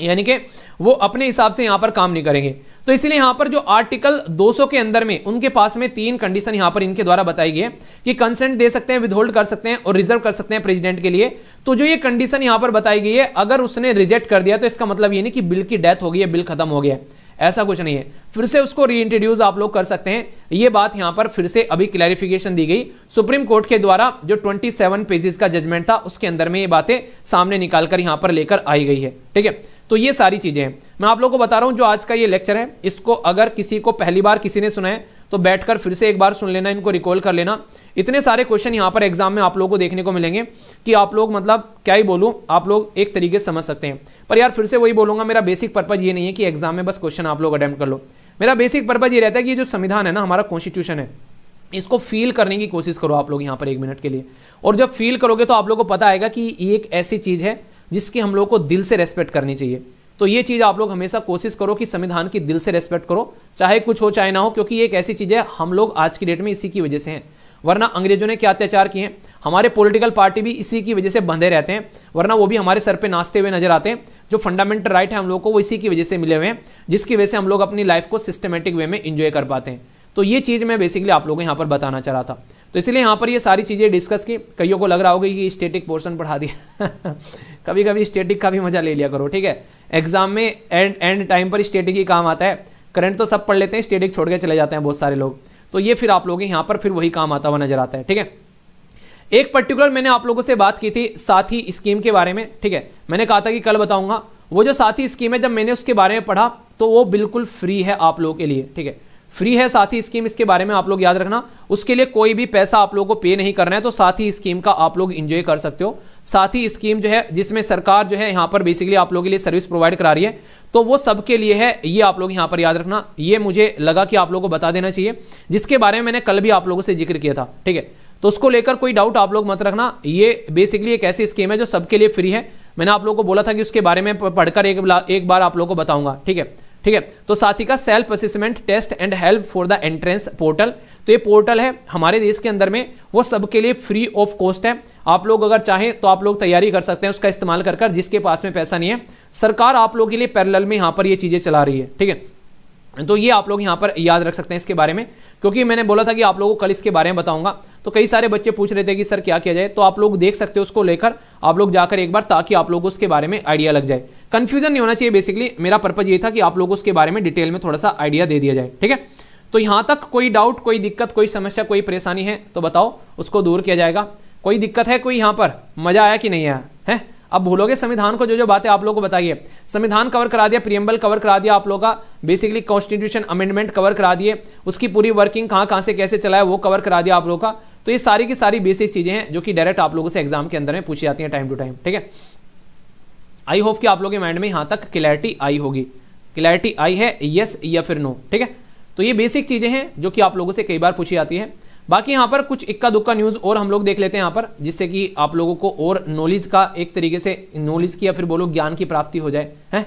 यानी कि वो अपने हिसाब से यहां पर काम नहीं करेंगे तो इसलिए यहां पर जो आर्टिकल 200 के अंदर में उनके पास में तीन कंडीशन यहां पर इनके द्वारा बताई गई है कि कंसेंट दे सकते हैं विदहोल्ड कर सकते हैं और रिजर्व कर सकते हैं प्रेसिडेंट के लिए तो जो ये कंडीशन यहां पर बताई गई है अगर उसने रिजेक्ट कर दिया तो इसका मतलब ये नहीं कि बिल की डेथ हो गई है बिल खत्म हो गया ऐसा कुछ नहीं है फिर से उसको रीइंट्रोड्यूस आप लोग कर सकते हैं ये बात यहाँ पर फिर से अभी क्लैरिफिकेशन दी गई सुप्रीम कोर्ट के द्वारा जो 27 पेजेस का जजमेंट था उसके अंदर में ये बातें सामने निकालकर यहाँ पर लेकर आई गई है ठीक है तो ये सारी चीज़ें हैं मैं आप लोग को बता रहा हूँ जो आज का ये लेक्चर है इसको अगर किसी को पहली बार किसी ने सुना है तो बैठकर फिर से एक बार सुन लेना इनको रिकॉल कर लेना इतने सारे क्वेश्चन यहाँ पर एग्जाम में आप लोगों को देखने को मिलेंगे कि आप लोग मतलब क्या ही बोलूँ आप लोग एक तरीके से समझ सकते हैं पर यार फिर से वही बोलूँगा मेरा बेसिक पर्पज ये नहीं है कि एग्जाम में बस क्वेश्चन आप लोग अटैम्प्ट कर लो मेरा बेसिक पर्पज ये रहता है कि जो संविधान है ना हमारा कॉन्स्टिट्यूशन है इसको फील करने की कोशिश करो आप लोग यहाँ पर एक मिनट के लिए और जब फील करोगे तो आप लोग को पता आएगा कि ये एक ऐसी चीज़ है जिसकी हम लोग को दिल से रेस्पेक्ट करनी चाहिए तो ये चीज़ आप लोग हमेशा कोशिश करो कि संविधान की दिल से रेस्पेक्ट करो चाहे कुछ हो चाहे ना हो क्योंकि ये एक ऐसी चीज़ है हम लोग आज की डेट में इसी की वजह से हैं वरना अंग्रेजों ने क्या अत्याचार किए हैं हमारे पॉलिटिकल पार्टी भी इसी की वजह से बंधे रहते हैं वरना वो भी हमारे सर पे नाचते हुए नजर आते हैं जो फंडामेंटल राइट है हम लोग को वो इसी की वजह से मिले हुए हैं जिसकी वजह से हम लोग अपनी लाइफ को सिस्टमेटिक वे में इंजॉय कर पाते हैं तो ये चीज़ मैं बेसिकली आप लोगों को यहाँ पर बताना चाह रहा था तो इसलिए यहाँ पर ये सारी चीज़ें डिस्कस की कईयों को लग रहा होगा कि स्टेटिक पोर्शन पढ़ा दिया कभी कभी स्टेटिक का भी मजा ले लिया करो ठीक है एग्जाम में एंड एंड टाइम पर स्टेटिक ही काम आता है करंट तो सब पढ़ लेते हैं स्टेटिक छोड़ के चले जाते हैं बहुत सारे लोग तो ये फिर आप लोग यहाँ पर फिर वही काम आता हुआ नजर आता है ठीक है एक पर्टिकुलर मैंने आप लोगों से बात की थी साथी स्कीम के बारे में ठीक है मैंने कहा था कि कल बताऊंगा वो जो साथी स्कीम है जब मैंने उसके बारे में पढ़ा तो वो बिल्कुल फ्री है आप लोगों के लिए ठीक है फ्री है साथी स्कीम इसके बारे में आप लोग याद रखना उसके लिए कोई भी पैसा आप लोगों को पे नहीं करना है तो साथी स्कीम का आप लोग इंजॉय कर सकते हो साथ ही स्कीम जो है जिसमें सरकार जो है यहाँ पर बेसिकली आप लोगों के लिए सर्विस प्रोवाइड करा रही है तो वो सबके लिए है ये आप लोग यहाँ पर याद रखना ये मुझे लगा कि आप लोगों को बता देना चाहिए जिसके बारे में मैंने कल भी आप लोगों से जिक्र किया था ठीक है तो उसको लेकर कोई डाउट आप लोग मत रखना ये बेसिकली एक ऐसी स्कीम है जो सबके लिए फ्री है मैंने आप लोगों को बोला था कि उसके बारे में पढ़कर एक एक बार आप लोग को बताऊंगा ठीक है ठीक है तो साथ ही का self assessment test and help for the entrance portal तो ये पोर्टल है हमारे देश के अंदर में वो सबके लिए फ्री ऑफ कॉस्ट है आप लोग अगर चाहें तो आप लोग तैयारी कर सकते हैं उसका इस्तेमाल कर कर जिसके पास में पैसा नहीं है सरकार आप लोग के लिए पैरल में यहां पर ये चीज़ें चला रही है ठीक है तो ये आप लोग यहां पर याद रख सकते हैं इसके बारे में क्योंकि मैंने बोला था कि आप लोगों को कल इसके बारे में बताऊंगा तो कई सारे बच्चे पूछ रहे थे कि सर क्या किया जाए तो आप लोग देख सकते हो उसको लेकर आप लोग जाकर एक बार ताकि आप लोगों को उसके बारे में आइडिया लग जाए कंफ्यूजन नहीं होना चाहिए बेसिकली मेरा पर्पज ये था कि आप लोग उसके बारे में डिटेल में थोड़ा सा आइडिया दे दिया जाए ठीक है तो यहां तक कोई डाउट कोई दिक्कत कोई समस्या कोई परेशानी है तो बताओ उसको दूर किया जाएगा कोई दिक्कत है कोई यहां पर मजा आया कि नहीं आया है अब भूलोगे संविधान को जो जो बातें आप लोगों को बताइए संविधान कवर करा दिया प्रियम्बल कवर करा दिया आप लोग का बेसिकली कॉन्स्टिट्यूशन अमेंडमेंट कवर करा दिए उसकी पूरी वर्किंग कहां कहाँ से कैसे चला है वो कवर करा दिया आप लोग का तो ये सारी की सारी बेसिक चीज़ें हैं जो कि डायरेक्ट आप लोगों से एग्जाम के अंदर में पूछी जाती है टाइम टू टाइम ठीक है आई होप कि आप लोगों के माइंड में यहां तक क्लैरिटी आई होगी क्लैरिटी आई है यस या फिर नो ठीक है तो ये बेसिक चीज़ें हैं जो कि आप लोगों से कई बार पूछी जाती है बाकी यहां पर कुछ इक्का दुक्का न्यूज़ और हम लोग देख लेते हैं यहां पर जिससे कि आप लोगों को और नॉलेज का एक तरीके से नॉलेज की या फिर बोलो ज्ञान की प्राप्ति हो जाए है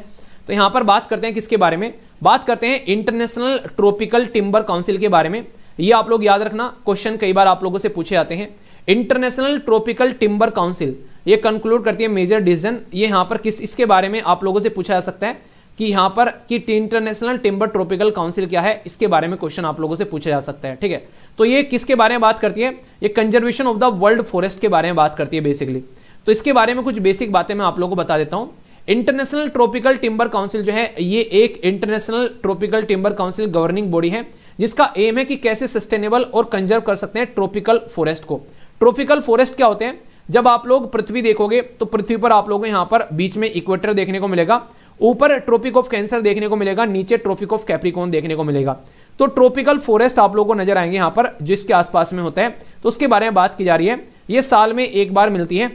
तो यहां पर बात करते हैं किसके बारे में बात करते हैं इंटरनेशनल ट्रॉपिकल टिम्बर काउंसिल के बारे में ये आप लोग याद रखना क्वेश्चन कई बार आप लोगों से पूछे जाते हैं इंटरनेशनल ट्रॉपिकल टिम्बर काउंसिल ये कंक्लूड करती है मेजर डिसीजन ये यहाँ पर किस इसके बारे में आप लोगों से पूछा जा सकता है कि यहाँ पर कि इंटरनेशनल टिम्बर ट्रॉपिकल काउंसिल क्या है इसके बारे में क्वेश्चन आप लोगों से पूछा जा सकता है ठीक है तो ये किसके बारे में बात करती है ये conservation of the world forest के बारे में बात करती है बेसिकली तो इसके बारे में कुछ बेसिक बातें मैं आप लोगों को बता देता हूँ इंटरनेशनल ट्रॉपिकल टिम्बर काउंसिल जो है ये एक International Tropical Timber Council governing body है जिसका एम है कि कैसे सस्टेनेबल और कंजर्व कर सकते हैं ट्रॉपिकल फॉरेस्ट को ट्रॉपिकल फॉरेस्ट क्या होते हैं जब आप लोग पृथ्वी देखोगे तो पृथ्वी पर आप लोगों को यहाँ पर बीच में इक्वेटर देखने को मिलेगा ऊपर ट्रॉपिक ऑफ कैंसर देखने को मिलेगा नीचे ट्रॉपिक ऑफ कैप्रिकॉन देखने को मिलेगा तो ट्रॉपिकल फॉरेस्ट आप लोगों को नजर आएंगे यहाँ पर जिसके आसपास में होता है तो उसके बारे में बात की जा रही है ये साल में एक बार मिलती है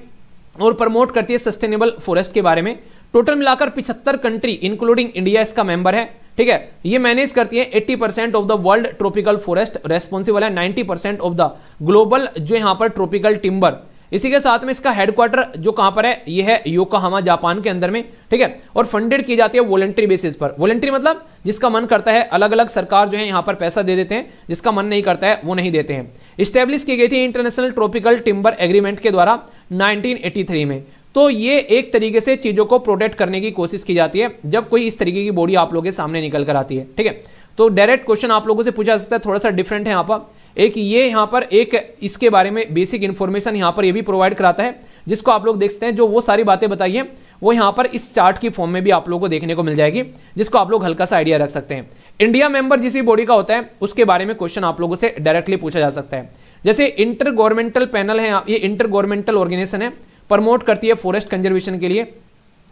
और प्रमोट करती है सस्टेनेबल फॉरेस्ट के बारे में टोटल मिलाकर पिछहत्तर कंट्री इंक्लूडिंग इंडिया इसका मेंबर है ठीक है ये मैनेज करती है 80 percent of the world tropical forest responsible है 90 परसेंट ऑफ द ग्लोबल जो यहां पर ट्रॉपिकल टिम्बर इसी के साथ में इसका हेडक्वार्टर जो कहां पर है यह है योकाहामा जापान के अंदर में ठीक है और फंडेड की जाती है वॉलेंट्री बेसिस पर वॉलेंट्री मतलब जिसका मन करता है अलग अलग सरकार जो है यहां पर पैसा दे देते हैं जिसका मन नहीं करता है वो नहीं देते हैं स्टेब्लिश की गई थी इंटरनेशनल ट्रॉपिकल टिम्बर एग्रीमेंट के द्वारा नाइनटीन में तो ये एक तरीके से चीजों को प्रोटेक्ट करने की कोशिश की जाती है जब कोई इस तरीके की बॉडी आप लोगों के सामने निकल कर आती है ठीक है तो डायरेक्ट क्वेश्चन आप लोगों से पूछा जा सकता है थोड़ा सा डिफरेंट है यहाँ पर एक ये यहाँ पर एक इसके बारे में बेसिक इंफॉर्मेशन यहां पर ये भी प्रोवाइड कराता है जिसको आप लोग देखते हैं जो वो सारी बातें बताइए वो यहां पर इस चार्ट की फॉर्म में भी आप लोगों को देखने को मिल जाएगी जिसको आप लोग हल्का सा आइडिया रख सकते हैं इंडिया मेंबर जिस बॉडी का होता है उसके बारे में क्वेश्चन आप लोगों से डायरेक्टली पूछा जा सकता है जैसे इंटर गवर्नमेंटल पैनल है ये इंटर गवर्नमेंटल ऑर्गेनाइजेशन है प्रमोट करती है फॉरेस्ट कंजर्वेशन के लिए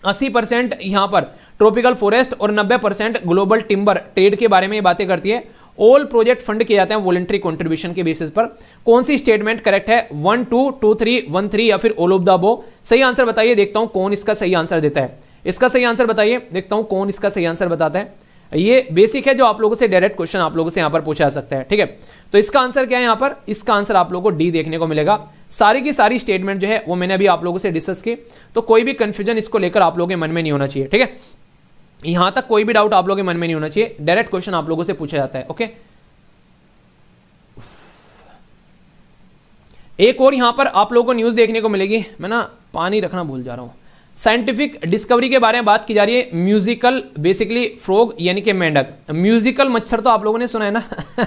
80 परसेंट यहाँ पर ट्रॉपिकल फॉरेस्ट और 90 परसेंट ग्लोबल टिम्बर ट्रेड के बारे में ये बातें करती है ऑल प्रोजेक्ट फंड किए जाते हैं वॉलेंट्री कॉन्ट्रीब्यूशन के बेसिस पर कौन सी स्टेटमेंट करेक्ट है one two two three one three या फिर ऑल ऑफ द बो सही आंसर बताइए देखता हूं कौन इसका सही आंसर देता है इसका सही आंसर बताइए देखता हूं कौन इसका सही आंसर बताता है ये बेसिक है जो आप लोगों से डायरेक्ट क्वेश्चन आप लोगों से यहां पर पूछा जा सकता है ठीक है तो इसका आंसर क्या है यहां पर इसका आंसर आप लोगों को डी देखने को मिलेगा सारी की सारी स्टेटमेंट जो है वो मैंने अभी आप लोगों से डिस्कस की तो कोई भी कंफ्यूजन इसको लेकर आप लोगों के मन में नहीं होना चाहिए ठीक है यहां तक कोई भी डाउट आप लोगों के मन में नहीं होना चाहिए डायरेक्ट क्वेश्चन आप लोगों से पूछा जाता है ओके एक और यहां पर आप लोगों को न्यूज देखने को मिलेगी मैं ना पानी रखना भूल जा रहा हूं साइंटिफिक डिस्कवरी के बारे में बात की जा रही है म्यूजिकल बेसिकली फ्रॉग यानी कि मेंढक म्यूजिकल मच्छर तो आप लोगों ने सुना है ना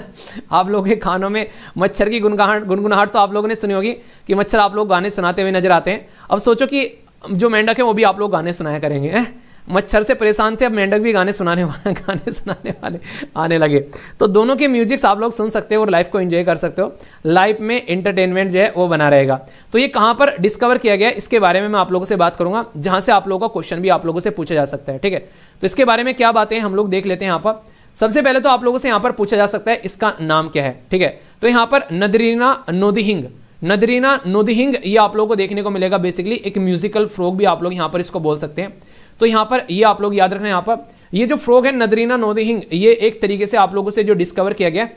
आप लोगों के खानों में मच्छर की गुनगुनाहट गुनगुनाहट तो आप लोगों ने सुनी होगी कि मच्छर आप लोग गाने सुनाते हुए नजर आते हैं अब सोचो कि जो मेंढक है वो भी आप लोग गाने सुनाया करेंगे है? मच्छर से परेशान थे अब मेंढक भी गाने सुनाने वाले गाने सुनाने वाले आने लगे तो दोनों के म्यूजिक्स आप लोग सुन सकते हो और लाइफ को एंजॉय कर सकते हो लाइफ में एंटरटेनमेंट जो है वो बना रहेगा तो ये कहाँ पर डिस्कवर किया गया इसके बारे में मैं आप लोगों से बात करूंगा जहाँ से आप लोगों का क्वेश्चन भी आप लोगों से पूछा जा सकता है ठीक है तो इसके बारे में क्या बातें हम लोग देख लेते हैं यहाँ पर सबसे पहले तो आप लोगों से यहाँ पर पूछा जा सकता है इसका नाम क्या है ठीक है तो यहाँ पर नदरीना नोदिहिंग नदरीना नोदिहिंग ये आप लोगों को देखने को मिलेगा बेसिकली एक म्यूजिकल फ्रोक भी आप लोग यहाँ पर इसको बोल सकते हैं तो यहाँ पर ये आप लोग याद रखना यहाँ पर ये जो फ्रॉग है नदरीना नोदिहिंग ये एक तरीके से आप लोगों से जो डिस्कवर किया गया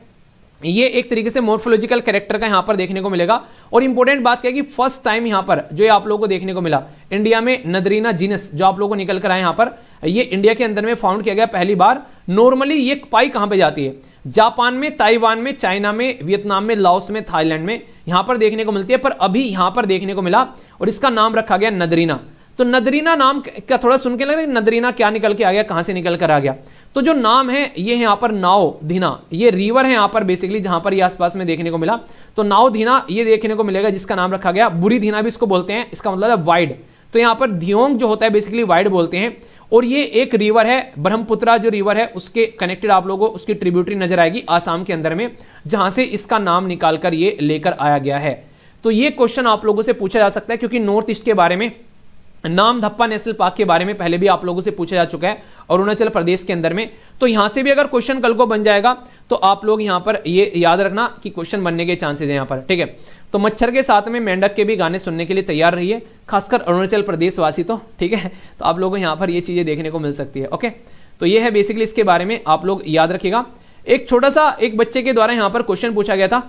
ये एक तरीके से मोर्फोलॉजिकल कैरेक्टर का यहाँ पर देखने को मिलेगा और इंपॉर्टेंट बात क्या है कि फर्स्ट टाइम यहाँ पर जो ये आप लोगों को देखने को मिला इंडिया में नदरीना जीनस जो आप लोगों को निकल कर आए यहाँ पर ये इंडिया के अंदर में फाउंड किया गया पहली बार नॉर्मली ये पाई कहाँ पे जाती है जापान में ताइवान में चाइना में वियतनाम में लाओस में थाईलैंड में यहाँ पर देखने को मिलती है पर अभी यहाँ पर देखने को मिला और इसका नाम रखा गया नदरीना तो नदरीना नाम क्या थोड़ा सुन के लग रहा है नदरीना क्या निकल के आ गया कहाँ से निकल कर आ गया तो जो नाम है ये है यहाँ पर नाव धीना ये रिवर है यहाँ पर बेसिकली जहाँ पर ये आसपास में देखने को मिला तो नाव धीना ये देखने को मिलेगा जिसका नाम रखा गया बुरी धीना भी इसको बोलते हैं इसका मतलब है वाइड तो यहाँ पर धियोंग जो होता है बेसिकली वाइड बोलते हैं और ये एक रिवर है ब्रह्मपुत्रा जो रिवर है उसके कनेक्टेड आप लोगों उसकी ट्रिब्यूटरी नजर आएगी आसाम के अंदर में जहां से इसका नाम निकालकर ये लेकर आया गया है तो ये क्वेश्चन आप लोगों से पूछा जा सकता है क्योंकि नॉर्थ ईस्ट के बारे में नाम धप्पा नेशनल पार्क के बारे में पहले भी आप लोगों से पूछा जा चुका है अरुणाचल प्रदेश के अंदर में तो यहां से भी अगर क्वेश्चन कल को बन जाएगा तो आप लोग यहां पर ये याद रखना कि क्वेश्चन बनने के चांसेज हैं यहां पर ठीक है तो मच्छर के साथ में मेंढक के भी गाने सुनने के लिए तैयार रहिए खासकर अरुणाचल प्रदेश वासी तो ठीक है तो आप लोगों को यहां पर ये चीज़ें देखने को मिल सकती है ओके तो ये है बेसिकली इसके बारे में आप लोग याद रखिएगा एक छोटा सा एक बच्चे के द्वारा यहाँ पर क्वेश्चन पूछा गया था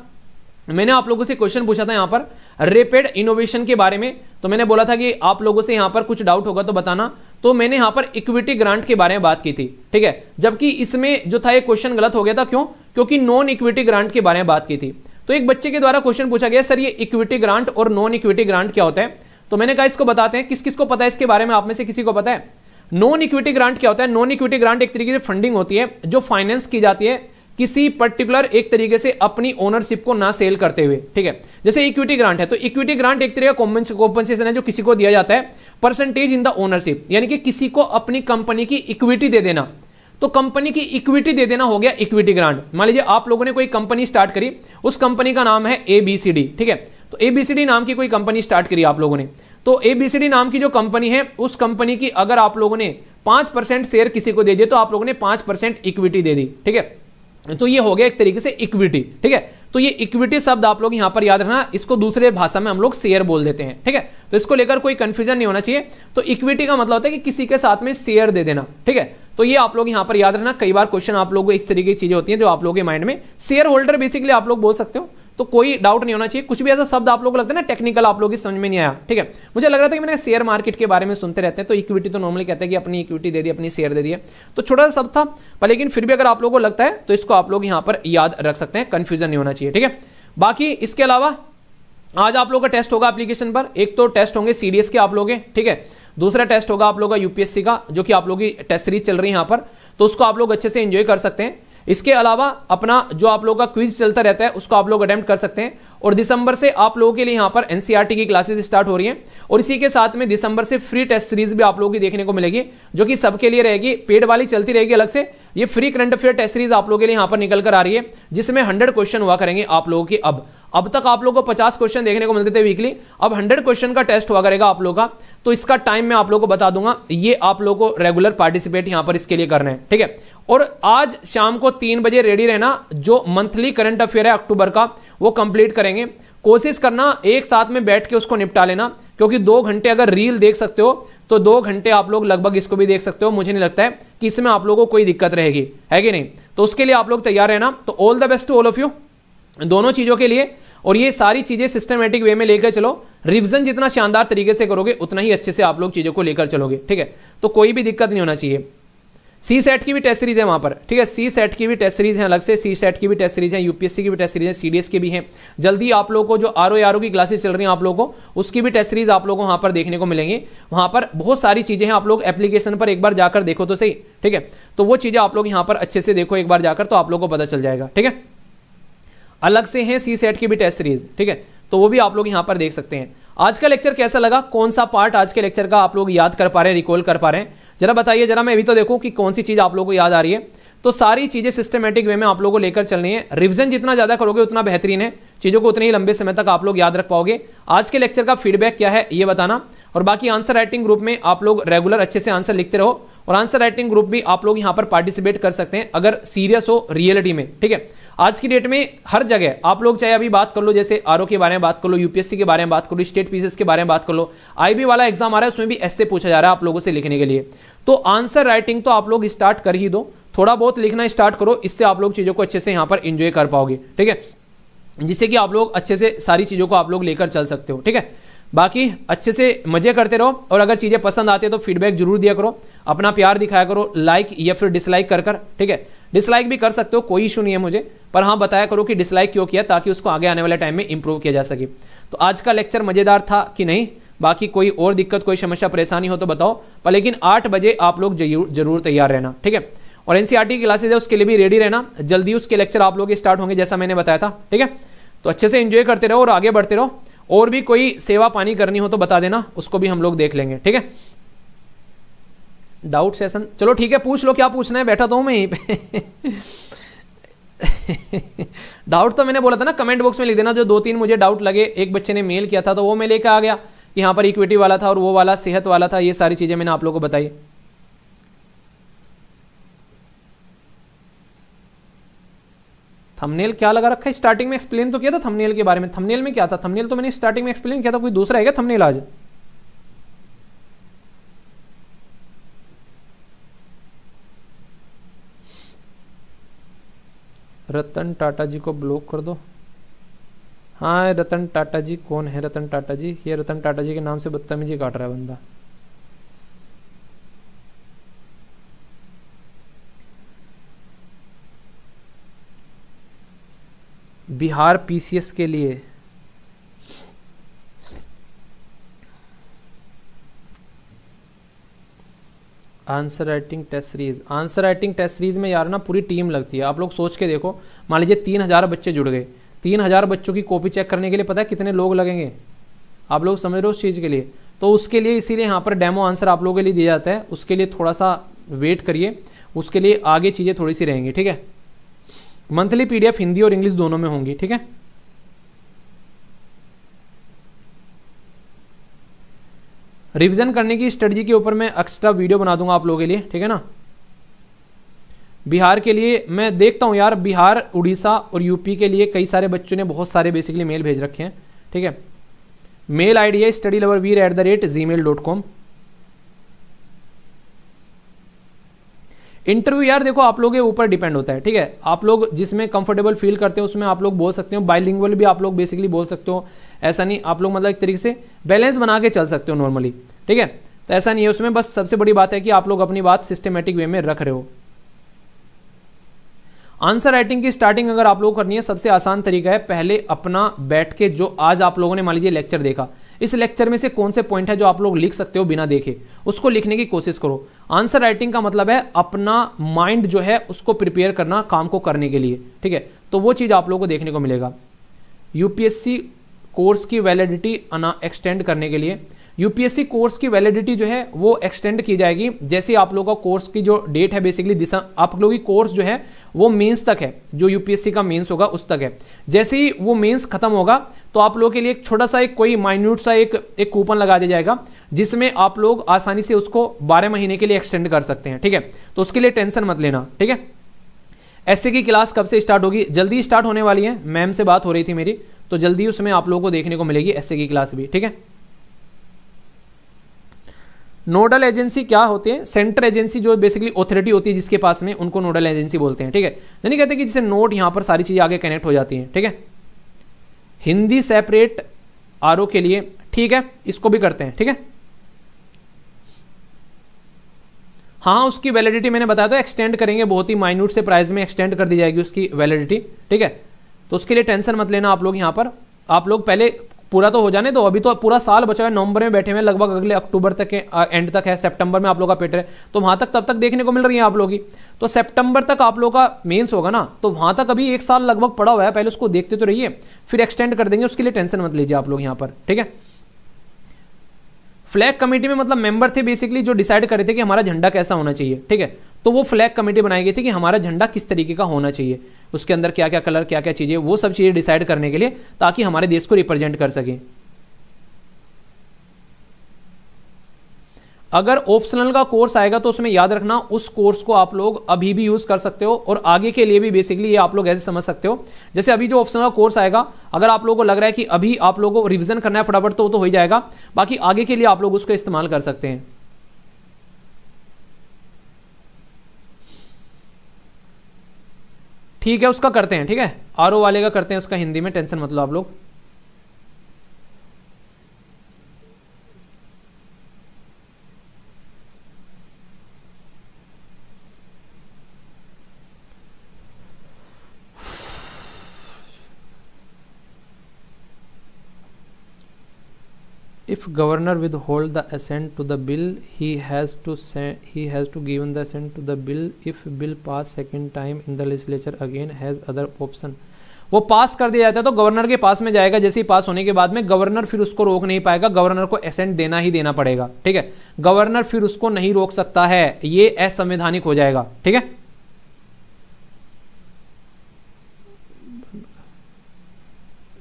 मैंने आप लोगों से क्वेश्चन पूछा था यहाँ पर रेपिड इनोवेशन के बारे में तो मैंने बोला था कि आप लोगों से यहाँ पर कुछ डाउट होगा तो बताना तो मैंने यहाँ पर इक्विटी ग्रांट के बारे में बात की थी ठीक है जबकि इसमें जो था ये क्वेश्चन गलत हो गया था क्यों क्योंकि नॉन इक्विटी ग्रांट के बारे में बात की थी तो एक बच्चे के द्वारा क्वेश्चन पूछा गया सर ये इक्विटी ग्रांट और नॉन इक्विटी ग्रांट क्या होता है तो मैंने कहा इसको बताते हैं किस किस को पता है इसके बारे में आप में से किसी को पता है नॉन इक्विटी ग्रांट क्या होता है नॉन इक्विटी ग्रांट एक तरीके से फंडिंग होती है जो फाइनेंस की जाती है किसी पर्टिकुलर एक तरीके से अपनी ओनरशिप को ना सेल करते हुए ठीक है जैसे इक्विटी ग्रांट है तो इक्विटी ग्रांट एक तरीके का कॉम्पनसेशन है जो किसी को दिया जाता है परसेंटेज इन द ओनरशिप यानी कि किसी को अपनी कंपनी की इक्विटी दे देना तो कंपनी की इक्विटी दे देना हो गया इक्विटी ग्रांट मान लीजिए आप लोगों ने कोई कंपनी स्टार्ट करी उस कंपनी का नाम है एबीसीडी ठीक है तो एबीसीडी नाम की कोई कंपनी स्टार्ट करी आप लोगों ने तो एबीसीडी नाम की जो कंपनी है उस कंपनी की अगर आप लोगों ने पांच परसेंट शेयर किसी को दे दिए तो आप लोगों ने पांच परसेंट इक्विटी दे दी ठीक है तो ये हो गया एक तरीके से इक्विटी ठीक है तो ये इक्विटी शब्द आप लोग यहां पर याद रखना इसको दूसरे भाषा में हम लोग शेयर बोल देते हैं ठीक है तो इसको लेकर कोई कंफ्यूजन नहीं होना चाहिए तो इक्विटी का मतलब होता है कि किसी के साथ में शेयर दे देना ठीक है तो ये आप लोग यहां पर याद रखना कई बार क्वेश्चन आप लोगों को इस तरीके की चीजें होती हैं जो आप लोग के माइंड में शेयर होल्डर बेसिकली आप लोग बोल सकते हो तो कोई डाउट नहीं होना चाहिए कुछ भी ऐसा शब्द आप लोग को लगता है ना टेक्निकल आप लोग समझ में नहीं आया ठीक है मुझे लग रहा था कि मैंने शेयर मार्केट के बारे में सुनते रहते हैं तो इक्विटी तो नॉर्मली कहते हैं कि अपनी इक्विटी दे दी अपनी शेयर दे दिए तो छोटा सा शब्द था पर लेकिन फिर भी अगर आप लोग को लगता है तो इसको आप लोग यहां पर याद रख सकते हैं कंफ्यूजन नहीं होना चाहिए ठीक है बाकी इसके अलावा आज आप लोग का टेस्ट होगा एप्लीकेशन पर एक तो टेस्ट होंगे सीडीएस के आप लोग ठीक है दूसरा टेस्ट होगा आप लोग का यूपीएससी का जो कि आप लोगों की टेस्ट सीरीज चल रही है यहां पर तो उसको आप लोग अच्छे से एंजॉय कर सकते हैं इसके अलावा अपना जो आप लोगों का क्विज चलता रहता है उसको आप लोग अटैम्प्ट कर सकते हैं और दिसंबर से आप लोगों के लिए यहाँ पर एनसीईआरटी e की क्लासेस स्टार्ट हो रही हैं और इसी के साथ में दिसंबर से फ्री टेस्ट सीरीज भी आप लोगों की देखने को मिलेगी जो कि सबके लिए रहेगी पेड वाली चलती रहेगी अलग से ये free current affair test series आप लोगों के लिए यहाँ पर निकल कर आ रही है जिसमें हंड्रेड क्वेश्चन हुआ करेंगे आप लोगों की अब अब तक आप लोगों को पचास क्वेश्चन देखने को मिलते थे वीकली अब हंड्रेड क्वेश्चन का टेस्ट हुआ करेगा आप लोगों का तो इसका टाइम मैं आप लोगों को बता दूंगा ये आप लोगों को रेगुलर पार्टिसिपेट यहां पर इसके लिए करना है ठीक है और आज शाम को तीन बजे रेडी रहना जो मंथली करंट अफेयर है अक्टूबर का वो कंप्लीट करेंगे कोशिश करना एक साथ में बैठ के उसको निपटा लेना क्योंकि दो घंटे अगर रील देख सकते हो तो दो घंटे आप लोग लगभग इसको भी देख सकते हो मुझे नहीं लगता है कि इसमें आप लोगों को कोई दिक्कत रहेगी है कि नहीं तो उसके लिए आप लोग तैयार रहना तो all the best to all of you दोनों चीज़ों के लिए और ये सारी चीज़ें सिस्टमेटिक वे में लेकर चलो रिविजन जितना शानदार तरीके से करोगे उतना ही अच्छे से आप लोग चीज़ों को लेकर चलोगे ठीक है तो कोई भी दिक्कत नहीं होना चाहिए सी सेट की भी टेस्ट सीरीज है वहाँ पर ठीक है सी सेट की भी टेस्ट सीरीज है अलग से सी सेट की भी टेस्ट सीरीज है यूपीएससी की भी टेस्ट सीरीज है सीडीएस की भी है जल्दी आप लोगों को जो आर ओ आर ओ की क्लासेस चल रही हैं आप लोगों को उसकी भी टेस्ट सीरीज आप लोगों को वहाँ पर देखने को मिलेंगे वहाँ पर बहुत सारी चीज़ें हैं आप लोग एप्लीकेशन पर एक बार जाकर देखो तो सही ठीक है तो वो चीज़ें आप लोग यहाँ पर अच्छे से देखो एक बार जाकर तो आप लोग को पता चल जाएगा ठीक है अलग से है सी सेट की भी टेस्ट सीरीज ठीक है तो वो भी आप लोग यहाँ पर देख सकते हैं आज का लेक्चर कैसा लगा कौन सा पार्ट आज के लेक्चर का आप लोग याद कर पा रहे हैं रिकॉल कर पा रहे हैं जरा बताइए जरा मैं अभी तो देखूँ कि कौन सी चीज़ आप लोगों को याद आ रही है तो सारी चीज़ें सिस्टमेटिक वे में आप लोगों को लेकर चलनी है रिविजन जितना ज़्यादा करोगे उतना बेहतरीन है चीज़ों को उतने ही लंबे समय तक आप लोग याद रख पाओगे आज के लेक्चर का फीडबैक क्या है ये बताना और बाकी आंसर राइटिंग ग्रुप में आप लोग रेगुलर अच्छे से आंसर लिखते रहो और आंसर राइटिंग ग्रुप भी आप लोग यहाँ पर पार्टिसिपेट कर सकते हैं अगर सीरियस हो रियलिटी में ठीक है आज की डेट में हर जगह आप लोग चाहे अभी बात कर लो जैसे आर के बारे में बात कर लो यूपीएससी के बारे में बात कर लो स्टेट पीसीएस के बारे में बात कर लो आईबी वाला एग्जाम आ रहा है उसमें भी ऐसे पूछा जा रहा है आप लोगों से लिखने के लिए तो आंसर राइटिंग तो आप लोग स्टार्ट कर ही दो थोड़ा बहुत लिखना स्टार्ट करो इससे आप लोग चीज़ों को अच्छे से यहां पर इंजॉय कर पाओगे ठीक है जिससे कि आप लोग अच्छे से सारी चीज़ों को आप लोग लेकर चल सकते हो ठीक है बाकी अच्छे से मजे करते रहो और अगर चीज़ें पसंद आती है तो फीडबैक जरूर दिया करो अपना प्यार दिखाया करो लाइक या फिर डिसलाइक कर कर ठीक है डिसलाइक भी कर सकते हो कोई इशू नहीं है मुझे पर हाँ बताया करो कि डिसलाइक क्यों किया ताकि उसको आगे आने वाले टाइम में इंप्रूव किया जा सके तो आज का लेक्चर मज़ेदार था कि नहीं बाकी कोई और दिक्कत कोई समस्या परेशानी हो तो बताओ पर लेकिन आठ बजे आप लोग जरूर तैयार रहना ठीक है और एनसीआरटी e की क्लासेज है उसके लिए भी रेडी रहना जल्दी उसके लेक्चर आप लोग स्टार्ट होंगे जैसा मैंने बताया था ठीक है तो अच्छे से एंजॉय करते रहो और आगे बढ़ते रहो और भी कोई सेवा पानी करनी हो तो बता देना उसको भी हम लोग देख लेंगे ठीक है डाउट सेशन चलो ठीक है पूछ लो क्या पूछना है बैठा तो हूं मैं यहीं पे डाउट तो मैंने बोला था ना कमेंट बॉक्स में लिख देना जो दो तीन मुझे डाउट लगे एक बच्चे ने मेल किया था तो वो मैं लेकर आ गया यहाँ पर इक्विटी वाला था और वो वाला सेहत वाला था ये सारी चीज़ें मैंने आप लोगों को बताई थंबनेल क्या लगा रखा है स्टार्टिंग में एक्सप्लेन तो किया था थंबनेल के बारे में थंबनेल में क्या था थंबनेल तो मैंने स्टार्टिंग में एक्सप्लेन किया था कोई दूसरा है क्या थंबनेल आज रतन टाटा जी को ब्लॉक कर दो हाँ रतन टाटा जी कौन है रतन टाटा जी ये रतन टाटा जी के नाम से बदतमीजी काट रहा है बंदा बिहार पीसीएस के लिए answer writing test series answer writing test series में यार ना पूरी टीम लगती है आप लोग सोच के देखो मान लीजिए तीन हजार बच्चे जुड़ गए तीन हज़ार बच्चों की कॉपी चेक करने के लिए पता है कितने लोग लगेंगे आप लोग समझ रहे हो उस चीज़ के लिए तो उसके लिए इसीलिए यहाँ पर डेमो आंसर आप लोगों के लिए दिया जाता है उसके लिए थोड़ा सा वेट करिए उसके लिए आगे चीज़ें थोड़ी सी रहेंगी ठीक है मंथली पीडीएफ हिंदी और इंग्लिश दोनों में होंगी ठीक है रिवीजन करने की स्टडी के ऊपर मैं एक्स्ट्रा वीडियो बना दूंगा आप लोगों के लिए ठीक है ना बिहार के लिए मैं देखता हूँ यार बिहार उड़ीसा और यूपी के लिए कई सारे बच्चों ने बहुत सारे बेसिकली मेल भेज रखे हैं ठीक है मेल आई डी है study lover Veer at the rate Gmail dot com interview यार देखो आप लोगों के ऊपर डिपेंड होता है ठीक है आप लोग जिसमें कंफर्टेबल फील करते हो उसमें आप लोग बोल सकते हो बाइलिंगुअल भी आप लोग बेसिकली बोल सकते हो ऐसा नहीं आप लोग मतलब एक तरीके से बैलेंस बना के चल सकते हो नॉर्मली ठीक है तो ऐसा नहीं है उसमें बस सबसे बड़ी बात है कि आप लोग अपनी बात सिस्टमेटिक वे में रख रहे हो आंसर राइटिंग की स्टार्टिंग अगर आप लोग करनी है सबसे आसान तरीका है पहले अपना बैठ के जो आज आप लोगों ने मान लीजिए लेक्चर देखा इस लेक्चर में से कौन से पॉइंट है जो आप लोग लिख सकते हो बिना देखे उसको लिखने की कोशिश करो आंसर राइटिंग का मतलब है अपना माइंड जो है उसको प्रिपेयर करना काम को करने के लिए ठीक है तो वो चीज़ आप लोगों को देखने को मिलेगा यूपीएससी कोर्स की वैलिडिटी एक्सटेंड करने के लिए यूपीएससी कोर्स की वैलिडिटी जो है वो एक्सटेंड की जाएगी जैसे आप लोगों का कोर्स की जो डेट है बेसिकली दिसंबर आप लोगों की कोर्स जो है वो मेंस तक है जो यूपीएससी का मेंस होगा उस तक है जैसे ही वो मेंस खत्म होगा तो आप लोगों के लिए एक छोटा सा एक कोई माइन्यूट सा एक एक कूपन लगा दिया जाएगा जिसमें आप लोग आसानी से उसको बारह महीने के लिए एक्सटेंड कर सकते हैं ठीक है तो उसके लिए टेंशन मत लेना ठीक है ऐसे की क्लास कब से स्टार्ट होगी जल्दी स्टार्ट होने वाली है मैम से बात हो रही थी मेरी तो जल्दी उसमें आप लोगों को देखने को मिलेगी ऐसे की क्लास भी ठीक है नोडल एजेंसी क्या होते हैं सेंटर एजेंसी जो बेसिकली ऑथोरिटी होती है जिसके पास में उनको नोडल एजेंसी बोलते हैं ठीक है यानी कहते हैं कि जिसे नोट यहां पर सारी चीज़ें आगे कनेक्ट हो जाती हैं ठीक है हिंदी सेपरेट आर के लिए ठीक है इसको भी करते हैं ठीक है हाँ उसकी वैलिडिटी मैंने बताया तो एक्सटेंड करेंगे बहुत ही माइन्यूट से प्राइस में एक्सटेंड कर दी जाएगी उसकी वैलिडिटी ठीक है तो उसके लिए टेंशन मत लेना आप लोग यहाँ पर आप लोग पहले पूरा तो हो जाने दो अभी तो पूरा साल बचा है नवंबर में बैठे हुए लगभग अगले अक्टूबर तक एंड तक है सितंबर में आप लोग का पेटर है तो वहां तक तब तक देखने को मिल रही है आप लोग की तो सितंबर तक आप लोग का मेंस होगा ना तो वहां तक अभी एक साल लगभग पड़ा हुआ है पहले उसको देखते तो रहिए फिर एक्सटेंड कर देंगे उसके लिए टेंशन मत लीजिए आप लोग यहाँ पर ठीक है फ्लैग कमेटी में मतलब मेंबर थे बेसिकली जो डिसाइड करे थे कि हमारा झंडा कैसा होना चाहिए ठीक है तो वो फ्लैग कमेटी बनाई गई थी कि हमारा झंडा किस तरीके का होना चाहिए उसके अंदर क्या क्या कलर क्या क्या चीज़ें वो सब चीज़ें डिसाइड करने के लिए ताकि हमारे देश को रिप्रेजेंट कर सके अगर ऑप्शनल का कोर्स आएगा तो उसमें याद रखना उस कोर्स को आप लोग अभी भी यूज़ कर सकते हो और आगे के लिए भी बेसिकली ये आप लोग ऐसे समझ सकते हो जैसे अभी जो ऑप्शनल का कोर्स आएगा अगर आप लोगों को लग रहा है कि अभी आप लोगों को रिविजन करना है फटाफट तो वो तो हो ही जाएगा बाकी आगे के लिए आप लोग उसका इस्तेमाल कर सकते हैं ठीक है उसका करते हैं ठीक है आर वाले का करते हैं उसका हिंदी में टेंशन मतलब आप लोग if governor withhold the assent to the bill he has to send, he has to given the assent to the bill if bill pass second time in the legislature again has other option वो पास कर दिया जाता है तो governor के पास में जाएगा जैसे ही पास होने के बाद में गवर्नर फिर उसको रोक नहीं पाएगा गवर्नर को एसेंट देना ही देना पड़ेगा ठीक है गवर्नर फिर उसको नहीं रोक सकता है ये असंवैधानिक हो जाएगा ठीक है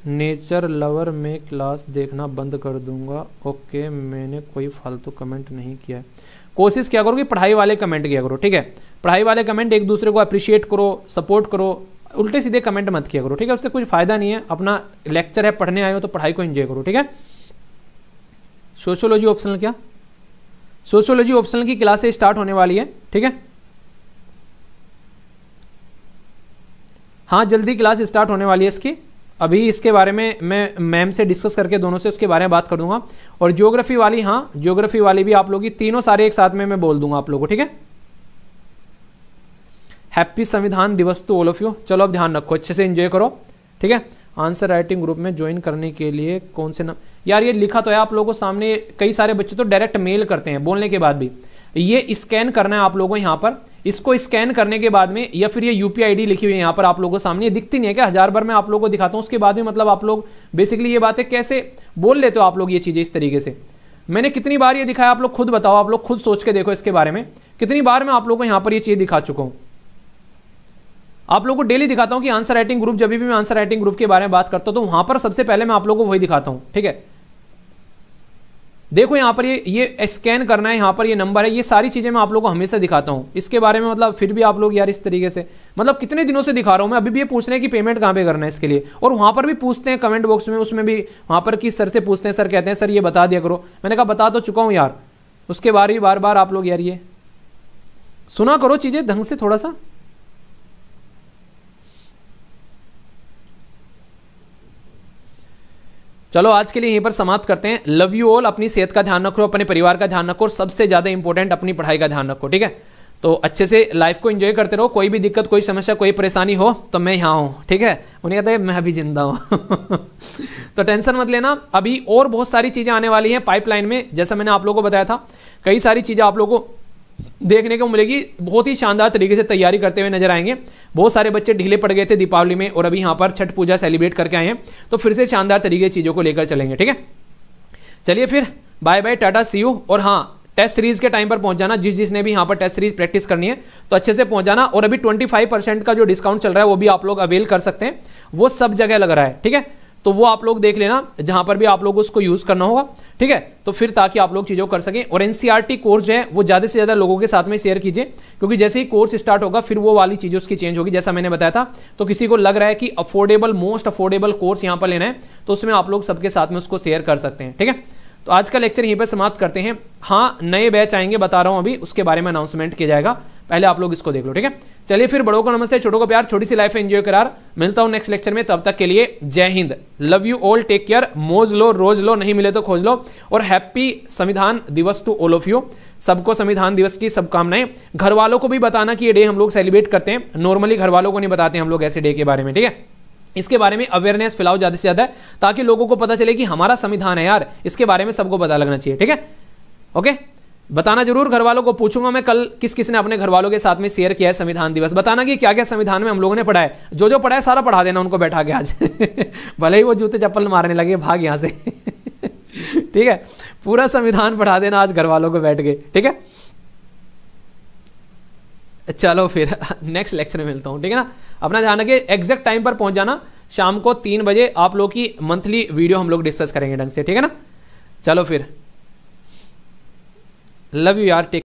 नेचर लवर में क्लास देखना बंद कर दूंगा ओके मैंने कोई फालतू कमेंट नहीं किया है कोशिश क्या करो कि पढ़ाई वाले कमेंट किया करो ठीक है पढ़ाई वाले कमेंट एक दूसरे को अप्रिशिएट करो सपोर्ट करो उल्टे सीधे कमेंट मत किया करो ठीक है उससे कुछ फायदा नहीं है अपना लेक्चर है पढ़ने आए हो तो पढ़ाई को एंजॉय करो ठीक है सोशोलॉजी ऑप्शनल क्या सोशोलॉजी ऑप्शनल की क्लासे स्टार्ट होने वाली है ठीक है हाँ जल्दी क्लास स्टार्ट होने वाली है इसकी अभी इसके बारे में मैं मैम से डिस्कस करके दोनों से उसके बारे में बात कर दूंगा और ज्योग्राफी वाली हाँ ज्योग्राफी वाली भी आप लोग की तीनों सारे एक साथ में मैं बोल दूंगा आप लोगों को ठीक है हैप्पी संविधान दिवस टू ऑल ऑफ यू चलो अब ध्यान रखो अच्छे से इंजॉय करो ठीक है आंसर राइटिंग ग्रुप में ज्वाइन करने के लिए कौन से नाम यार ये लिखा तो है आप लोगों को सामने कई सारे बच्चे तो डायरेक्ट मेल करते हैं बोलने के बाद भी ये स्कैन करना है आप लोगों को यहाँ पर इसको स्कैन करने के बाद में या फिर ये यूपी आई लिखी हुई है यहाँ पर आप लोगों को सामने ये दिखती नहीं है क्या हजार बार मैं आप लोगों को दिखाता हूँ उसके बाद में मतलब आप लोग बेसिकली ये बातें कैसे बोल लेते हो आप लोग ये चीज़ें इस तरीके से मैंने कितनी बार ये दिखाया आप लोग खुद बताओ आप लोग खुद सोच के देखो इसके बारे में कितनी बार मैं आप लोगों को यहाँ पर ये चीज़ दिखा चुका हूँ आप लोगों को डेली दिखाता हूँ कि आंसर राइटिंग ग्रुप जब भी मैं आंसर राइटिंग ग्रुप के बारे में बात करता हूँ तो वहाँ पर सबसे पहले मैं आप लोगों को वही दिखाता हूँ ठीक है देखो यहाँ पर ये ये स्कैन करना है यहाँ पर ये नंबर है ये सारी चीज़ें मैं आप लोगों को हमेशा दिखाता हूँ इसके बारे में मतलब फिर भी आप लोग यार इस तरीके से मतलब कितने दिनों से दिखा रहा हूँ मैं अभी भी ये पूछ रहे हैं कि पेमेंट कहाँ पे करना है इसके लिए और वहाँ पर भी पूछते हैं कमेंट बॉक्स में उसमें भी वहाँ पर कि सर से पूछते हैं सर कहते हैं सर ये बता दिया करो मैंने कहा बता तो चुका हूँ यार उसके बारे भी बार बार आप लोग यार ये सुना करो चीज़ें ढंग से थोड़ा सा चलो आज के लिए यहीं पर समाप्त करते हैं लव यू ऑल अपनी सेहत का ध्यान रखो अपने परिवार का ध्यान रखो और सबसे ज़्यादा इंपॉर्टेंट अपनी पढ़ाई का ध्यान रखो ठीक है तो अच्छे से लाइफ को एंजॉय करते रहो कोई भी दिक्कत कोई समस्या कोई परेशानी हो तो मैं यहाँ हूँ ठीक है उन्हें कहते हैं मैं अभी जिंदा हूँ तो टेंशन मत लेना अभी और बहुत सारी चीज़ें आने वाली हैं पाइपलाइन में जैसा मैंने आप लोगों को बताया था कई सारी चीज़ें आप लोगों को देखने को मिलेगी बहुत ही शानदार तरीके से तैयारी करते हुए नजर आएंगे बहुत सारे बच्चे ढीले पड़ गए थे दीपावली में और अभी यहां पर छठ पूजा सेलिब्रेट करके आए हैं तो फिर से शानदार तरीके की चीज़ों को लेकर चलेंगे ठीक है चलिए फिर bye bye tata see you और हाँ टेस्ट सीरीज के टाइम पर पहुंच जाना जिस जिसने भी यहां पर टेस्ट सीरीज प्रैक्टिस करनी है तो अच्छे से पहुंच जाना और अभी ट्वेंटी परसेंट का जो डिस्काउंट चल रहा है वो भी आप लोग अवेल कर सकते हैं वो सब जगह लग रहा है ठीक है तो वो आप लोग देख लेना जहां पर भी आप लोग उसको यूज करना होगा ठीक है तो फिर ताकि आप लोग चीजों कर सकें और एनसीआरटी कोर्स e जो है वो ज्यादा से ज्यादा लोगों के साथ में शेयर कीजिए क्योंकि जैसे ही कोर्स स्टार्ट होगा फिर वो वाली चीज उसकी चेंज होगी जैसा मैंने बताया था तो किसी को लग रहा है कि अफोर्डेबल मोस्ट अफोर्डेबल कोर्स यहां पर लेना है तो उसमें आप लोग सबके साथ में उसको शेयर कर सकते हैं ठीक है तो आज का लेक्चर यहीं पर समाप्त करते हैं हाँ नए बैच आएंगे बता रहा हूं अभी उसके बारे में अनाउंसमेंट किया जाएगा पहले आप लोग इसको देख लो ठीक है चलिए फिर बड़ों को नमस्ते छोटों को प्यार छोटी सी लाइफ एंजॉय करार मिलता हूं नेक्स्ट लेक्चर में तब तक के लिए जय हिंद love you all take care मोज लो रोज लो नहीं मिले तो खोज लो और हैप्पी संविधान दिवस टू ऑल ऑफ यू सबको संविधान दिवस की शुभकामनाएं घर वालों को भी बताना कि ये डे हम लोग सेलिब्रेट करते हैं नॉर्मली घर वालों को नहीं बताते हम लोग ऐसे डे के बारे में ठीक है इसके बारे में अवेयरनेस फैलाओ ज़्यादा से ज़्यादा ताकि लोगों को पता चले कि हमारा संविधान है यार इसके बारे में सबको पता लगना चाहिए ठीक है ओके बताना जरूर घर वालों को पूछूंगा मैं कल किस किसने अपने घर वालों के साथ में शेयर किया है संविधान दिवस बताना कि क्या क्या संविधान में हम लोगों ने पढ़ा है जो जो पढ़ा है सारा पढ़ा देना उनको बैठा के आज भले ही वो जूते चप्पल मारने लगे भाग यहाँ से ठीक है पूरा संविधान पढ़ा देना आज घर वालों को बैठ के ठीक है चलो फिर नेक्स्ट लेक्चर में मिलता हूँ ठीक है ना अपना ध्यान रखिए एग्जैक्ट टाइम पर पहुंच जाना शाम को तीन बजे आप लोग की मंथली वीडियो हम लोग डिस्कस करेंगे ढंग से ठीक है ना चलो फिर Love you, yaar. Take